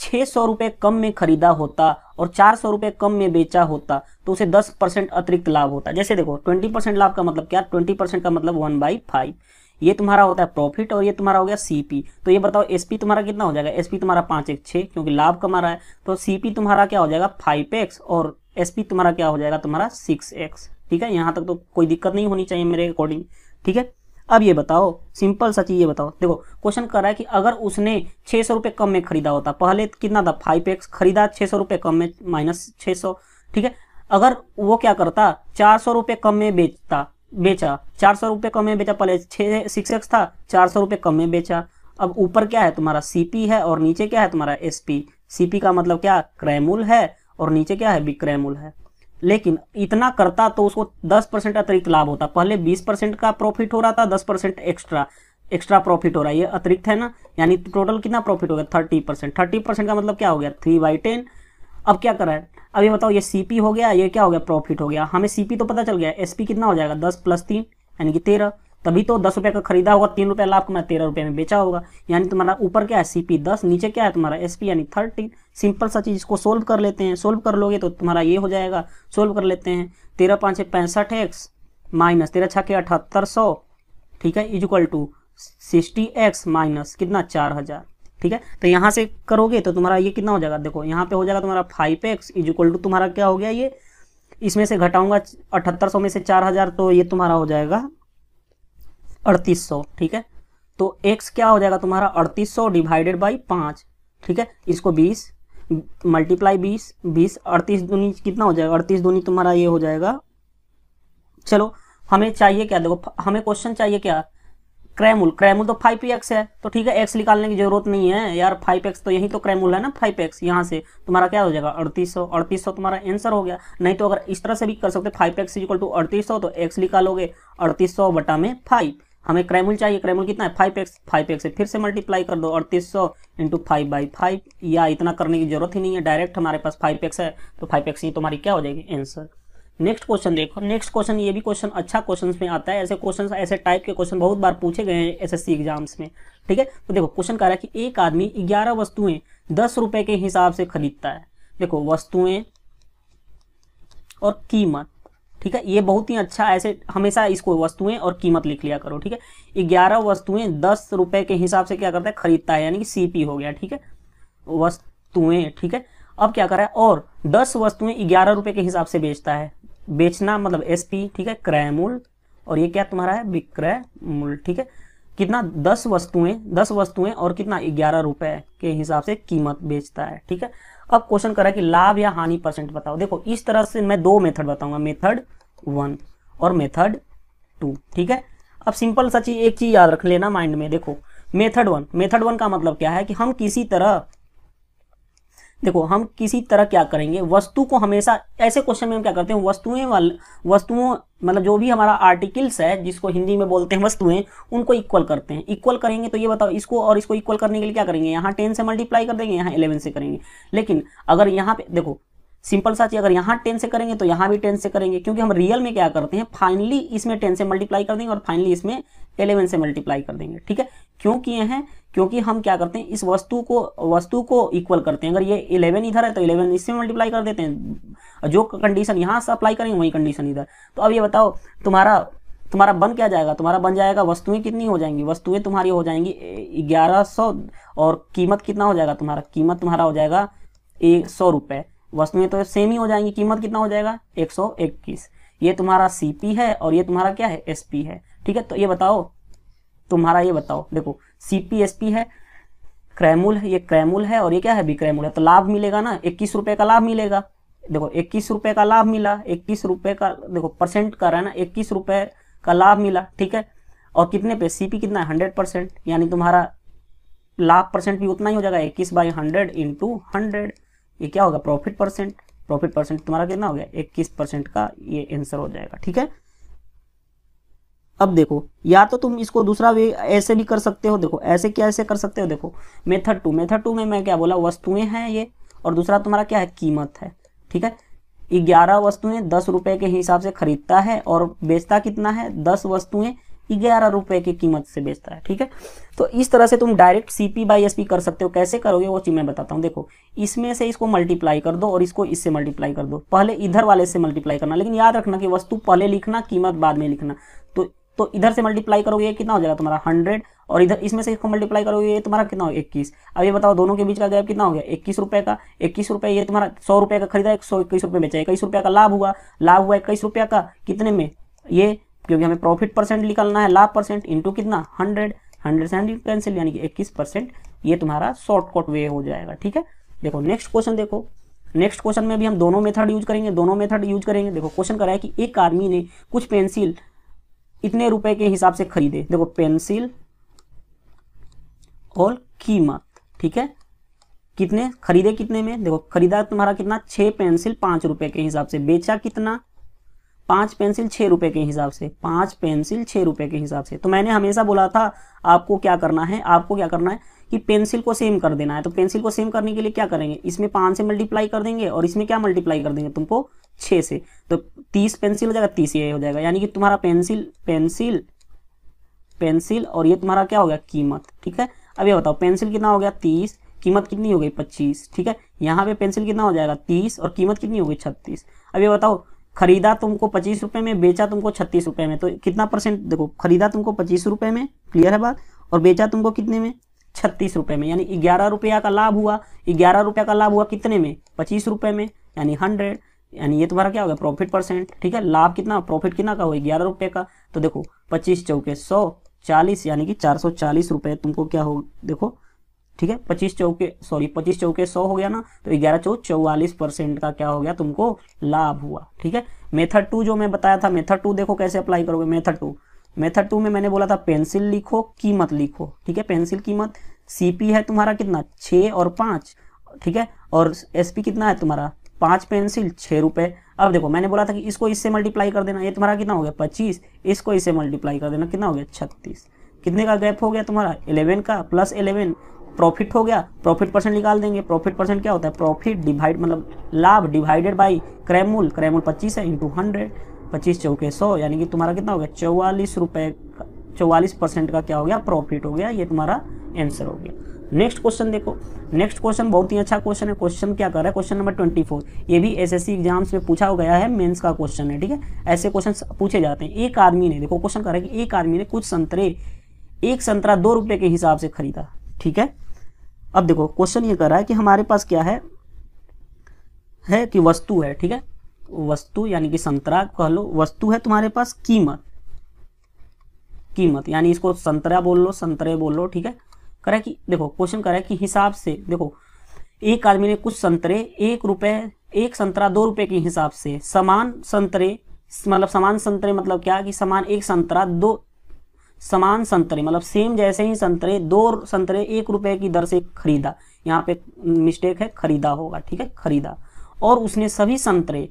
छह सौ रुपए कम में खरीदा होता और चार सौ रुपए कम में बेचा होता तो उसे दस परसेंट अतिरिक्त लाभ होता जैसे देखो ट्वेंटी परसेंट लाभ का मतलब क्या ट्वेंटी परसेंट का मतलब वन बाई फाइव ये तुम्हारा होता है प्रॉफिट और ये तुम्हारा हो गया सीपी तो ये बताओ एसपी तुम्हारा कितना हो जाएगा एसपी तुम्हारा पांच एक छे क्योंकि लाभ कमा रहा है तो सीपी तुम्हारा क्या हो जाएगा फाइव एक्स और एसपी तुम्हारा क्या हो जाएगा तुम्हारा सिक्स एक्स ठीक है यहाँ तक तो कोई दिक्कत नहीं होनी चाहिए मेरे अकॉर्डिंग ठीक है अब ये बताओ सिंपल सा चीज़ ये बताओ देखो क्वेश्चन कर रहा है कि अगर उसने छह सौ रुपए कम में खरीदा होता पहले कितना था फाइव एक्स खरीदा छह सौ रुपये कम में माइनस छह सौ ठीक है अगर वो क्या करता चार सौ रुपये कम में बेचता बेचा चार सौ रुपये कम में बेचा पहले छः सिक्स एक्स था चार सौ रुपये कम में बेचा अब ऊपर क्या है तुम्हारा सीपी है और नीचे क्या है तुम्हारा एसपी सीपी का मतलब क्या क्रैमूल है और नीचे क्या है विक्रैमूल है लेकिन इतना करता तो उसको दस परसेंट अतिरिक्त लाभ होता पहले बीस परसेंट का प्रॉफिट हो रहा था दस परसेंट एक्स्ट्रा एक्स्ट्रा प्रॉफिट हो रहा है ये अतिरिक्त है ना यानी टोटल कितना प्रॉफिट हो गया थर्टी परसेंट थर्टी परसेंट का मतलब क्या हो गया थ्री बाई टेन अब क्या करा है अब ये बताओ ये सीपी हो गया ये क्या हो गया प्रॉफिट हो गया हमें सीपी तो पता चल गया एसपी कितना हो जाएगा दस प्लस तीन यानी कि तेरह तभी तो दस रुपये का खरीदा होगा तीन रुपये लाभ कमाया तेरह रुपये में बेचा होगा यानी तुम्हारा ऊपर क्या है सीपी दस नीचे क्या है तुम्हारा एसपी यानी थर्टीन सिंपल सा चीज़ इसको सोल्व कर लेते हैं सोल्व कर लोगे तो तुम्हारा ये हो जाएगा सोल्व कर लेते हैं तेरह पाँच पैंसठ एक्स माइनस तेरह छः के अठहत्तर सौ ठीक है is equal to sixty X minus कितना चार हज़ार ठीक है तो यहाँ से करोगे तो तुम्हारा ये कितना हो जाएगा देखो यहाँ पे हो जाएगा तुम्हारा five X is equal to तुम्हारा क्या हो गया ये इसमें से घटाऊंगा अठहत्तर सौ में से चार हजार तो ये तुम्हारा हो जाएगा अड़तीस सौ ठीक है तो एक्स क्या हो जाएगा तुम्हारा अड़तीस सौ डिवाइडेड बाई पाँच ठीक है इसको बीस मल्टीप्लाई बीस बीस अड़तीस दूनी कितना हो जाएगा अड़तीस दूनी तुम्हारा ये हो जाएगा चलो हमें चाहिए क्या देखो हमें क्वेश्चन चाहिए क्या क्रैमुल क्रैमुल तो फाइव एक्स है तो ठीक है एक्स निकालने की जरूरत नहीं है यार फाइव एक्स तो यही तो क्रैमुल है ना फाइव एक्स यहाँ से तुम्हारा क्या हो जाएगा अड़तीस सौ अड़तीस सौ तुम्हारा आंसर हो गया नहीं तो अगर इस तरह से भी कर सकते फाइव एक्स इक्वल टू अड़तीस सौ तो एक्स निकालोगे अड़तीस सौ बटा में फाइव हमें क्रैमुल चाहिए क्रेमुल कितना है फाइव एक्स फाइव एक्स फिर से मल्टीप्लाई कर दो अड़तीस सौ इंटू फाइव बाई फाइव या इतना करने की जरूरत ही नहीं है डायरेक्ट हमारे पास फाइव एक्स है तो फाइव एक्स ही तुम्हारी क्या हो जाएगी आंसर नेक्स्ट क्वेश्चन देखो नेक्स्ट क्वेश्चन ये भी क्वेश्चन अच्छा क्वेश्चन में आता है ऐसे क्वेश्चन ऐसे टाइप के क्वेश्चन बहुत बार पूछे गए हैं एसएससी एग्जाम्स में ठीक है तो देखो क्वेश्चन कह रहा है कि एक आदमी ग्यारह वस्तुएं दस रुपए के हिसाब से खरीदता है देखो वस्तुएं और कीमत ठीक है ये बहुत ही अच्छा ऐसे हमेशा इसको वस्तुएं और कीमत लिख लिया करो ठीक है ग्यारह वस्तुएं दस रुपए के हिसाब से क्या करता है खरीदता है यानी कि सीपी हो गया ठीक है वस्तुएं ठीक है अब क्या कर रहा है और दस वस्तुएं ग्यारह रुपए के हिसाब से बेचता है बेचना मतलब एस पी ठीक है क्रय मूल्य और ये क्या तुम्हारा है विक्रय मूल्य ठीक है कितना दस वस्तुएं दस वस्तुएं और कितना ग्यारह रुपए के हिसाब से कीमत बेचता है ठीक है अब क्वेश्चन करा कि लाभ या हानि परसेंट बताओ देखो इस तरह से मैं दो मेथड बताऊंगा मेथड वन और मेथड टू ठीक है अब सिंपल सा चीज एक चीज याद रख लेना माइंड में देखो मेथड वन मेथड वन का मतलब क्या है कि हम किसी तरह देखो हम किसी तरह क्या करेंगे वस्तु को हमेशा ऐसे क्वेश्चन में हम क्या करते हैं वस्तुएं वाल वस्तुओं मतलब जो भी हमारा आर्टिकल्स है जिसको हिंदी में बोलते हैं वस्तुएं उनको इक्वल करते हैं इक्वल करेंगे तो ये बताओ इसको और इसको इक्वल करने के लिए क्या करेंगे यहाँ टेन से मल्टीप्लाई कर देंगे यहाँ इलेवन से करेंगे लेकिन अगर यहाँ पे देखो सिंपल सा चीज अगर यहाँ टेन से करेंगे तो यहाँ भी टेन से करेंगे क्योंकि हम रियल में क्या करते हैं फाइनली इसमें टेन से मल्टीप्लाई कर देंगे और फाइनली इसमें एलेवन से मल्टीप्लाई कर देंगे ठीक है क्यों किए हैं क्योंकि हम क्या करते हैं इस वस्तु को वस्तु को इक्वल करते हैं अगर ये इलेवन इधर है तो इलेवन इससे मल्टीप्लाई कर देते हैं जो कंडीशन यहाँ से अप्लाई करेंगे वही कंडीशन इधर तो अब ये बताओ तुम्हारा तुम्हारा बन क्या जाएगा तुम्हारा बन जाएगा वस्तुएं कितनी हो जाएंगी वस्तुएं तुम्हारी हो जाएंगी ग्यारह सौ और कीमत कितना हो जाएगा तुम्हारा कीमत तुम्हारा हो जाएगा एक सौ रुपये वस्तुएं तो सेम ही हो जाएंगी कीमत कितना हो जाएगा एक ये तुम्हारा सीपी है और ये तुम्हारा क्या है एसपी है ठीक है तो ये बताओ तुम्हारा ये बताओ देखो सीपी एसपी है क्रैमूल है ये क्रैमूल है और ये क्या है बिक्रैमूल है तो लाभ मिलेगा ना इक्कीस रुपए का लाभ मिलेगा देखो इक्कीस रुपए का लाभ मिला इक्कीस रुपए का देखो परसेंट कर रहा है ना इक्कीस रुपए का लाभ मिला ठीक है और कितने पे सीपी कितना है हंड्रेड परसेंट यानी तुम्हारा लाभ परसेंट भी उतना ही हो जाएगा इक्कीस बाई हंड्रेड इंटू हंड्रेड ये क्या होगा प्रॉफिट परसेंट प्रॉफिट परसेंट तुम्हारा कितना हो गया इक्कीस परसेंट का ये आंसर हो जाएगा ठीक है अब देखो या तो तुम इसको दूसरा वे ऐसे भी कर सकते हो देखो ऐसे क्या ऐसे कर सकते हो देखो मेथड टू मेथड टू में मैं क्या बोला वस्तुएं हैं ये और दूसरा तुम्हारा क्या है कीमत है ठीक है ग्यारह वस्तुएं दस रुपए के हिसाब से खरीदता है और बेचता कितना है दस वस्तुएं ग्यारह रुपए की कीमत से बेचता है ठीक है तो इस तरह से तुम डायरेक्ट सीपी बाई एसपी कर सकते हो कैसे करोगे वो चीज मैं बताता हूँ देखो इसमें से इसको मल्टीप्लाई कर दो और इसको इससे मल्टीप्लाई कर दो पहले इधर वाले से मल्टीप्लाई करना लेकिन याद रखना कि वस्तु पहले लिखना कीमत बाद में लिखना तो तो इधर से मल्टीप्लाई करोगे कितना हो जाएगा तुम्हारा हंड्रेड और इधर इसमें से इसको मल्टीप्लाई करोगे ये तुम्हारा कितना हो इक्कीस अब ये बताओ दोनों के बीच का गैप कितना हो गया इक्कीस रुपये का इक्कीस रुपए ये तुम्हारा सौ रुपये का खरीदा एक सौ इक्कीस रुपये बेचा इक्कीस रुपया का लाभ हुआ लाभ हुआ इक्कीस रुपया का कितने में ये क्योंकि हमें प्रॉफिट परसेंट निकालना है लाभ परसेंट इंटू कितना हंड्रेड हंड्रेड से कैंसिल यानी कि इक्कीस परसेंट ये तुम्हारा शॉर्टकट वे हो जाएगा ठीक है देखो नेक्स्ट क्वेश्चन देखो नेक्स्ट क्वेश्चन में भी हम दोनों मेथड यूज करेंगे दोनों मेथड यूज करेंगे देखो क्वेश्चन करा है कि एक आदमी ने कुछ पेंसिल इतने रुपए के हिसाब से खरीदे देखो पेंसिल और कीमत ठीक है कितने खरीदे कितने में देखो खरीदा तुम्हारा कितना छह पेंसिल पांच रुपए के हिसाब से बेचा कितना पांच पेंसिल छह रुपए के हिसाब से पांच पेंसिल छह रुपए के हिसाब से तो मैंने हमेशा बोला था आपको क्या करना है आपको क्या करना है कि पेंसिल को सेम कर देना है तो पेंसिल को सेम करने के लिए क्या करेंगे इसमें पांच से मल्टीप्लाई कर देंगे और इसमें क्या मल्टीप्लाई कर देंगे तुमको छह से तो तीस पेंसिल हो जाएगा तीस ये हो जाएगा यानी कि तुम्हारा पेंसिल पेंसिल पेंसिल और ये तुम्हारा क्या हो गया कीमत ठीक है अब ये बताओ पेंसिल कितना हो गया तीस कीमत कितनी हो गई पच्चीस ठीक है यहाँ पे पेंसिल कितना हो जाएगा तीस और कीमत कितनी हो गई छत्तीस अब ये बताओ खरीदा तुमको पच्चीस रुपए में बेचा तुमको छत्तीस रुपये में तो कितना परसेंट देखो खरीदा तुमको पच्चीस रुपए में क्लियर है बात और बेचा तुमको कितने में छत्तीस रुपये में यानी ग्यारह रुपया का लाभ हुआ ग्यारह रुपया का लाभ हुआ कितने में पच्चीस रुपए में यानी हंड्रेड यानी ये तुम्हारा क्या होगा प्रॉफिट परसेंट ठीक है लाभ कितना प्रॉफिट कितना का होगा ग्यारह रुपये का तो देखो पच्चीस चौके सौ चालीस यानी कि चार सौ चालीस रुपये तुमको क्या हो देखो ठीक है पच्चीस चौके सॉरी पच्चीस चौके सौ हो गया ना तो ग्यारह चौ चौवालीस परसेंट का क्या हो गया तुमको लाभ हुआ ठीक है मेथड टू जो मैं बताया था मेथड टू देखो कैसे अप्लाई करोगे मेथड टू मेथड टू में मैंने बोला था पेंसिल लिखो कीमत लिखो ठीक है पेंसिल कीमत सीपी है तुम्हारा कितना छः और पाँच ठीक है और एसपी कितना है तुम्हारा पाँच पेंसिल छः रुपये अब देखो मैंने बोला था कि इसको इससे मल्टीप्लाई कर देना ये तुम्हारा कितना हो गया पच्चीस इसको इससे मल्टीप्लाई कर देना कितना हो गया छत्तीस कितने का गैप हो गया तुम्हारा इलेवन का प्लस इलेवन प्रॉफिट हो गया प्रॉफिट परसेंट निकाल देंगे प्रॉफिट परसेंट क्या होता है प्रॉफिट डिवाइड मतलब लाभ डिवाइडेड बाई क्रैमूल क्रैमूल पच्चीस है इंटू हंड्रेड पच्चीस चौके सौ यानी कि तुम्हारा कितना हो गया चौवालीस रुपये चौवालीस परसेंट का क्या हो गया प्रॉफिट हो गया ये तुम्हारा आंसर हो गया नेक्स्ट क्वेश्चन देखो नेक्स्ट क्वेश्चन बहुत ही अच्छा क्वेश्चन है क्वेश्चन क्या कर रहा है क्वेश्चन नंबर ट्वेंटी फोर ये भी एसएससी एग्जाम्स में पूछा हो गया है मेंस का क्वेश्चन है ठीक है ऐसे क्वेश्चन पूछे जाते हैं एक आदमी ने देखो क्वेश्चन कर रहा है कि एक आदमी ने कुछ संतरे एक संतरा दो रुपए के हिसाब से खरीदा ठीक है अब देखो क्वेश्चन ये कर रहा है कि हमारे पास क्या है है कि वस्तु है ठीक है वस्तु यानी कि संतरा कह लो वस्तु है तुम्हारे पास कीमत कीमत यानी इसको संतरा बोल लो संतरे बोल लो ठीक है करा कि देखो क्वेश्चन करा कि हिसाब से देखो एक आदमी ने कुछ संतरे एक रुपए एक संतरा दो रुपए के हिसाब से समान संतरे मतलब समान संतरे मतलब क्या कि समान एक संतरा दो समान संतरे मतलब सेम जैसे ही संतरे दो संतरे एक रुपए की दर से खरीदा यहाँ पे मिस्टेक है खरीदा होगा ठीक है खरीदा और उसने सभी संतरे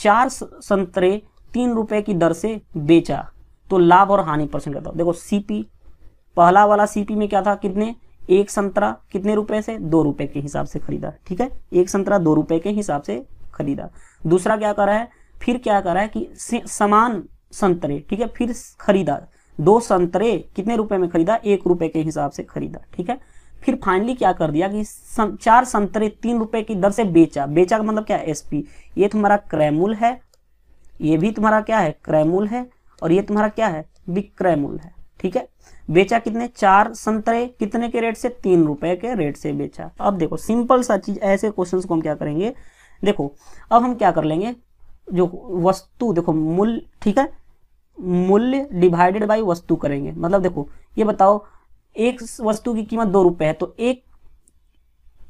चार संतरे तीन रुपए की दर से बेचा तो लाभ और हानि परसेंट करता देखो सीपी पहला वाला सीपी में क्या था कितने एक संतरा कितने रुपए से दो रुपए के हिसाब से खरीदा ठीक है एक संतरा दो रुपए के हिसाब से खरीदा दूसरा क्या कर रहा है फिर क्या कर रहा है कि समान संतरे ठीक है फिर खरीदा दो संतरे कितने रुपए में खरीदा एक रुपए के हिसाब से खरीदा ठीक है फिर फाइनली क्या कर दिया कि सं, चार संतरे तीन रुपए की दर से बेचा बेचा का मतलब क्या है एसपी ये तुम्हारा क्रैमूल है ये भी तुम्हारा क्या है क्रैमूल है और ये तुम्हारा क्या है विक्रैमूल है ठीक है बेचा कितने चार संतरे कितने के रेट से तीन रुपए के रेट से बेचा अब देखो सिंपल सा चीज ऐसे क्वेश्चन को हम क्या करेंगे देखो अब हम क्या कर लेंगे जो वस्तु देखो मूल्य ठीक है मूल्य डिवाइडेड बाई वस्तु करेंगे मतलब देखो ये बताओ एक वस्तु की कीमत दो रुपए है तो एक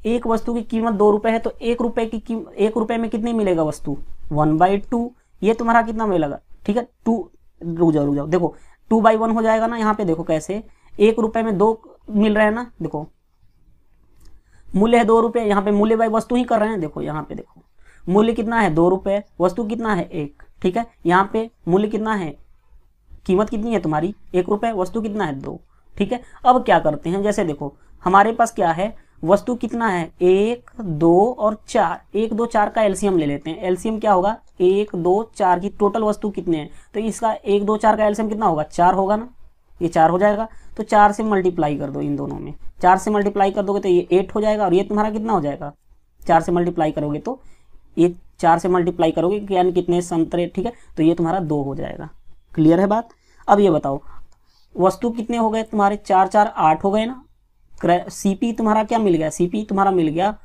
एक वस्तु की कीमत दो रुपए है तो एक रुपए की एक रुपए में कितनी मिलेगा वस्तु वन बाई टू ये तुम्हारा कितना मिलेगा ठीक है टू रुक जाओ रुक जाओ देखो टू बाई वन हो जाएगा ना यहाँ पे देखो कैसे एक रुपए में दो मिल रहे हैं ना देखो मूल्य है दो रुपए यहाँ पे मूल्य बाई वस्तु ही कर रहे हैं देखो यहाँ पे देखो मूल्य कितना है दो रुपए वस्तु कितना है एक ठीक है यहाँ पे मूल्य कितना है कीमत कितनी है तुम्हारी एक रुपये वस्तु कितना है दो ठीक है अब क्या करते हैं जैसे देखो हमारे पास क्या है वस्तु कितना है एक दो और चार एक दो चार का एल्सियम ले लेते हैं एल्सियम क्या होगा एक दो चार की टोटल वस्तु कितने हैं तो इसका एक दो चार का एल्सियम कितना होगा चार होगा ना ये चार हो जाएगा तो चार से मल्टीप्लाई कर दो इन दोनों में चार से मल्टीप्लाई कर दोगे तो ये एट हो जाएगा और ये तुम्हारा कितना हो जाएगा चार से मल्टीप्लाई करोगे तो ये चार से मल्टीप्लाई करोगे यानी कितने संतरे ठीक है तो ये तुम्हारा दो हो जाएगा क्लियर है बात अब ये बताओ वस्तु कितने हो गए तुम्हारे चार चार आठ हो गए ना सीपी तुम्हारा क्या मिल गया सीपी तुम्हारा मिल गया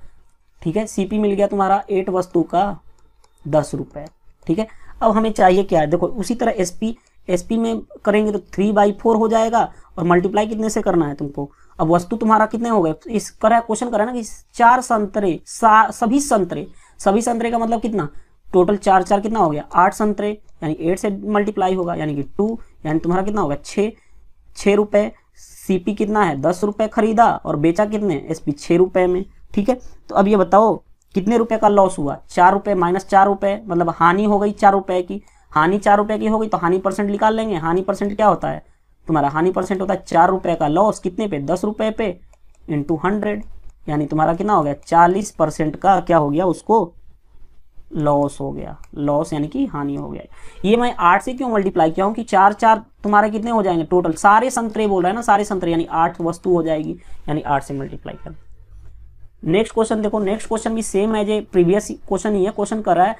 ठीक है सीपी मिल गया तुम्हारा एट वस्तु का दस रुपये ठीक है अब हमें चाहिए क्या है देखो उसी तरह एस पी एस पी में करेंगे तो थ्री बाई फोर हो जाएगा और मल्टीप्लाई कितने से करना है तुमको अब वस्तु तुम्हारा कितने हो गए इस कर क्वेश्चन करा ना कि चार संतरे सभी संतरे सभी संतरे का मतलब कितना टोटल चार चार कितना हो गया आठ संतरे यानी एट से मल्टीप्लाई होगा यानी कि टू यानी तुम्हारा कितना होगा छः छः रुपये सीपी कितना है दस रुपये खरीदा और बेचा कितने एस पी में ठीक है तो अब ये बताओ कितने रुपए का लॉस हुआ चार रुपये माइनस चार रुपये मतलब हानि हो गई चार रुपये की हानि चार रुपये की हो गई तो हानि परसेंट निकाल लेंगे हानि परसेंट क्या होता है तुम्हारा हानि परसेंट होता है चार रुपये का लॉस कितने पे दस रुपये पे इंटू हंड्रेड यानी तुम्हारा कितना हो गया चालीस परसेंट का क्या हो गया उसको लॉस हो गया लॉस यानी कि हानि हो गया ये मैं आठ से क्यों मल्टीप्लाई किया हूँ कि चार चार तुम्हारे कितने हो जाएंगे टोटल सारे संतरे बोल रहा है ना सारे संतरे यानी आठ वस्तु हो जाएगी यानी आठ से मल्टीप्लाई कर नेक्स्ट क्वेश्चन देखो नेक्स्ट क्वेश्चन भी सेम है जो प्रीवियस क्वेश्चन ही है क्वेश्चन कर रहा है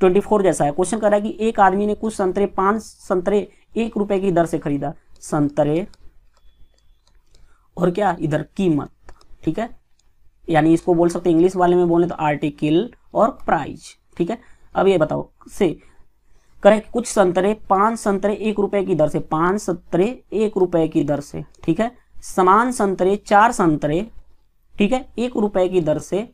ट्वेंटी फोर जैसा है क्वेश्चन कर रहा है कि एक आदमी ने कुछ संतरे पांच संतरे एक रुपए की दर से खरीदा संतरे और क्या इधर कीमत ठीक है यानी इसको बोल सकते इंग्लिश वाले में बोले तो आर्टिकल और प्राइज ठीक है अब ये बताओ से करेक्ट कुछ संतरे पांच संतरे एक रुपए की दर से पांच संतरे एक रुपए की दर से ठीक है समान संतरे चार संतरे ठीक है एक रुपए की दर से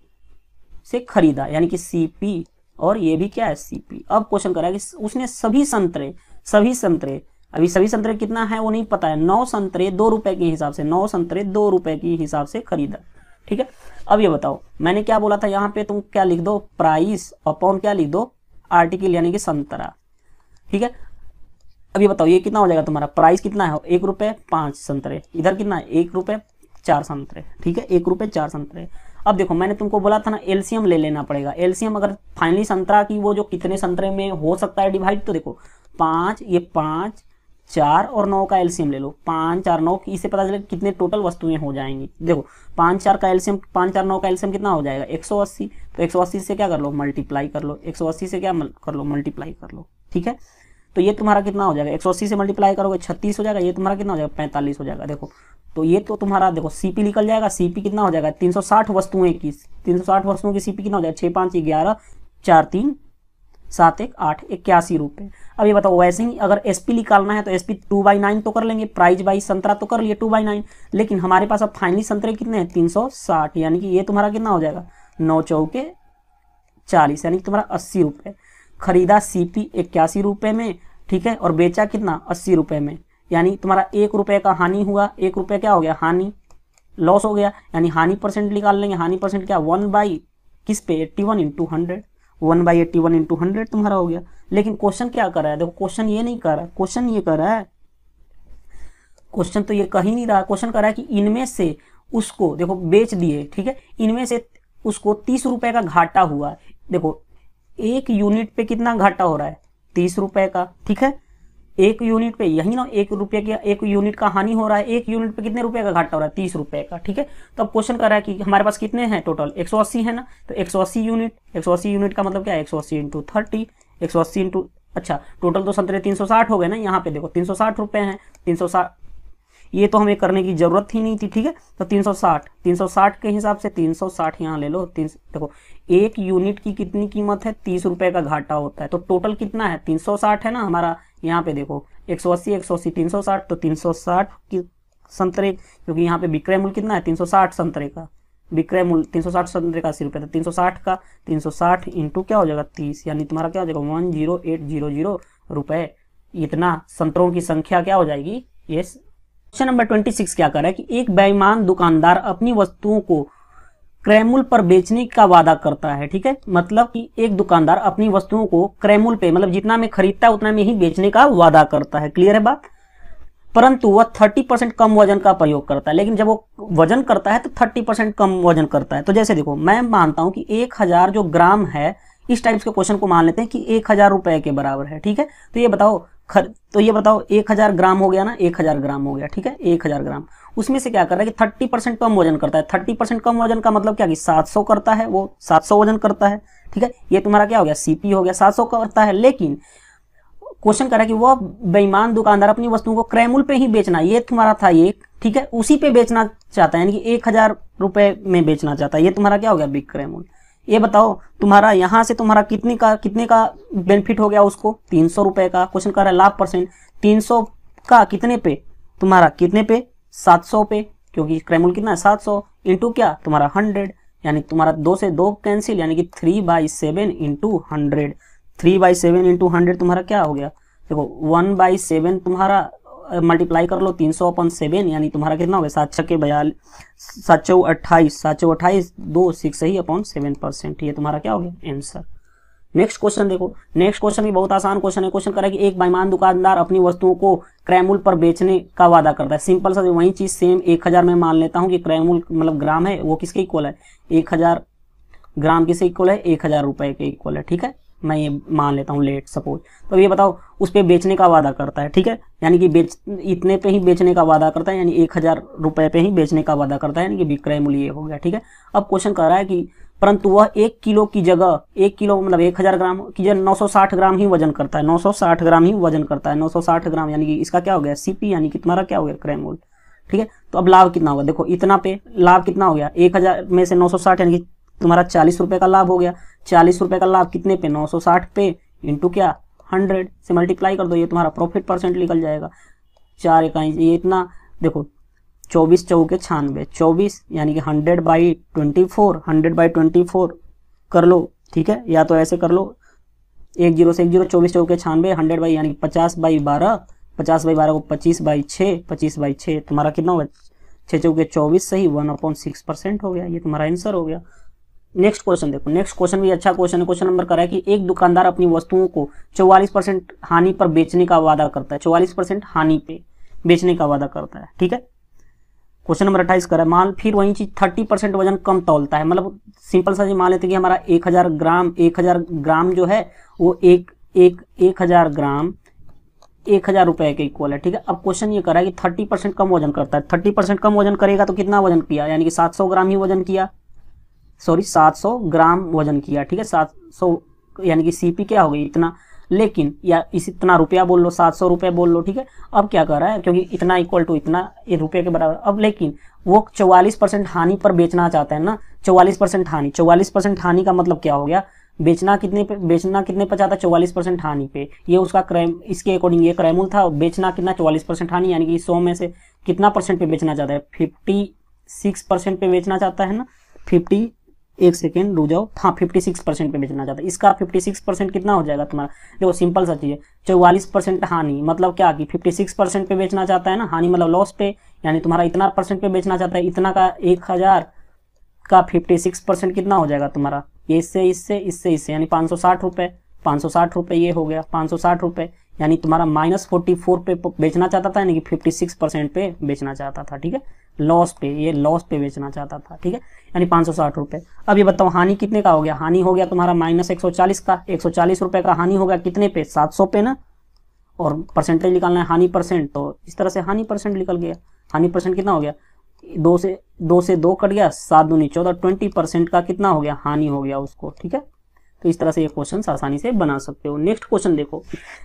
से खरीदा यानी कि सीपी और ये भी क्या है सीपी अब क्वेश्चन करा कि उसने सभी संतरे सभी संतरे अभी सभी संतरे कितना है वो नहीं पता है नौ संतरे दो रुपए के हिसाब से नौ संतरे दो रुपए के हिसाब से खरीदा ठीक है अब ये बताओ मैंने क्या बोला था यहाँ पे तुम क्या लिख दो प्राइस अपॉन क्या लिख दो आर्टिकल यानी कि संतरा ठीक है अब ये बताओ ये कितना हो जाएगा तुम्हारा प्राइस कितना है एक रुपये पाँच संतरे इधर कितना है एक रुपये चार संतरे ठीक है एक रुपये चार संतरे अब देखो मैंने तुमको बोला था ना एलसीएम ले लेना पड़ेगा एलसीएम अगर फाइनली संतरा की वो जो कितने संतरे में हो सकता है डिवाइड तो देखो पाँच ये पाँच चार और नौ का एल्सियम ले लो पाँच चार नौ इससे पता चले कितने टोटल वस्तुएं हो जाएंगी देखो पाँच चार का एल्सियम पाँच चार नौ का एल्सियम कितना हो जाएगा 180 तो 180 से क्या कर लो मल्टीप्लाई कर लो 180 से क्या कर लो मल्टीप्लाई कर लो ठीक है तो ये तुम्हारा कितना हो जाएगा 180 से मल्टीप्लाई करोगे छत्तीस हो जाएगा ये तुम्हारा कितना हो जाएगा पैंतालीस हो जाएगा देखो तो ये तो तुम्हारा देखो सीपी निकल जाएगा सीपी कितना हो जाएगा साठ वस्तुएं की साठ वस्तुओं की सीपी कितना हो जाएगा छः पाँच ग्यारह चार तीन सात एक आठ इक्यासी रुपये अब ये बताओ वैसे ही अगर एस पी निकालना है तो S P two by nine तो कर लेंगे प्राइस बाई संतरा तो कर लिए टू बाई नाइन लेकिन हमारे पास अब फाइनली संतरे कितने हैं तीन सौ साठ यानी कि ये तुम्हारा कितना हो जाएगा नौ चौके चालीस यानी कि तुम्हारा अस्सी रुपये खरीदा सी पी इक्यासी रुपये में ठीक है और बेचा कितना अस्सी रुपये में यानी तुम्हारा एक रुपये का हानि हुआ एक रुपये क्या हो गया हानि लॉस हो गया यानी हानि परसेंट निकाल लेंगे हानि परसेंट क्या वन बाई किस पे eighty one into hundred one by eighty one into hundred तुम्हारा हो गया लेकिन क्वेश्चन क्या कर रहा है देखो क्वेश्चन ये नहीं कर रहा क्वेश्चन ये कर रहा है क्वेश्चन तो ये कह ही नहीं रहा क्वेश्चन कर रहा है कि इनमें से उसको देखो बेच दिए ठीक है इनमें से उसको तीस रुपए का घाटा हुआ देखो एक यूनिट पे कितना घाटा हो रहा है तीस रुपए का ठीक है एक यूनिट पे यही ना एक रुपये की एक यूनिट का हानि हो रहा है एक यूनिट पे कितने रुपए का घाटा हो रहा है तीस रुपए का ठीक है तो अब क्वेश्चन कर रहा है कि हमारे पास कितने हैं टोटल एक सौ अस्सी है ना तो एक सौ अस्सी यूनिट एक सौ अस्सी यूनिट का मतलब क्या है एक सौ अस्सी इंटू थर्टी एक सौ अस्सी इंटू अच्छा टोटल तो संतरे तीन सौ साठ हो गए ना यहाँ पे देखो तीन सौ साठ रुपए हैं तीन सौ साठ ये तो हमें करने की जरूरत ही नहीं थी ठीक है तो 360 360 के हिसाब से 360 यहाँ ले लो तीन देखो एक यूनिट की कितनी कीमत है तीस रुपए का घाटा होता है तो टोटल कितना है 360 है ना हमारा यहाँ पे देखो एक सौ अस्सी एक सौ अस्सी तीन सौ साठ तो तीन सौ साठ की संतरे क्योंकि यहाँ पे विक्रय मूल्य कितना है तीन सौ साठ संतरे का विक्रय मूल्य तीन सौ साठ संतरे का अस्सी रुपये था तीन सौ साठ का तीन सौ साठ इंटू क्या हो जाएगा तीस यानी तुम्हारा क्या हो जाएगा one zero eight zero zero रुपये इतना संतरों की संख्या क्या हो जाएगी ये क्वेश्चन नंबर ट्वेंटी सिक्स क्या कर रहा है कि एक बेईमान दुकानदार अपनी वस्तुओं को क्रय पर बेचने का वादा करता है ठीक है मतलब कि एक दुकानदार अपनी वस्तुओं को क्रैमुल पे मतलब जितना में खरीदता है उतना में ही बेचने का वादा करता है क्लियर है बात परंतु वह थर्टी परसेंट कम वजन का प्रयोग करता है लेकिन जब वो वजन करता है तो थर्टी परसेंट कम वजन करता है तो जैसे देखो मैं मानता हूं कि एक हजार जो ग्राम है इस टाइप के क्वेश्चन को मान लेते हैं कि एक हजार रुपए के बराबर है ठीक है तो ये बताओ खर तो ये बताओ एक हजार ग्राम हो गया ना एक हजार ग्राम हो गया ठीक है एक हजार ग्राम उसमें से क्या कर रहा है कि थर्टी परसेंट कम वजन करता है थर्टी परसेंट कम वजन का मतलब क्या कि सात सौ करता है वो सात सौ वजन करता है ठीक है ये तुम्हारा क्या हो गया सीपी हो गया सात सौ करता है लेकिन क्वेश्चन कर है कि वह बेईमान दुकानदार अपनी वस्तुओं को क्रैमुल पे ही बेचना ये तुम्हारा था ये ठीक है उसी पे बेचना चाहता है यानी कि एक हजार रुपए में बेचना चाहता है ये तुम्हारा क्या हो गया बिग क्रैमुल ये बताओ तुम्हारा यहाँ से तुम्हारा कितने का कितने का बेनिफिट हो गया उसको तीन सौ रुपये का क्वेश्चन कर रहा है लाभ परसेंट तीन सौ का कितने पे तुम्हारा कितने पे सात सौ पे क्योंकि क्रेमुल कितना है सात सौ इंटू क्या तुम्हारा हंड्रेड यानी तुम्हारा दो से दो कैंसिल यानी कि three by seven into hundred three by seven into hundred तुम्हारा क्या हो गया देखो वन बाई सेवन तुम्हारा मल्टीप्लाई कर लो तीन सौ अपन सेवन यानी तुम्हारा कितना होगा सात छके बयालीस सात चौ अट्ठाईस सात चौ अट्ठाईस दो सिक्स ही अपॉन सेवन परसेंट ये तुम्हारा क्या हो गया आंसर नेक्स्ट क्वेश्चन देखो नेक्स्ट क्वेश्चन भी बहुत आसान क्वेश्चन है क्वेश्चन करा कि एक बेईमान दुकानदार अपनी वस्तुओं को क्रैमूल पर बेचने का वादा करता है सिंपल सा वही चीज सेम एक हजार में मान लेता हूँ कि क्रैमूल मतलब ग्राम है वो किसके इक्वल है एक हजार ग्राम किसके इक्वल है एक हजार रुपए के इक्वल है ठीक है मैं ये मान लेता हूँ लेट सपोज तो ये बताओ उस पर बेचने का वादा करता है ठीक है यानी कि बेच इतने पे ही बेचने का वादा करता है यानी एक हज़ार रुपये पे ही बेचने का वादा करता है यानी कि विक्रय मूल्य ये हो गया ठीक है अब क्वेश्चन कह रहा है कि परंतु वह एक किलो की जगह एक किलो मतलब एक हज़ार ग्राम की जगह साठ ग्राम ही वजन करता है साठ ग्राम ही वजन करता है साठ ग्राम यानी कि इसका क्या हो गया सीपी यानी कि तुम्हारा क्या हो गया क्रय मूल्य ठीक है तो अब लाभ कितना होगा देखो इतना पे लाभ कितना हो गया एक हज़ार में से साठ यानी कि तुम्हारा चालीस रुपये का लाभ हो गया चालीस रुपये का लाभ कितने पे नौ सौ साठ पे इंटू क्या हंड्रेड से मल्टीप्लाई कर दो ये तुम्हारा प्रॉफिट परसेंट निकल जाएगा चार इकाई ये इतना देखो चौबीस चौके छानवे चौबीस यानी कि hundred by twenty four hundred by twenty four कर लो ठीक है या तो ऐसे कर लो एक जीरो से एक जीरो चौबीस चौके छानवे हंड्रेड बाई यानी पचास बाई बारह पचास बाई बारह को पच्चीस बाई छः पच्चीस बाई छः तुम्हारा कितना होगा छः चौके चौबीस सही वन अपॉइंट सिक्स परसेंट हो गया ये तुम्हारा आंसर हो गया नेक्स्ट क्वेश्चन देखो नेक्स्ट क्वेश्चन भी अच्छा क्वेश्चन है क्वेश्चन नंबर करा है कि एक दुकानदार अपनी वस्तुओं को 44 परसेंट हानि पर बेचने का वादा करता है 44 परसेंट हानि पे बेचने का वादा करता है ठीक है क्वेश्चन नंबर अट्ठाईस करा है माल फिर वही चीज थर्टी परसेंट वजन कम तोलता है मतलब सिंपल सा जी मान लेते कि हमारा एक हजार ग्राम एक हजार ग्राम जो है वो एक एक एक हजार ग्राम एक हजार रुपए के इक्वल है ठीक है अब क्वेश्चन ये करा है कि थर्टी परसेंट कम वजन करता है थर्टी परसेंट कम वजन करेगा तो कितना वजन किया यानी कि सात सौ ग्राम ही वजन किया सॉरी 700 ग्राम वजन किया ठीक है 700 यानी कि सीपी क्या हो गई इतना लेकिन या इस इतना रुपया बोल लो सात सौ रुपये बोल लो ठीक है अब क्या कर रहा है क्योंकि इतना इक्वल टू इतना रुपये के बराबर अब लेकिन वो चौवालीस परसेंट हानि पर बेचना चाहता है ना चौवालीस परसेंट हानि चौवालीस परसेंट हानि का मतलब क्या हो गया बेचना कितने पे बेचना कितने पर चाहता है चौवालीस परसेंट हानि पे ये उसका क्रैम इसके अकॉर्डिंग ये क्रैमुल था बेचना कितना चौवालीस परसेंट हानि यानी कि सौ में से कितना परसेंट पे बेचना चाहता है फिफ्टी सिक्स परसेंट पे बेचना चाहता है ना फिफ्टी एक सेकेंड रुक जाओ हाँ फिफ्टी सिक्स परसेंट पे बेचना चाहता है इसका फिफ्टी सिक्स परसेंट कितना हो जाएगा तुम्हारा देखो सिंपल सा चीज़ है चौवालीस परसेंट हानि मतलब क्या कि फिफ्टी सिक्स परसेंट पे बेचना चाहता है ना हानि मतलब लॉस पे यानी तुम्हारा इतना परसेंट पे बेचना चाहता है इतना का एक हज़ार का फिफ्टी सिक्स परसेंट कितना हो जाएगा तुम्हारा ये इससे इससे इससे इससे यानी पाँच सौ साठ रुपये पाँच सौ साठ रुपये ये हो गया पाँच सौ साठ रुपये यानी तुम्हारा माइनस फोर्टी फोर पे बेचना चाहता था यानी कि फिफ्टी सिक्स परसेंट पे बेचना चाहता था ठीक है लॉस पे ये लॉस पे बेचना चाहता था ठीक है यानी पाँच सौ साठ रुपये अब ये बताओ हानि कितने का हो गया हानि हो गया तो तुम्हारा माइनस एक सौ चालीस का एक सौ चालीस रुपये का हानि हो गया कितने पे सात सौ पे ना और परसेंटेज निकालना है हानि परसेंट तो इस तरह से हानि परसेंट निकल गया हानि परसेंट कितना हो गया दो से दो से दो कट गया सात दूनी चौदह ट्वेंटी परसेंट का कितना हो गया हानि हो गया उसको ठीक है तो इस तरह से ये क्वेश्चन आसानी से बना सकते हो नेक्स्ट क्वेश्चन देखो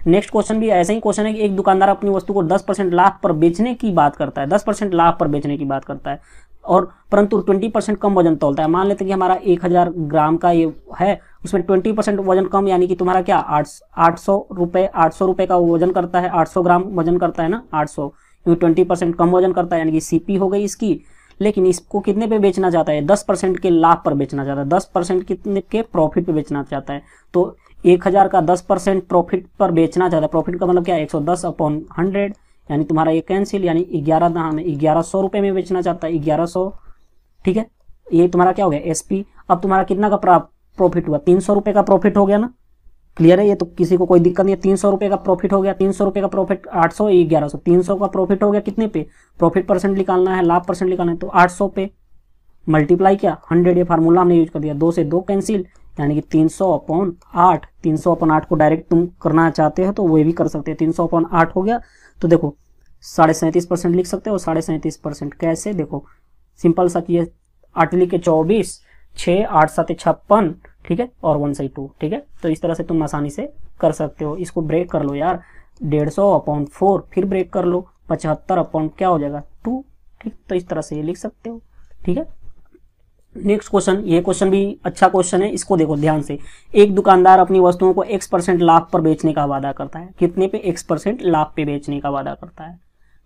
नेक्स्ट क्वेश्चन भी ऐसा ही क्वेश्चन है कि एक दुकानदार अपनी वस्तु को 10 परसेंट लाभ पर बेचने की बात करता है 10 परसेंट लाभ पर बेचने की बात करता है और परंतु 20 परसेंट कम वजन तोलता है मान लेते हैं कि हमारा 1000 ग्राम का ये है उसमें 20 परसेंट वजन कम यानी कि तुम्हारा क्या आठ आठ सौ रुपये आठ सौ रुपये का वजन करता है 800 ग्राम वजन करता है ना 800 सौ क्योंकि ट्वेंटी परसेंट कम वजन करता है यानी कि सीपी हो गई इसकी लेकिन इसको कितने पे बेचना चाहता है दस परसेंट के लाभ पर बेचना चाहता है दस परसेंट कितने के प्रॉफिट पर बेचना चाहता है तो एक हज़ार का दस परसेंट प्रॉफिट पर बेचना चाहता है प्रॉफिट का मतलब क्या एक सौ दस अपॉन हंड्रेड यानी तुम्हारा ये कैंसिल यानी ग्यारह ग्यारह सौ रुपये में बेचना चाहता है ग्यारह सौ ठीक है ये तुम्हारा क्या हो गया एसपी अब तुम्हारा कितना का प्रॉफिट हुआ तीन सौ रुपये का प्रॉफिट हो गया ना क्लियर है ये तो किसी को कोई दिक्कत नहीं है तीन सौ रुपये का प्रॉफिट हो गया तीन सौ रुपये का प्रॉफिट आठ सौ ग्यारह सौ तीन सौ का प्रॉफिट हो गया कितने पे प्रॉफिट परसेंट निकालना है लाभ परसेंट निकालना है तो आठ सौ पे मल्टीप्लाई किया हंड्रेड ये फार्मूला हमने यूज कर दिया दो से दो कैंसिल यानी कि तीन सौ अपॉन आठ तीन सौ अपॉन आठ को डायरेक्ट तुम करना चाहते हो तो वो भी कर सकते हैं तीन सौ अपॉन आठ हो गया तो देखो साढ़े सैंतीस परसेंट लिख सकते हो साढ़े सैंतीस परसेंट कैसे देखो सिंपल सा चीज आठ लिखे चौबीस छः आठ सात छप्पन ठीक है और वन साइड टू ठीक है तो इस तरह से तुम आसानी से कर सकते हो इसको ब्रेक कर लो यार डेढ़ सौ अपॉन फोर फिर ब्रेक कर लो पचहत्तर अपॉन क्या हो जाएगा टू ठीक तो इस तरह से ये लिख सकते हो ठीक है नेक्स्ट क्वेश्चन ये क्वेश्चन भी अच्छा क्वेश्चन है इसको देखो ध्यान से एक दुकानदार अपनी वस्तुओं को एक्स परसेंट लाभ पर बेचने का वादा करता है कितने पे एक्स परसेंट लाभ पे बेचने का वादा करता है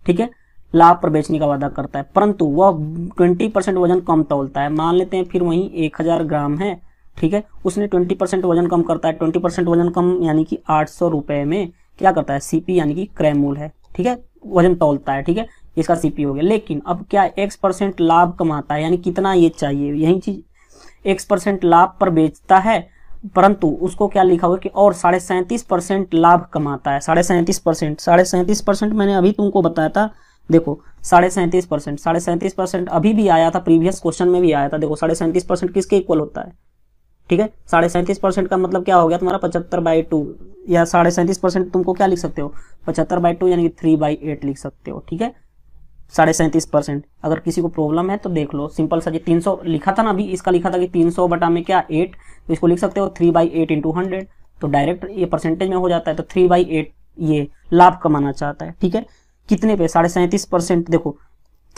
ठीक है लाभ पर बेचने का वादा करता है परंतु वह ट्वेंटी परसेंट वजन कम तोलता है मान लेते हैं फिर वही एक हजार ग्राम है ठीक है उसने ट्वेंटी परसेंट वजन कम करता है ट्वेंटी परसेंट वजन कम यानी कि आठ सौ रुपये में क्या करता है सीपी यानी कि क्रैमूल है ठीक है वजन तोलता है ठीक है इसका सीपी हो गया लेकिन अब क्या एक्स परसेंट लाभ कमाता है यानी कितना ये चाहिए यही चीज एक्स परसेंट लाभ पर बेचता है परंतु उसको क्या लिखा हुआ कि और साढ़े सैंतीस परसेंट लाभ कमाता है साढ़े सैंतीस परसेंट साढ़े सैंतीस परसेंट मैंने अभी तुमको बताया था देखो साढ़े सैंतीस परसेंट साढ़े सैंतीस परसेंट अभी भी आया था प्रीवियस क्वेश्चन में भी आया था देखो साढ़े सैंतीस परसेंट किसके इक्वल होता है ठीक है साढ़े सैंतीस परसेंट का मतलब क्या हो गया तुम्हारा पचहत्तर बाई टू या साढ़े सैंतीस परसेंट तुमको क्या लिख सकते हो पचहत्तर बाई टू यानी कि थ्री बाई एट लिख सकते हो ठीक है साढ़े सैंतीस परसेंट अगर किसी को प्रॉब्लम है तो देख लो सिंपल सा जी तीन सौ लिखा था ना अभी इसका लिखा था कि तीन सौ बटा में क्या एट तो इसको लिख सकते हो three by eight into hundred तो डायरेक्ट ये परसेंटेज में हो जाता है तो थ्री बाई एट ये लाभ कमाना चाहता है ठीक है कितने पे साढ़े सैंतीस परसेंट देखो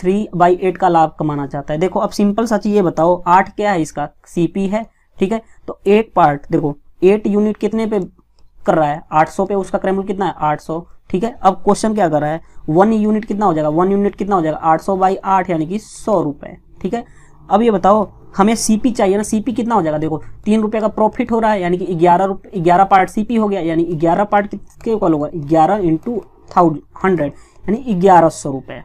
थ्री बाई एट का लाभ कमाना चाहता है देखो अब सिंपल सा चीज ये बताओ आठ क्या है इसका सीपी है ठीक है तो एक पार्ट देखो एट यूनिट कितने पे कर रहा है आठ सौ पे उसका क्रैमल कितना है आठ सौ ठीक है अब क्वेश्चन क्या कर रहा है वन यूनिट कितना हो जाएगा वन यूनिट कितना हो जाएगा आठ सौ बाई आठ यानी कि सौ रुपए ठीक है अब ये बताओ हमें सीपी चाहिए ना सीपी कितना हो जाएगा देखो तीन रुपये का प्रॉफिट हो रहा है यानी कि ग्यारह रुपये ग्यारह पार्ट सीपी हो गया यानी ग्यारह पार्ट के इक्वल होगा ग्यारह इंटू थाउजेंड यानी ग्यारह सौ रुपये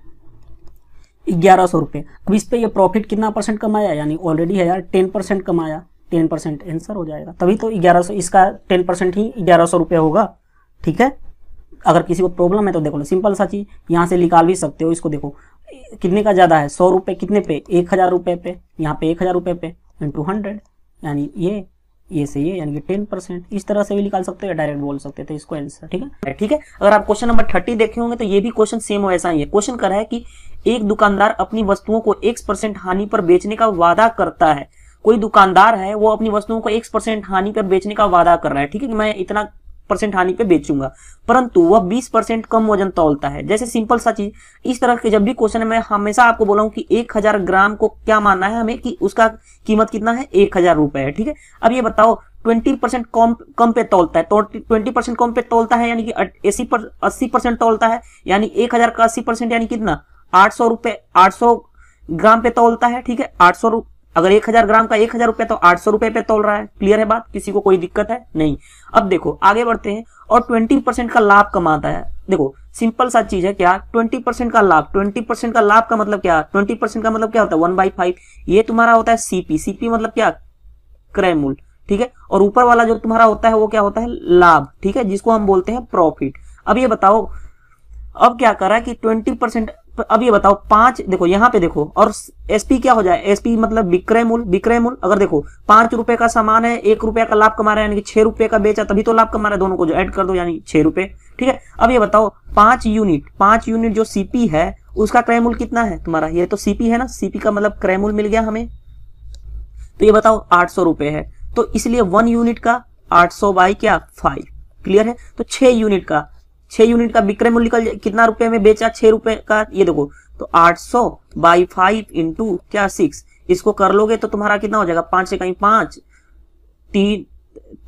ग्यारह सौ रुपये अब इस पर यह प्रॉफिट कितना परसेंट कमाया यानी ऑलरेडी है यार टेन परसेंट कमाया टेन परसेंट आंसर हो जाएगा तभी तो ग्यारह सौ इसका टेन परसेंट ही ग्यारह सौ रुपये होगा ठीक है अगर किसी को प्रॉब्लम है तो देखो सिंपल सा चीज़ यहाँ से निकाल भी सकते हो इसको देखो कितने का ज़्यादा है सौ रुपये कितने पे एक हज़ार रुपये पे यहाँ पे एक हज़ार रुपये पे इंटू हंड्रेड यानी ये ये से ये यानी कि टेन परसेंट इस तरह से भी निकाल सकते हो डायरेक्ट बोल सकते थे इसको आंसर ठीक है ठीक है अगर आप क्वेश्चन नंबर थर्टी देखे होंगे तो ये भी क्वेश्चन सेम वैसा ही है क्वेश्चन कर रहा है कि एक दुकानदार अपनी वस्तुओं को एक परसेंट हानि पर बेचने का वादा करता है कोई दुकानदार है वो अपनी वस्तुओं को एक परसेंट हानि पर बेचने का वादा कर रहा है ठीक है कि मैं इतना परसेंट हानि पे बेचूंगा परंतु वह बीस परसेंट कम वजन तोलता है जैसे सिंपल सा चीज इस तरह के जब भी क्वेश्चन मैं हमेशा आपको बोला हूं कि एक हजार ग्राम को क्या मानना है हमें कि उसका कीमत कितना है एक हजार रुपए है ठीक है अब ये बताओ ट्वेंटी परसेंट कम कम पे तोलता है तो ट्वेंटी परसेंट कम पे तोलता है यानी कि अस्सी पर अस्सी परसेंट तोलता है यानी एक हजार का अस्सी परसेंट यानी कितना आठ सौ रुपए आठ सौ ग्राम पे तोलता है ठीक है आठ सौ अगर एक हजार ग्राम का एक हजार रुपया तो आठ सौ रुपए पे तोल रहा है क्लियर है बात किसी को कोई दिक्कत है नहीं अब देखो आगे बढ़ते हैं और ट्वेंटी परसेंट का लाभ कमाता है देखो सिंपल सा चीज है क्या ट्वेंटी परसेंट का लाभ ट्वेंटी परसेंट का लाभ का मतलब क्या ट्वेंटी परसेंट का मतलब क्या होता है वन बाई फाइव ये तुम्हारा होता है सीपी सीपी मतलब क्या क्रय मूल्य ठीक है और ऊपर वाला जो तुम्हारा होता है वो क्या होता है लाभ ठीक है जिसको हम बोलते हैं प्रॉफिट अब ये बताओ अब क्या कर रहा है कि ट्वेंटी परसेंट अब ये बताओ पांच देखो यहाँ पे देखो और एसपी क्या हो जाए एसपी मतलब विक्रय मूल विक्रय मूल अगर देखो पांच रुपए का सामान है एक रुपया का लाभ कमा रहा है यानी कि छह रुपए का बेचा तभी तो लाभ कमा रहा है दोनों को जो ऐड कर दो यानी छह रुपए ठीक है अब ये बताओ पांच यूनिट पांच यूनिट जो सीपी है उसका क्रय मूल कितना है तुम्हारा ये तो सीपी है ना सीपी का मतलब क्रय मूल मिल गया हमें तो ये बताओ आठ सौ रुपए है तो इसलिए वन यूनिट का आठ सौ बाई क्या फाइव क्लियर है तो छह यूनिट का छह यूनिट का विक्रय मूल्य का कितना रुपए में बेचा छह रुपए का ये देखो तो आठ सौ बाई फाइव इंटू क्या सिक्स इसको कर लोगे तो तुम्हारा कितना हो जाएगा पांच से कहीं पांच तीन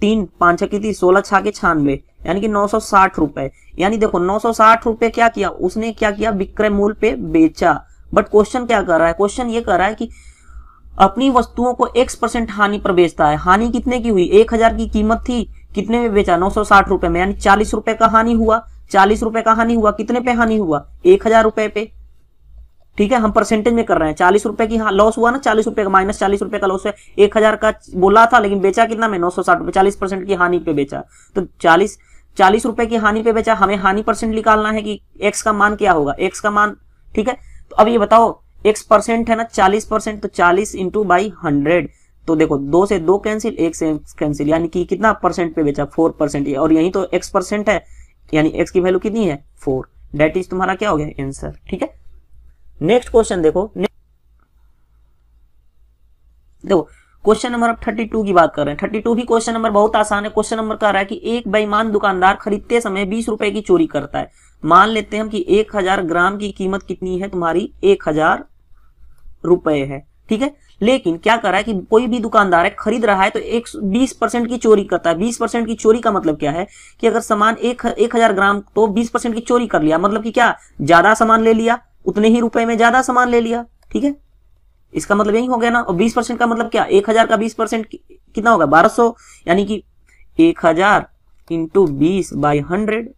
तीन पांच कितनी सोलह छा के छानवे यानी कि नौ सौ साठ रुपए यानी देखो नौ सौ साठ रुपए क्या किया उसने क्या किया विक्रय मूल्य पे बेचा बट क्वेश्चन क्या कर रहा है क्वेश्चन ये कर रहा है कि अपनी वस्तुओं को एक्स परसेंट हानि पर बेचता है हानि कितने की हुई एक हजार की कीमत थी कितने में बेचा नौ सौ साठ रुपए में यानी चालीस रुपए का हानि हुआ चालीस रुपए का हानि हुआ कितने पे हानि हुआ एक हजार रुपए पे ठीक है हम परसेंटेज में कर रहे हैं चालीस रुपए की लॉस हुआ ना चालीस रुपए का माइनस चालीस रुपए का लॉस है एक हजार का बोला था लेकिन बेचा कितना में नौ सौ साठ रुपए चालीस परसेंट की हानि पे बेचा तो चालीस चालीस रुपए की हानि पे बेचा हमें हानि परसेंट निकालना है कि एक्स का मान क्या होगा एक्स का मान ठीक है तो अब ये बताओ एक्स परसेंट है ना चालीस परसेंट तो चालीस इंटू बाई हंड्रेड तो देखो दो से दो कैंसिल एक से कैंसिल यानी कि कितना परसेंट पे बेचा फोर परसेंट और यही तो एक्स परसेंट है यानी एक्स की वैल्यू कितनी है फोर डेट इज तुम्हारा क्या हो गया आंसर ठीक है नेक्स्ट क्वेश्चन देखो देखो क्वेश्चन नंबर अब 32 की बात कर रहे हैं 32 भी क्वेश्चन नंबर बहुत आसान है क्वेश्चन नंबर कह रहा है कि एक बेईमान दुकानदार खरीदते समय बीस रुपए की चोरी करता है मान लेते हैं हम कि एक हजार ग्राम की कीमत कितनी है तुम्हारी एक हजार रुपए है ठीक है लेकिन क्या कर रहा है कि कोई भी दुकानदार है खरीद रहा है तो एक बीस परसेंट की चोरी करता है बीस परसेंट की चोरी का मतलब क्या है कि अगर सामान एक, एक हजार ग्राम तो बीस परसेंट की चोरी कर लिया मतलब कि क्या ज्यादा सामान ले लिया उतने ही रुपए में ज्यादा सामान ले लिया ठीक है इसका मतलब यही हो गया ना और बीस परसेंट का मतलब क्या एक हजार का बीस परसेंट कितना होगा बारह सौ यानी कि एक हजार इंटू बीस बाई हंड्रेड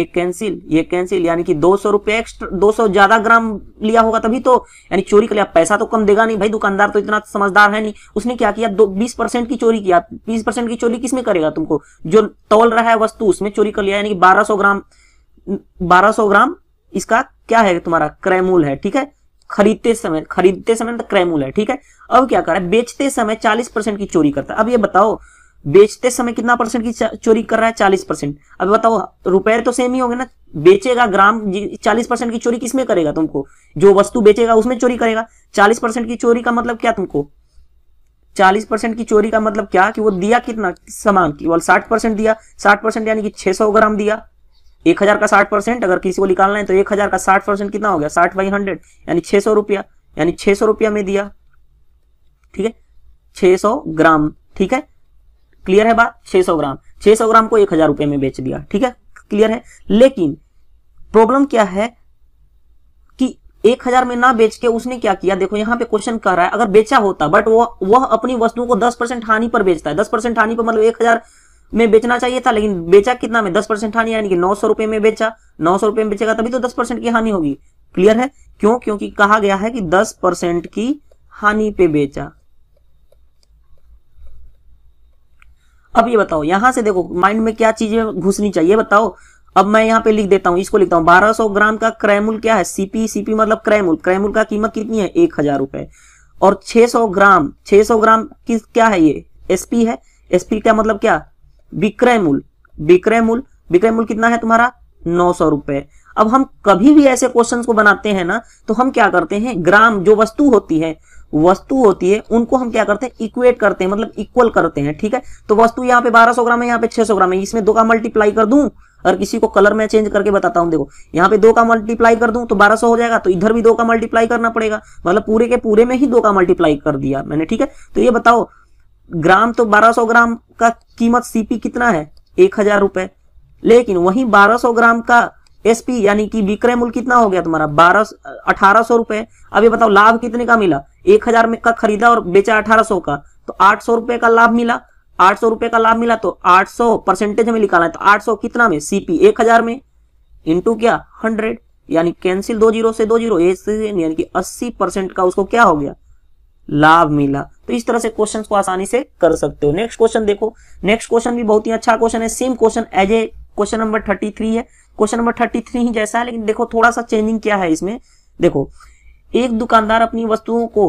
एक कैंसिल ये कैंसिल यानी कि दो सौ रुपये एक्स्ट्रा दो सौ ज्यादा ग्राम लिया होगा तभी तो यानी चोरी कर लिया पैसा तो कम देगा नहीं भाई दुकानदार तो इतना समझदार है नहीं उसने क्या किया दो बीस परसेंट की चोरी किया बीस परसेंट की चोरी किसमें करेगा तुमको जो तौल रहा है वस्तु उसमें चोरी कर लिया यानी कि बारह सौ ग्राम बारह सौ ग्राम इसका क्या है तुम्हारा क्रैमूल है ठीक है खरीदते समय खरीदते समय तो क्रैमूल है ठीक है अब क्या कर रहा है बेचते समय चालीस परसेंट की चोरी करता है अब ये बताओ बेचते समय कितना परसेंट की चोरी कर रहा है चालीस परसेंट अब बताओ रुपये तो सेम ही होंगे ना बेचेगा ग्राम चालीस परसेंट की चोरी किसमें करेगा तुमको जो वस्तु बेचेगा उसमें चोरी करेगा चालीस परसेंट की चोरी का मतलब क्या तुमको चालीस परसेंट की चोरी का मतलब क्या कि वो दिया कितना सामान केवल साठ परसेंट दिया साठ परसेंट यानी कि छह सौ ग्राम दिया एक हजार का साठ परसेंट अगर किसी को निकालना है तो एक हजार का साठ परसेंट कितना हो गया साठ बाई हंड्रेड यानी छह सौ रुपया यानी छह सौ रुपया में दिया ठीक है छह सौ ग्राम ठीक है क्लियर है बात 600 ग्राम 600 ग्राम को एक हजार रुपए में बेच दिया ठीक है क्लियर है लेकिन प्रॉब्लम क्या है कि एक हजार में ना बेच के उसने क्या किया देखो यहां पे क्वेश्चन कर रहा है अगर बेचा होता बट वो वह अपनी वस्तुओं को दस परसेंट हानि पर बेचता है दस परसेंट हानि पर मतलब एक हजार में बेचना चाहिए था लेकिन बेचा कितना में दस परसेंट हानि यानी कि नौ सौ रुपए में बेचा नौ सौ रुपए में बेचेगा तभी तो दस परसेंट की हानि होगी क्लियर है क्यों क्योंकि कहा गया है कि दस परसेंट की हानि पे बेचा अब ये बताओ यहां से देखो माइंड में क्या चीजें घुसनी चाहिए बताओ अब मैं यहाँ पे लिख देता हूँ इसको लिखता हूँ 1200 ग्राम का क्रैमुल क्या है सीपी सीपी मतलब क्रैमुल क्रैमुल का कीमत कितनी है एक हजार रुपए और 600 ग्राम 600 ग्राम किस क्या है ये एसपी है एसपी का मतलब क्या विक्रयमूल विक्रयमूल विक्रयमूल कितना है तुम्हारा नौ सौ रुपए अब हम कभी भी ऐसे क्वेश्चन को बनाते हैं ना तो हम क्या करते हैं ग्राम जो वस्तु होती है वस्तु होती है उनको हम क्या करते हैं इक्वेट करते हैं मतलब इक्वल करते हैं ठीक है तो वस्तु यहाँ पे 1200 ग्राम है यहाँ पे 600 ग्राम है इसमें दो का मल्टीप्लाई कर दूं अगर किसी को कलर में चेंज करके बताता हूं देखो यहाँ पे दो का मल्टीप्लाई कर दूं तो 1200 हो जाएगा तो इधर भी दो का मल्टीप्लाई करना पड़ेगा मतलब पूरे के पूरे में ही दो का मल्टीप्लाई कर दिया मैंने ठीक है तो ये बताओ ग्राम तो 1200 ग्राम का कीमत सीपी कितना है एक हजार रुपए लेकिन वही 1200 ग्राम का एसपी यानी कि विक्रय मूल्य कितना हो गया तुम्हारा बारह अठारह सौ रुपए अभी बताओ लाभ कितने का मिला एक हजार में का खरीदा और बेचा अठारह सौ का तो आठ सौ रुपए का लाभ मिला आठ सौ रुपए का लाभ मिला तो आठ सौ परसेंटेज में निकालना है तो आठ सौ कितना में सीपी एक हजार में इंटू क्या हंड्रेड यानी कैंसिल दो जीरो से दो जीरो अस्सी परसेंट का उसको क्या हो गया लाभ मिला तो इस तरह से क्वेश्चन को आसानी से कर सकते हो नेक्स्ट क्वेश्चन देखो नेक्स्ट क्वेश्चन भी बहुत ही अच्छा क्वेश्चन है same question as a question number thirty three है क्वेश्चन नंबर थर्टी थ्री ही जैसा है लेकिन देखो थोड़ा सा चेंजिंग क्या है इसमें देखो एक दुकानदार अपनी वस्तुओं को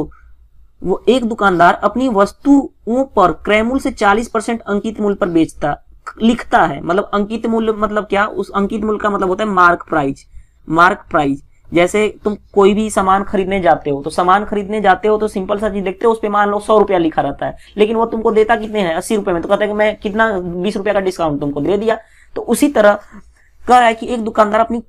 वो एक दुकानदार अपनी वस्तुओं पर क्रय से 40 परसेंट अंकित मूल्य पर बेचता लिखता है मतलब अंकित मूल्य मतलब क्या उस अंकित मूल्य का मतलब होता है मार्क प्राइस मार्क प्राइस जैसे तुम कोई भी सामान खरीदने जाते हो तो सामान खरीदने जाते हो तो सिंपल सा चीज देखते हो उस पर मान लो सौ रुपया लिखा रहता है लेकिन वो तुमको देता कितने हैं अस्सी रुपए में तो कहते हैं कि मैं कितना बीस रुपया का डिस्काउंट तुमको दे दिया तो उसी तरह कह रहा है कि एक दुकानदार अपनी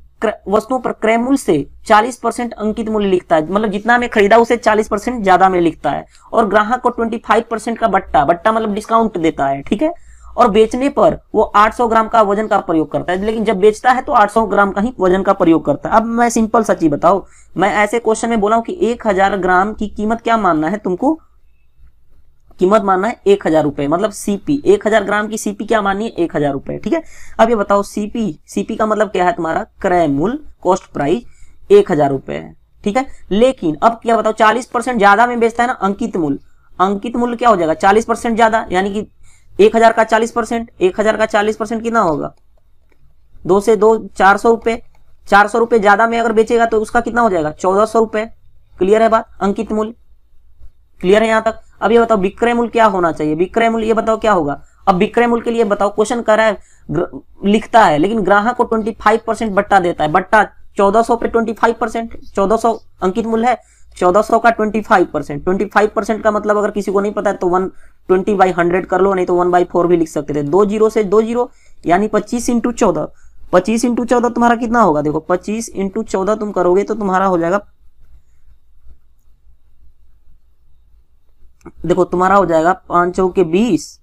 वस्तुओं पर क्रय मूल्य से 40 परसेंट अंकित मूल्य लिखता है मतलब जितना में खरीदा उसे 40 परसेंट ज्यादा में लिखता है और ग्राहक को 25 परसेंट का बट्टा बट्टा मतलब डिस्काउंट देता है ठीक है और बेचने पर वो 800 ग्राम का वजन का प्रयोग करता है लेकिन जब बेचता है तो 800 ग्राम का ही वजन का प्रयोग करता है अब मैं सिंपल सची बताओ मैं ऐसे क्वेश्चन में बोला हूँ कि 1000 ग्राम की कीमत क्या मानना है तुमको कीमत मानना है एक हजार रुपए मतलब सीपी एक हजार ग्राम की सीपी क्या माननी है एक हजार रुपए ठीक है अब ये बताओ सीपी सीपी का मतलब क्या है तुम्हारा क्रय मूल कॉस्ट प्राइस एक हजार रुपए है ठीक है लेकिन अब क्या बताओ चालीस परसेंट ज्यादा में बेचता है ना अंकित मूल अंकित मूल्य क्या हो जाएगा चालीस परसेंट ज्यादा यानी कि एक हजार का चालीस परसेंट एक हजार का चालीस परसेंट कितना होगा दो से दो चार सौ रुपए चार सौ रुपए ज्यादा में अगर बेचेगा तो उसका कितना हो जाएगा चौदह सौ रुपए क्लियर है बात अंकित मूल्य क्लियर है यहां तक अब ये बताओ विक्रय मूल्य क्या होना चाहिए विक्रय मूल्य ये बताओ क्या होगा अब विक्रय मूल्य के लिए बताओ क्वेश्चन कर रहा है लिखता है लेकिन ग्राहक को ट्वेंटी फाइव परसेंट बट्टा देता है बट्टा चौदह सौ पे ट्वेंटी फाइव परसेंट चौदह सौ अंकित मूल्य है चौदह सौ का twenty five percent twenty five percent का मतलब अगर किसी को नहीं पता है तो वन ट्वेंटी बाई हंड्रेड कर लो नहीं तो वन बाई फोर भी लिख सकते थे दो जीरो से दो जीरो यानी पच्चीस इंटू चौदह पच्चीस इंटू चौदह तुम्हारा कितना होगा देखो पच्चीस इंटू चौदह तुम करोगे तो तुम्हारा हो जाएगा देखो तुम्हारा हो जाएगा पांचों के बीस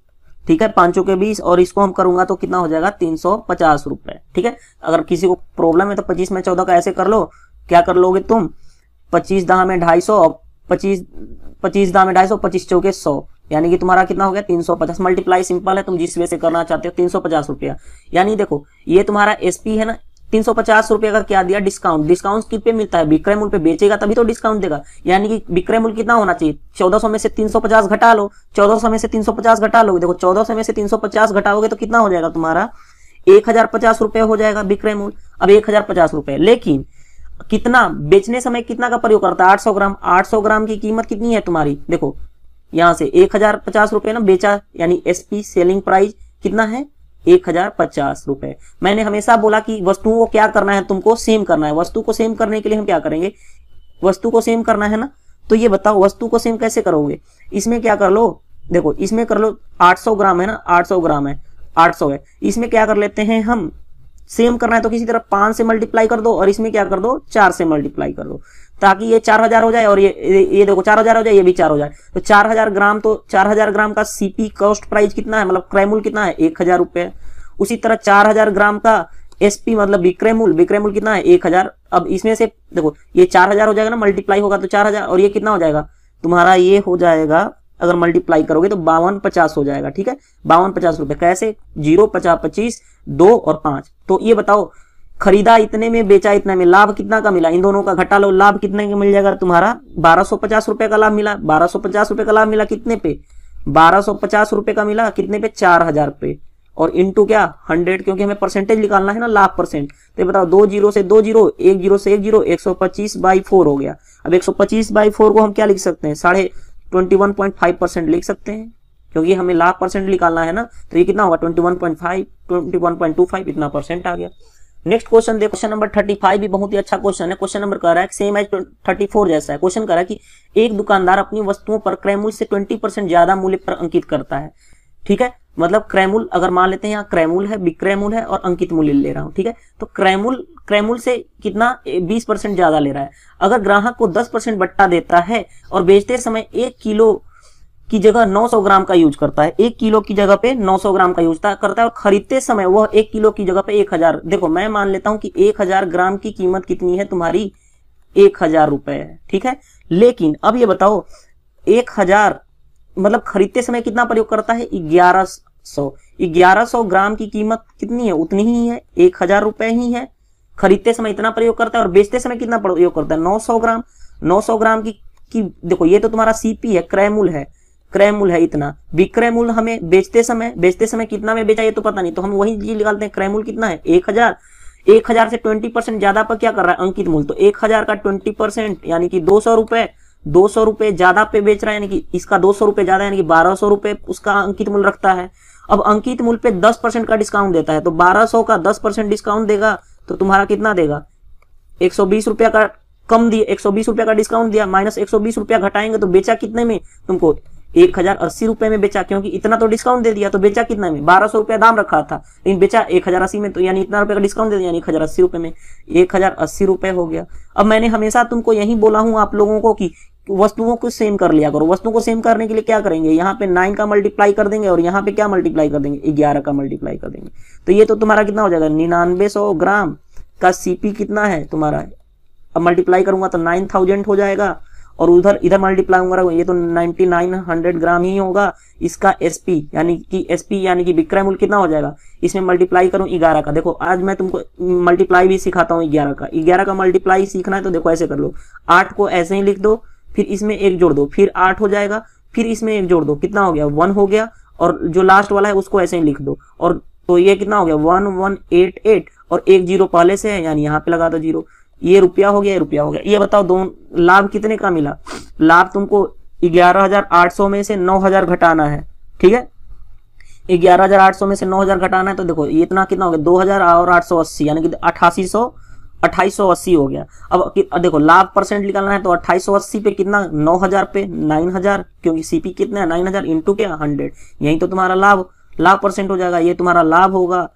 ठीक है पांचों के बीस और इसको हम करूंगा तो कितना हो जाएगा तीन सौ पचास रुपए ठीक है अगर किसी को प्रॉब्लम है तो पच्चीस में चौदह का ऐसे कर लो क्या कर लोगे तुम पच्चीस दहा में ढाई सौ पच्चीस पच्चीस दहा में ढाई सौ पच्चीस चौके सौ यानी कि तुम्हारा कितना हो गया तीन सौ पचास मल्टीप्लाई सिंपल है तुम जिस वे से करना चाहते हो तीन सौ पचास रुपया यानी देखो ये तुम्हारा एसपी है ना तीन सौ पचास रुपए का क्या दिया डिस्काउंट डिस्काउंट कित पे मिलता है विक्रय मूल्य पे बेचेगा तभी तो डिस्काउंट देगा यानी कि विक्रय मूल्य कितना होना चाहिए चौदह सौ में से तीन सौ पचास घटा लो चौदह सौ में से तीन सौ पचास घटा लो देखो चौदह सौ में से तीन सौ पचास घटाओगे तो कितना हो जाएगा तुम्हारा एक हजार पचास रुपए हो जाएगा विक्रय मूल्य अब एक हजार पचास रुपए लेकिन कितना बेचने समय कितना का प्रयोग करता है आठ सौ ग्राम आठ सौ ग्राम की कीमत कितनी है तुम्हारी देखो यहां से एक हजार पचास रुपए ना बेचा यानी एसपी सेलिंग प्राइस कितना है एक हजार पचास रुपए मैंने हमेशा बोला कि वस्तुओं को क्या करना है तुमको सेम करना है वस्तु को सेम करने के लिए हम क्या करेंगे वस्तु को सेम करना है ना तो ये बताओ वस्तु को सेम कैसे करोगे इसमें क्या कर लो देखो इसमें कर लो 800 ग्राम है ना 800 ग्राम है 800 है इसमें क्या कर लेते हैं हम सेम करना है तो किसी तरह पांच से मल्टीप्लाई कर दो और इसमें क्या कर दो चार से मल्टीप्लाई कर दो ताकि ये चार हजार हो जाए और ये ये देखो चार हजार हो जाए ये भी चार हो जाए तो चार हजार ग्राम तो चार हजार ग्राम का सीपी कॉस्ट प्राइस कितना है मतलब क्रय कितना है एक हजार रुपये उसी तरह चार हजार ग्राम का एसपी मतलब विक्रयमूल विक्रयमूल कितना है एक हजार अब इसमें से देखो ये चार हजार हो जाएगा ना मल्टीप्लाई होगा तो चार हजार और ये कितना हो जाएगा तुम्हारा ये हो जाएगा अगर मल्टीप्लाई करोगे तो बावन पचास हो जाएगा ठीक है बावन पचास रुपए कैसे जीरो पचास पच्चीस दो और पांच तो ये बताओ खरीदा इतने में बेचा इतना में लाभ कितना का मिला इन दोनों का घटा लो लाभ कितने का मिल जाएगा तुम्हारा बारह सौ पचास रुपए का लाभ मिला बारह सौ पचास रुपए का लाभ मिला कितने पे बारह सौ पचास रुपए का मिला कितने पे चार हजार पे और इनटू क्या हंड्रेड क्योंकि हमें परसेंटेज निकालना है ना लाख परसेंट तो बताओ दो जीरो से दो जीरो एक जीरो से एक जीरो एक सौ पच्चीस बाई फोर हो गया अब एक सौ पच्चीस बाई फोर को हम क्या लिख सकते हैं साढ़े twenty one point five percent लिख सकते हैं क्योंकि हमें लाख परसेंट निकालना है ना तो ये कितना होगा twenty one point five twenty one point two five इतना परसेंट आ गया नेक्स्ट क्वेश्चन देखो क्वेश्चन नंबर थर्टी फाइव भी बहुत ही अच्छा क्वेश्चन है क्वेश्चन नंबर कह रहा है सेम एज थर्टी फोर जैसा है क्वेश्चन कह रहा है कि एक दुकानदार अपनी वस्तुओं पर क्रैमूल से ट्वेंटी परसेंट ज्यादा मूल्य पर अंकित करता है ठीक है मतलब क्रैमूल अगर मान लेते हैं यहाँ क्रैमूल है विक्रैमूल है और अंकित मूल्य ले रहा हूँ ठीक है तो क्रैमूल क्रैमूल से कितना बीस ज्यादा ले रहा है अगर ग्राहक को दस बट्टा देता है और बेचते समय एक किलो की जगह 900 ग्राम का यूज करता है एक किलो की जगह पे 900 ग्राम का यूज करता है और खरीदते समय वह एक किलो की जगह पे 1000 देखो मैं मान लेता हूं कि 1000 ग्राम की कीमत कितनी है तुम्हारी एक हजार रुपए है ठीक है लेकिन अब ये बताओ एक हजार मतलब खरीदते समय कितना प्रयोग करता है ग्यारह सौ ग्यारह सौ ग्राम की कीमत कितनी है उतनी ही है एक हजार रुपए ही है खरीदते समय इतना प्रयोग करता है और बेचते समय कितना प्रयोग करता है नौ सौ ग्राम नौ सौ ग्राम की, की देखो ये तो तुम्हारा सीपी है क्रैमूल है क्रय मूल है इतना विक्रय मूल हमें बेचते समय बेचते समय कितना में बेचा ये तो पता नहीं तो हम वही चीज निकालते हैं क्रय मूल कितना है एक हजार एक हजार से ट्वेंटी परसेंट ज्यादा पर क्या कर रहा है अंकित मूल तो एक हजार का ट्वेंटी परसेंट यानी कि दो सौ रुपए दो सौ रुपए ज्यादा पे बेच रहा है यानी कि इसका दो सौ रुपए ज्यादा यानी कि बारह सौ रुपए उसका अंकित मूल रखता है अब अंकित मूल पे दस परसेंट का डिस्काउंट देता है तो बारह सौ का दस परसेंट डिस्काउंट देगा तो तुम्हारा कितना देगा एक सौ बीस रुपया का कम दिया एक सौ बीस रुपया का डिस्काउंट दिया माइनस एक सौ बीस रुपया घटाएंगे तो बेचा कितने में तुमको एक हजार अस्सी रुपए में बेचा क्योंकि इतना तो डिस्काउंट दे दिया तो बेचा कितना में बारह सौ रुपया दाम रखा था लेकिन बेचा एक हजार अस्सी में तो यानी इतना रुपये का डिस्काउंट दे दिया यानी एक हजार अस्सी रुपए में एक हजार अस्सी रुपये हो गया अब मैंने हमेशा तुमको यही बोला हूं आप लोगों को कि वस्तुओं को सेम कर लिया करो वस्तुओं को सेम करने के लिए क्या करेंगे यहाँ पे नाइन का मल्टीप्लाई कर देंगे और यहाँ पे क्या मल्टीप्लाई कर देंगे ग्यारह का मल्टीप्लाई कर देंगे तो ये तो तुम्हारा कितना हो जाएगा निन्यानवे सौ ग्राम का सीपी कितना है तुम्हारा अब मल्टीप्लाई करूंगा तो नाइन थाउजेंड हो जाएगा और उधर इधर मल्टीप्लाई होगा ये तो 9900 ग्राम ही होगा इसका एसपी यानी कि एसपी यानी कि विक्रय मूल्य कितना हो जाएगा इसमें मल्टीप्लाई करूं ग्यारह का देखो आज मैं तुमको मल्टीप्लाई भी सिखाता हूँ ग्यारह का ग्यारह का मल्टीप्लाई सीखना है तो देखो ऐसे कर लो आठ को ऐसे ही लिख दो फिर इसमें एक जोड़ दो फिर आठ हो जाएगा फिर इसमें एक जोड़ दो कितना हो गया वन हो गया और जो लास्ट वाला है उसको ऐसे ही लिख दो और तो ये कितना हो गया वन वन एट एट और एक जीरो पहले से है यानी यहाँ पे लगा दो जीरो ये रुपया हो गया ये रुपया हो गया ये बताओ दोनों लाभ कितने का मिला लाभ तुमको 11,800 में से 9,000 घटाना है ठीक है 11,800 में से 9,000 घटाना है तो देखो ये इतना कितना हो गया 2,000 और 880 यानी कि अठासी सौ हो गया अब देखो लाभ परसेंट निकालना है तो अट्ठाईस पे कितना 9000 पे 9000 क्योंकि सीपी कितना है 9000 इंटू क्या हंड्रेड यही तो तुम्हारा लाभ लाभ परसेंट हो जाएगा ये तुम्हारा लाभ होगा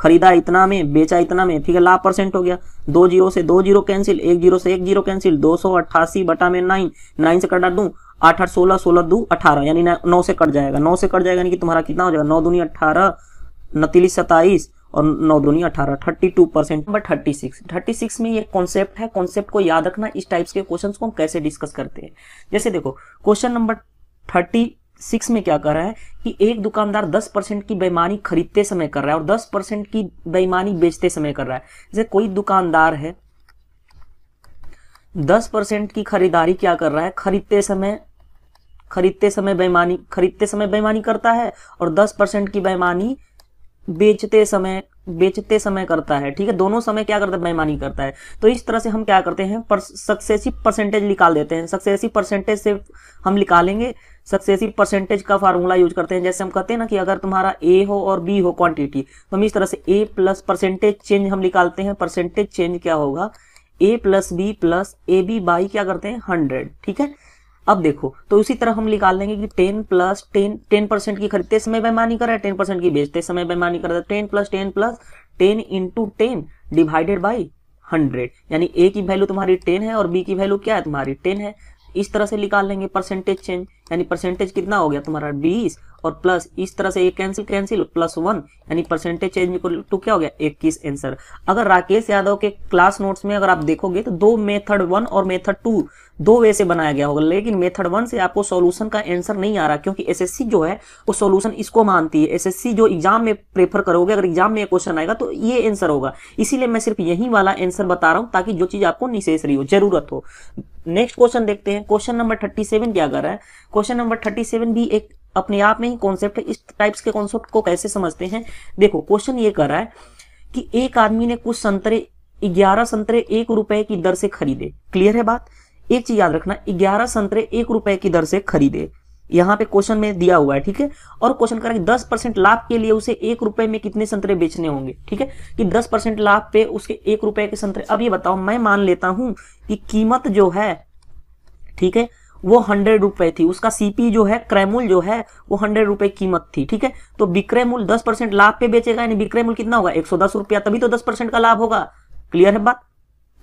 खरीदा इतना में बेचा इतना में ठीक है लाभ परसेंट हो गया दो जीरो से दो जीरो कैंसिल एक जीरो से एक जीरो कैंसिल दो सौ अट्ठासी बटा में नाइन नाइन से कटा दू आठ आठ सोलह सोलह दू अठारह यानी नौ से कट जाएगा नौ से कट जाएगा यानी कि तुम्हारा कितना हो जाएगा नौ दूनी अठारह नतीलीस सताइस और नौ दूनी अठारह thirty two percent number thirty six thirty six में ये कॉन्सेप्ट है कॉन्सेप्ट को याद रखना इस टाइप्स के क्वेश्चन को हम कैसे डिस्कस करते हैं जैसे देखो क्वेश्चन नंबर थर्टी सिक्स में क्या कर रहा है कि एक दुकानदार दस परसेंट की बेईमानी खरीदते समय कर रहा है और दस परसेंट की बेईमानी बेचते समय कर रहा है जैसे कोई दुकानदार है दस परसेंट की खरीदारी क्या कर रहा है खरीदते समय खरीदते समय बेईमानी खरीदते समय बेईमानी करता है और दस परसेंट की बेईमानी बेचते समय बेचते समय करता है ठीक है दोनों समय क्या करता है बेईमानी करता है तो इस तरह से हम क्या करते हैं सक्सेसिव परसेंटेज निकाल देते हैं सक्सेसिव परसेंटेज से हम निकालेंगे सक्सेसिव परसेंटेज का फार्मूला यूज करते हैं जैसे हम कहते हैं ना कि अगर तुम्हारा ए हो और बी हो क्वांटिटी तो हम इस तरह से ए प्लस परसेंटेज चेंज हम निकालते हैं परसेंटेज चेंज क्या होगा A plus B plus A B by क्या करते हैं हंड्रेड ठीक है अब देखो तो उसी तरह हम निकाल लेंगे कि ten plus ten ten percent की खरीदते समय बेमानी कर रहा है टेन परसेंट की बेचते समय बेमानी कर रहा है ten plus ten plus ten into ten divided by hundred यानी ए की वैल्यू तुम्हारी टेन है और बी की वैल्यू क्या है तुम्हारी टेन है इस तरह से निकाल लेंगे परसेंटेज चेंज यानी परसेंटेज कितना हो गया तुम्हारा बीस और प्लस इस तरह से ये कैंसिल कैंसिल प्लस वन यानी परसेंटेज चेंज इक्वल टू क्या हो गया इक्कीस आंसर अगर राकेश यादव के क्लास नोट्स में अगर आप देखोगे तो दो मेथड वन और मेथड टू दो वे से बनाया गया होगा लेकिन मेथड वन से आपको सॉल्यूशन का आंसर नहीं आ रहा क्योंकि एसएससी जो है वो सॉल्यूशन इसको मानती है एसएससी जो एग्जाम में प्रेफर करोगे अगर एग्जाम में क्वेश्चन आएगा तो ये आंसर होगा इसीलिए मैं सिर्फ यही वाला आंसर बता रहा हूं ताकि जो चीज आपको निशेष रही हो जरूरत हो नेक्स्ट क्वेश्चन देखते हैं क्वेश्चन नंबर थर्टी सेवन क्या कर रहा है क्वेश्चन नंबर थर्टी सेवन भी एक अपने आप में ही कॉन्सेप्ट इस टाइप्स के कॉन्सेप्ट को कैसे समझते हैं देखो क्वेश्चन ये कर रहा है कि एक आदमी ने कुछ संतरे ग्यारह संतरे एक रुपए की दर से खरीदे क्लियर है बात एक चीज याद रखना ग्यारह संतरे एक रुपए की दर से खरीदे यहाँ पे क्वेश्चन में दिया हुआ है ठीक है और क्वेश्चन करें दस परसेंट लाभ के लिए उसे एक रुपए में कितने संतरे बेचने होंगे ठीक है कि दस परसेंट लाभ पे उसके एक रुपए के संतरे अब ये बताओ मैं मान लेता हूं कि कीमत जो है ठीक है वो हंड्रेड रुपए थी उसका सीपी जो है क्रयमूल जो है वो हंड्रेड रुपए कीमत थी ठीक है तो बिक्रेमूल दस परसेंट लाभ पे बेचेगा यानी विक्रय कितना होगा एक सौ दस रुपया तभी तो दस परसेंट का लाभ होगा क्लियर है बात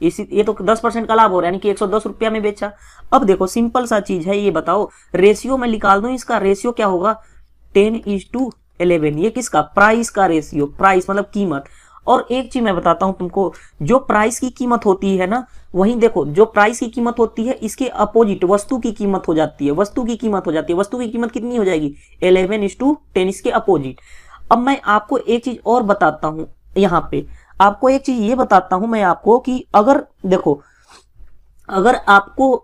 इसी ये तो दस परसेंट का लाभ हो रहा है यानी कि एक सौ दस रुपया में बेचा अब देखो सिंपल सा चीज है ये बताओ रेशियो में निकाल दू इसका रेशियो क्या होगा टेन इज टू इलेवन ये किसका प्राइस का रेशियो प्राइस मतलब कीमत और एक चीज मैं बताता हूं तुमको जो प्राइस की कीमत होती है ना वही देखो जो प्राइस की कीमत होती है इसके अपोजिट वस्तु की कीमत हो जाती है वस्तु की कीमत हो जाती है वस्तु की कीमत कितनी हो जाएगी इलेवन इज टू टेन इसके अपोजिट अब मैं आपको एक चीज और बताता हूं यहाँ पे आपको एक चीज ये बताता हूं मैं आपको कि अगर देखो अगर आपको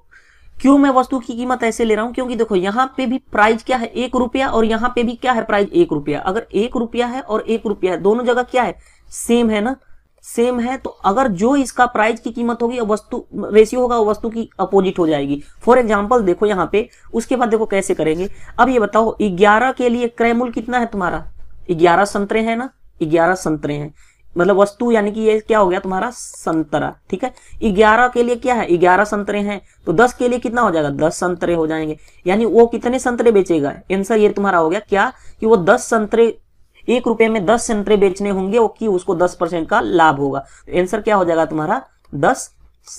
क्यों मैं वस्तु की कीमत ऐसे ले रहा हूं क्योंकि देखो यहाँ पे भी प्राइस क्या है एक रुपया और यहाँ पे भी क्या है प्राइस एक रुपया अगर एक रुपया है और एक रुपया है दोनों जगह क्या है सेम है ना सेम है तो अगर जो इसका प्राइस की कीमत होगी वस्तु रेशियो होगा वस्तु की अपोजिट हो जाएगी फॉर एग्जाम्पल देखो यहाँ पे उसके बाद देखो कैसे करेंगे अब ये बताओ ग्यारह के लिए क्रयमूल कितना है तुम्हारा ग्यारह संतरे है ना ग्यारह संतरे हैं मतलब वस्तु यानी कि ये क्या हो गया तुम्हारा संतरा ठीक है ग्यारह के लिए क्या है ग्यारह संतरे हैं तो दस के लिए कितना हो जाएगा दस संतरे हो जाएंगे यानी वो कितने संतरे बेचेगा आंसर ये तुम्हारा हो गया क्या कि वो दस संतरे एक रुपए में दस संतरे बेचने होंगे उसको दस परसेंट का लाभ होगा तो आंसर क्या हो जाएगा तुम्हारा दस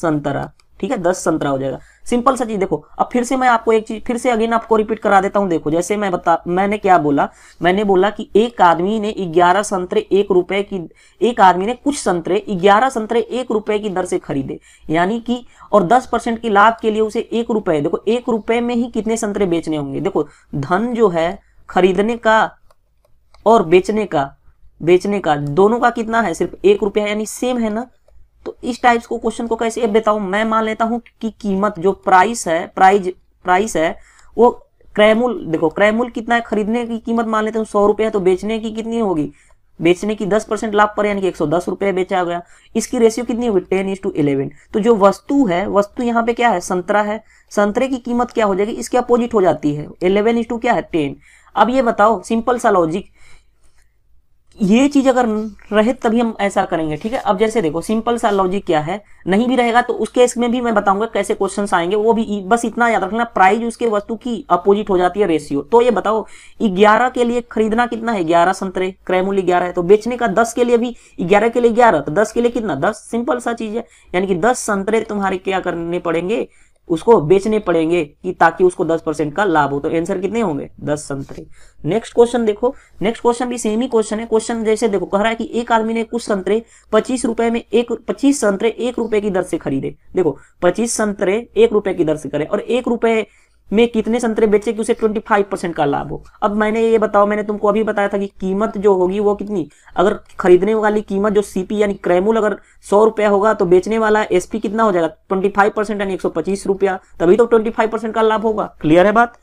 संतरा ठीक है दस संतरा हो जाएगा सिंपल सा चीज देखो अब फिर से मैं आपको एक चीज फिर से अगेन आपको रिपीट करा देता हूं देखो जैसे मैं बता मैंने क्या बोला मैंने बोला कि एक आदमी ने ग्यारह संतरे एक रुपए की एक आदमी ने कुछ संतरे ग्यारह संतरे एक रुपए की दर से खरीदे यानी कि और दस परसेंट की लाभ के लिए उसे एक रुपए देखो एक रुपए में ही कितने संतरे बेचने होंगे देखो धन जो है खरीदने का और बेचने का बेचने का दोनों का कितना है सिर्फ एक रुपया यानी सेम है ना तो इस टाइप्स को क्वेश्चन को कैसे बताऊं मैं मान लेता हूं कि कीमत जो प्राइस है प्राइज प्राइस है वो क्रैमूल देखो क्रैमूल कितना है खरीदने की कीमत मान लेते हैं सौ रुपये है तो बेचने की कितनी होगी बेचने की दस परसेंट लाभ पर यानी कि एक सौ दस रुपये बेचा गया इसकी रेशियो कितनी होगी टेन इज टू इलेवन तो जो वस्तु है वस्तु यहाँ पे क्या है संतरा है संतरे की कीमत क्या हो जाएगी इसके अपोजिट हो जाती है इलेवन इज टू क्या है टेन अब ये बताओ सिंपल सा लॉजिक ये चीज अगर रहे तभी हम ऐसा करेंगे ठीक है अब जैसे देखो सिंपल सा लॉजिक क्या है नहीं भी रहेगा तो उस केस में भी मैं बताऊंगा कैसे क्वेश्चन आएंगे वो भी बस इतना याद रखना प्राइस उसके वस्तु की अपोजिट हो जाती है रेशियो तो ये बताओ ग्यारह के लिए खरीदना कितना है ग्यारह संतरे क्रय मूल्य ग्यारह है तो बेचने का दस के लिए भी ग्यारह के लिए ग्यारह तो दस के लिए कितना दस सिंपल सा चीज है यानी कि दस संतरे तुम्हारे क्या करने पड़ेंगे उसको बेचने पड़ेंगे कि ताकि उसको दस परसेंट का लाभ हो तो आंसर कितने होंगे दस संतरे नेक्स्ट क्वेश्चन देखो नेक्स्ट क्वेश्चन भी सेम ही क्वेश्चन है क्वेश्चन जैसे देखो कह रहा है कि एक आदमी ने कुछ संतरे पच्चीस रुपए में एक पच्चीस संतरे एक रुपए की दर से खरीदे देखो पच्चीस संतरे एक रुपए की दर से करे और एक रुपए में कितने संतरे बेचे कि उसे 25 परसेंट का लाभ हो अब मैंने ये बताओ मैंने तुमको अभी बताया था कि कीमत जो होगी वो कितनी अगर खरीदने वाली कीमत जो सीपी यानी क्रैमूल अगर सौ रुपया होगा तो बेचने वाला एसपी कितना हो जाएगा ट्वेंटी फाइव परसेंट यानी एक सौ पच्चीस रुपया तभी तो 25% परसेंट का लाभ होगा क्लियर है बात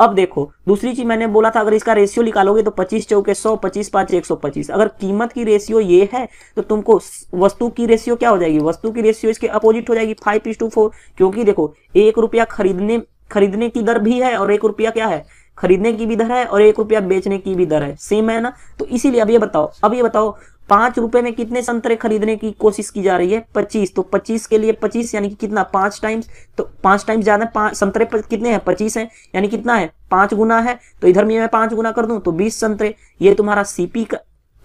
अब देखो दूसरी चीज मैंने बोला था अगर इसका रेशियो निकालोगे तो पच्चीस चौके सौ पच्चीस पांच एक सौ पच्चीस अगर कीमत की रेशियो ये है तो तुमको वस्तु की रेशियो क्या हो जाएगी वस्तु की रेशियो इसके अपोजिट हो जाएगी फाइव इस टू फोर क्योंकि देखो एक रुपया खरीदने खरीदने की दर भी है और एक रुपया क्या है खरीदने की भी दर है और एक रुपया बेचने की भी दर है सेम है ना तो इसीलिए अब ये बताओ अब ये बताओ पांच रुपए में कितने संतरे खरीदने की कोशिश की जा रही है पच्चीस तो पच्चीस के लिए पच्चीस यानी कि कितना पांच टाइम्स तो पांच टाइम्स ज्यादा संतरे कितने हैं पच्चीस हैं यानी कितना है पांच गुना है तो इधर में मैं पांच गुना कर दू तो बीस संतरे ये तुम्हारा सीपी का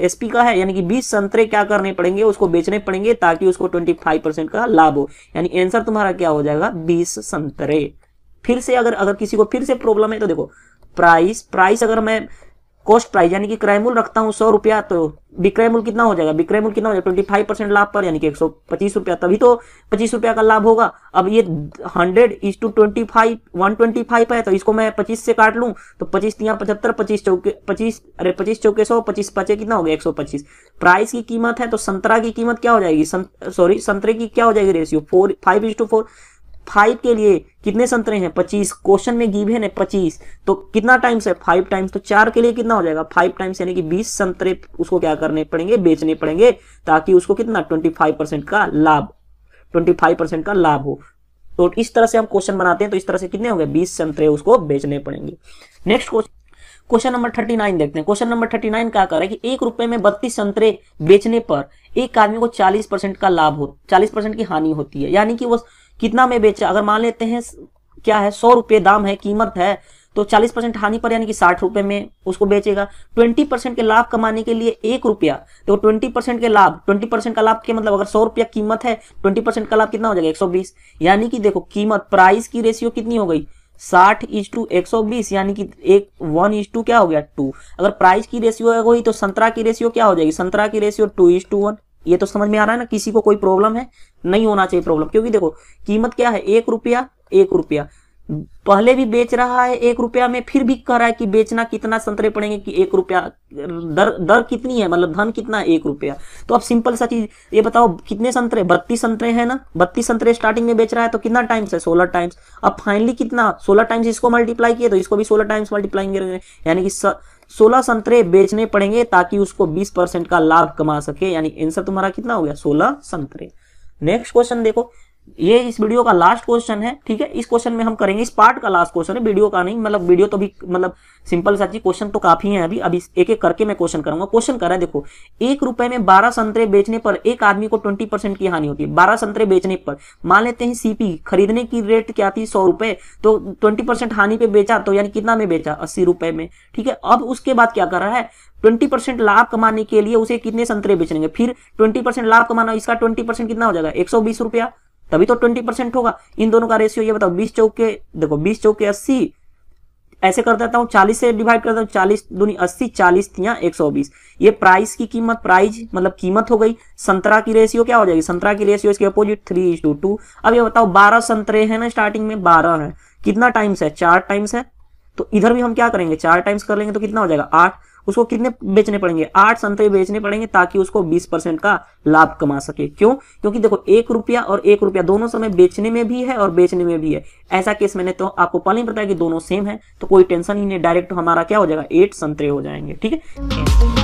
एसपी का है यानी कि बीस संतरे क्या करने पड़ेंगे उसको बेचने पड़ेंगे ताकि उसको ट्वेंटी का लाभ हो यानी आंसर तुम्हारा क्या हो जाएगा बीस संतरे फिर से अगर अगर किसी को फिर से प्रॉब्लम है तो देखो प्राइस प्राइस अगर मैं कॉस्ट प्राइस यानी कि क्रयमूल रखता हूँ सौ रुपया तो विक्रयमूल कितना हो जाएगा विक्रय कितना हो जाएगा ट्वेंटी फाइव परसेंट लाभ पर यानी कि एक सौ पच्चीस रुपया तभी तो पच्चीस रुपया का लाभ होगा अब ये hundred is to twenty five one twenty five है तो इसको मैं पच्चीस से काट लूँ तो पच्चीस तीन पचहत्तर पच्चीस चौके पच्चीस अरे पच्चीस चौके सौ पच्चीस पचे कितना हो गया एक सौ पच्चीस प्राइस की कीमत है तो संतरा की कीमत क्या हो जाएगी सॉरी संतरे की क्या हो जाएगी ratio four five is to four five के लिए कितने संतरे हैं पच्चीस क्वेश्चन में गिवन है पच्चीस तो कितना टाइम्स है फाइव टाइम्स तो चार के लिए कितना हो जाएगा फाइव टाइम्स यानी कि बीस संतरे उसको क्या करने पड़ेंगे बेचने पड़ेंगे ताकि उसको कितना ट्वेंटी फाइव परसेंट का लाभ ट्वेंटी फाइव परसेंट का लाभ हो तो इस तरह से हम क्वेश्चन बनाते हैं तो इस तरह से कितने हो गए बीस संतरे उसको बेचने पड़ेंगे next question question number thirty nine देखते हैं क्वेश्चन नंबर थर्टी नाइन क्या कर रहा है कि एक रुपए में बत्तीस संतरे बेचने पर एक आदमी को चालीस परसेंट का लाभ हो चालीस परसेंट की हानि होती है यानी कि वो कितना में बेचा अगर मान लेते हैं क्या है सौ रुपये दाम है कीमत है तो 40 परसेंट हानि पर यानी कि साठ रुपए में उसको बेचेगा 20 परसेंट के लाभ कमाने के लिए एक रुपया तो 20 परसेंट के लाभ 20 परसेंट का लाभ के मतलब अगर सौ रुपया कीमत है 20 परसेंट का लाभ कितना हो जाएगा 120 यानी कि देखो कीमत प्राइस की रेशियो कितनी हो गई साठ इज टू एक सौ बीस यानी कि एक वन इज टू क्या हो गया टू अगर प्राइस की रेशियो है वही तो संतरा की रेशियो क्या हो जाएगी संतरा की ratio two is to one ये तो समझ में आ रहा है ना किसी को कोई प्रॉब्लम है नहीं होना चाहिए प्रॉब्लम क्योंकि देखो कीमत क्या है एक रुपया एक रुपया पहले भी बेच रहा है एक रुपया में फिर भी कह रहा है कि बेचना कितना संतरे पड़ेंगे कि एक रुपया दर दर कितनी है मतलब धन कितना है एक रुपया तो अब सिंपल सा चीज ये बताओ कितने संतरे बत्तीस संतरे हैं ना बत्तीस संतरे स्टार्टिंग में बेच रहा है तो कितना टाइम्स है सोलह टाइम्स अब फाइनली कितना सोलह टाइम्स इसको मल्टीप्लाई किए तो इसको भी सोलह टाइम्स मल्टीप्लाई करेंगे यानी कि सोलह संतरे बेचने पड़ेंगे ताकि उसको बीस परसेंट का लाभ कमा सके यानी आंसर तुम्हारा कितना हो गया सोलह संतरे नेक्स्ट क्वेश्चन देखो ये इस वीडियो का लास्ट क्वेश्चन है ठीक है इस क्वेश्चन में हम करेंगे इस पार्ट का लास्ट क्वेश्चन है वीडियो का नहीं मतलब वीडियो तो भी मतलब सिंपल सा चीज क्वेश्चन तो काफी है अभी अभी एक एक करके मैं क्वेश्चन करूंगा क्वेश्चन कर है देखो एक रुपए में बारह संतरे बेचने पर एक आदमी को ट्वेंटी परसेंट की हानि होती है बारह संतरे बेचने पर मान लेते हैं सीपी खरीदने की रेट क्या थी सौ रुपए तो ट्वेंटी परसेंट हानि पे बेचा तो यानी कितना में बेचा अस्सी रुपए में ठीक है अब उसके बाद क्या कर रहा है ट्वेंटी परसेंट लाभ कमाने के लिए उसे कितने संतरे बेचेंगे फिर ट्वेंटी परसेंट लाभ कमाना इसका ट्वेंटी परसेंट कितना हो जाएगा एक सौ बीस रुपया तभी तो ट्वेंटी परसेंट होगा इन दोनों का रेशियो ये बताओ बीस चौके देखो बीस चौके के अस्सी ऐसे कर देता हूँ चालीस से डिवाइड कर देता हूँ चालीस दूनी अस्सी चालीस या एक सौ बीस ये प्राइस की कीमत प्राइस मतलब कीमत हो गई संतरा की रेशियो क्या हो जाएगी संतरा की रेशियो इसके opposite three is to two अब ये बताओ बारह संतरे है ना स्टार्टिंग में बारह है कितना टाइम्स है चार टाइम्स है तो इधर भी हम क्या करेंगे चार टाइम्स कर लेंगे तो कितना हो जाएगा आठ उसको कितने बेचने पड़ेंगे आठ संतरे बेचने पड़ेंगे ताकि उसको बीस परसेंट का लाभ कमा सके क्यों क्योंकि देखो एक रुपया और एक रुपया दोनों समय बेचने में भी है और बेचने में भी है ऐसा केस मैंने तो आपको पहले बताया कि दोनों सेम है तो कोई टेंशन ही नहीं डायरेक्ट हमारा क्या हो जाएगा एट संतरे हो जाएंगे ठीक है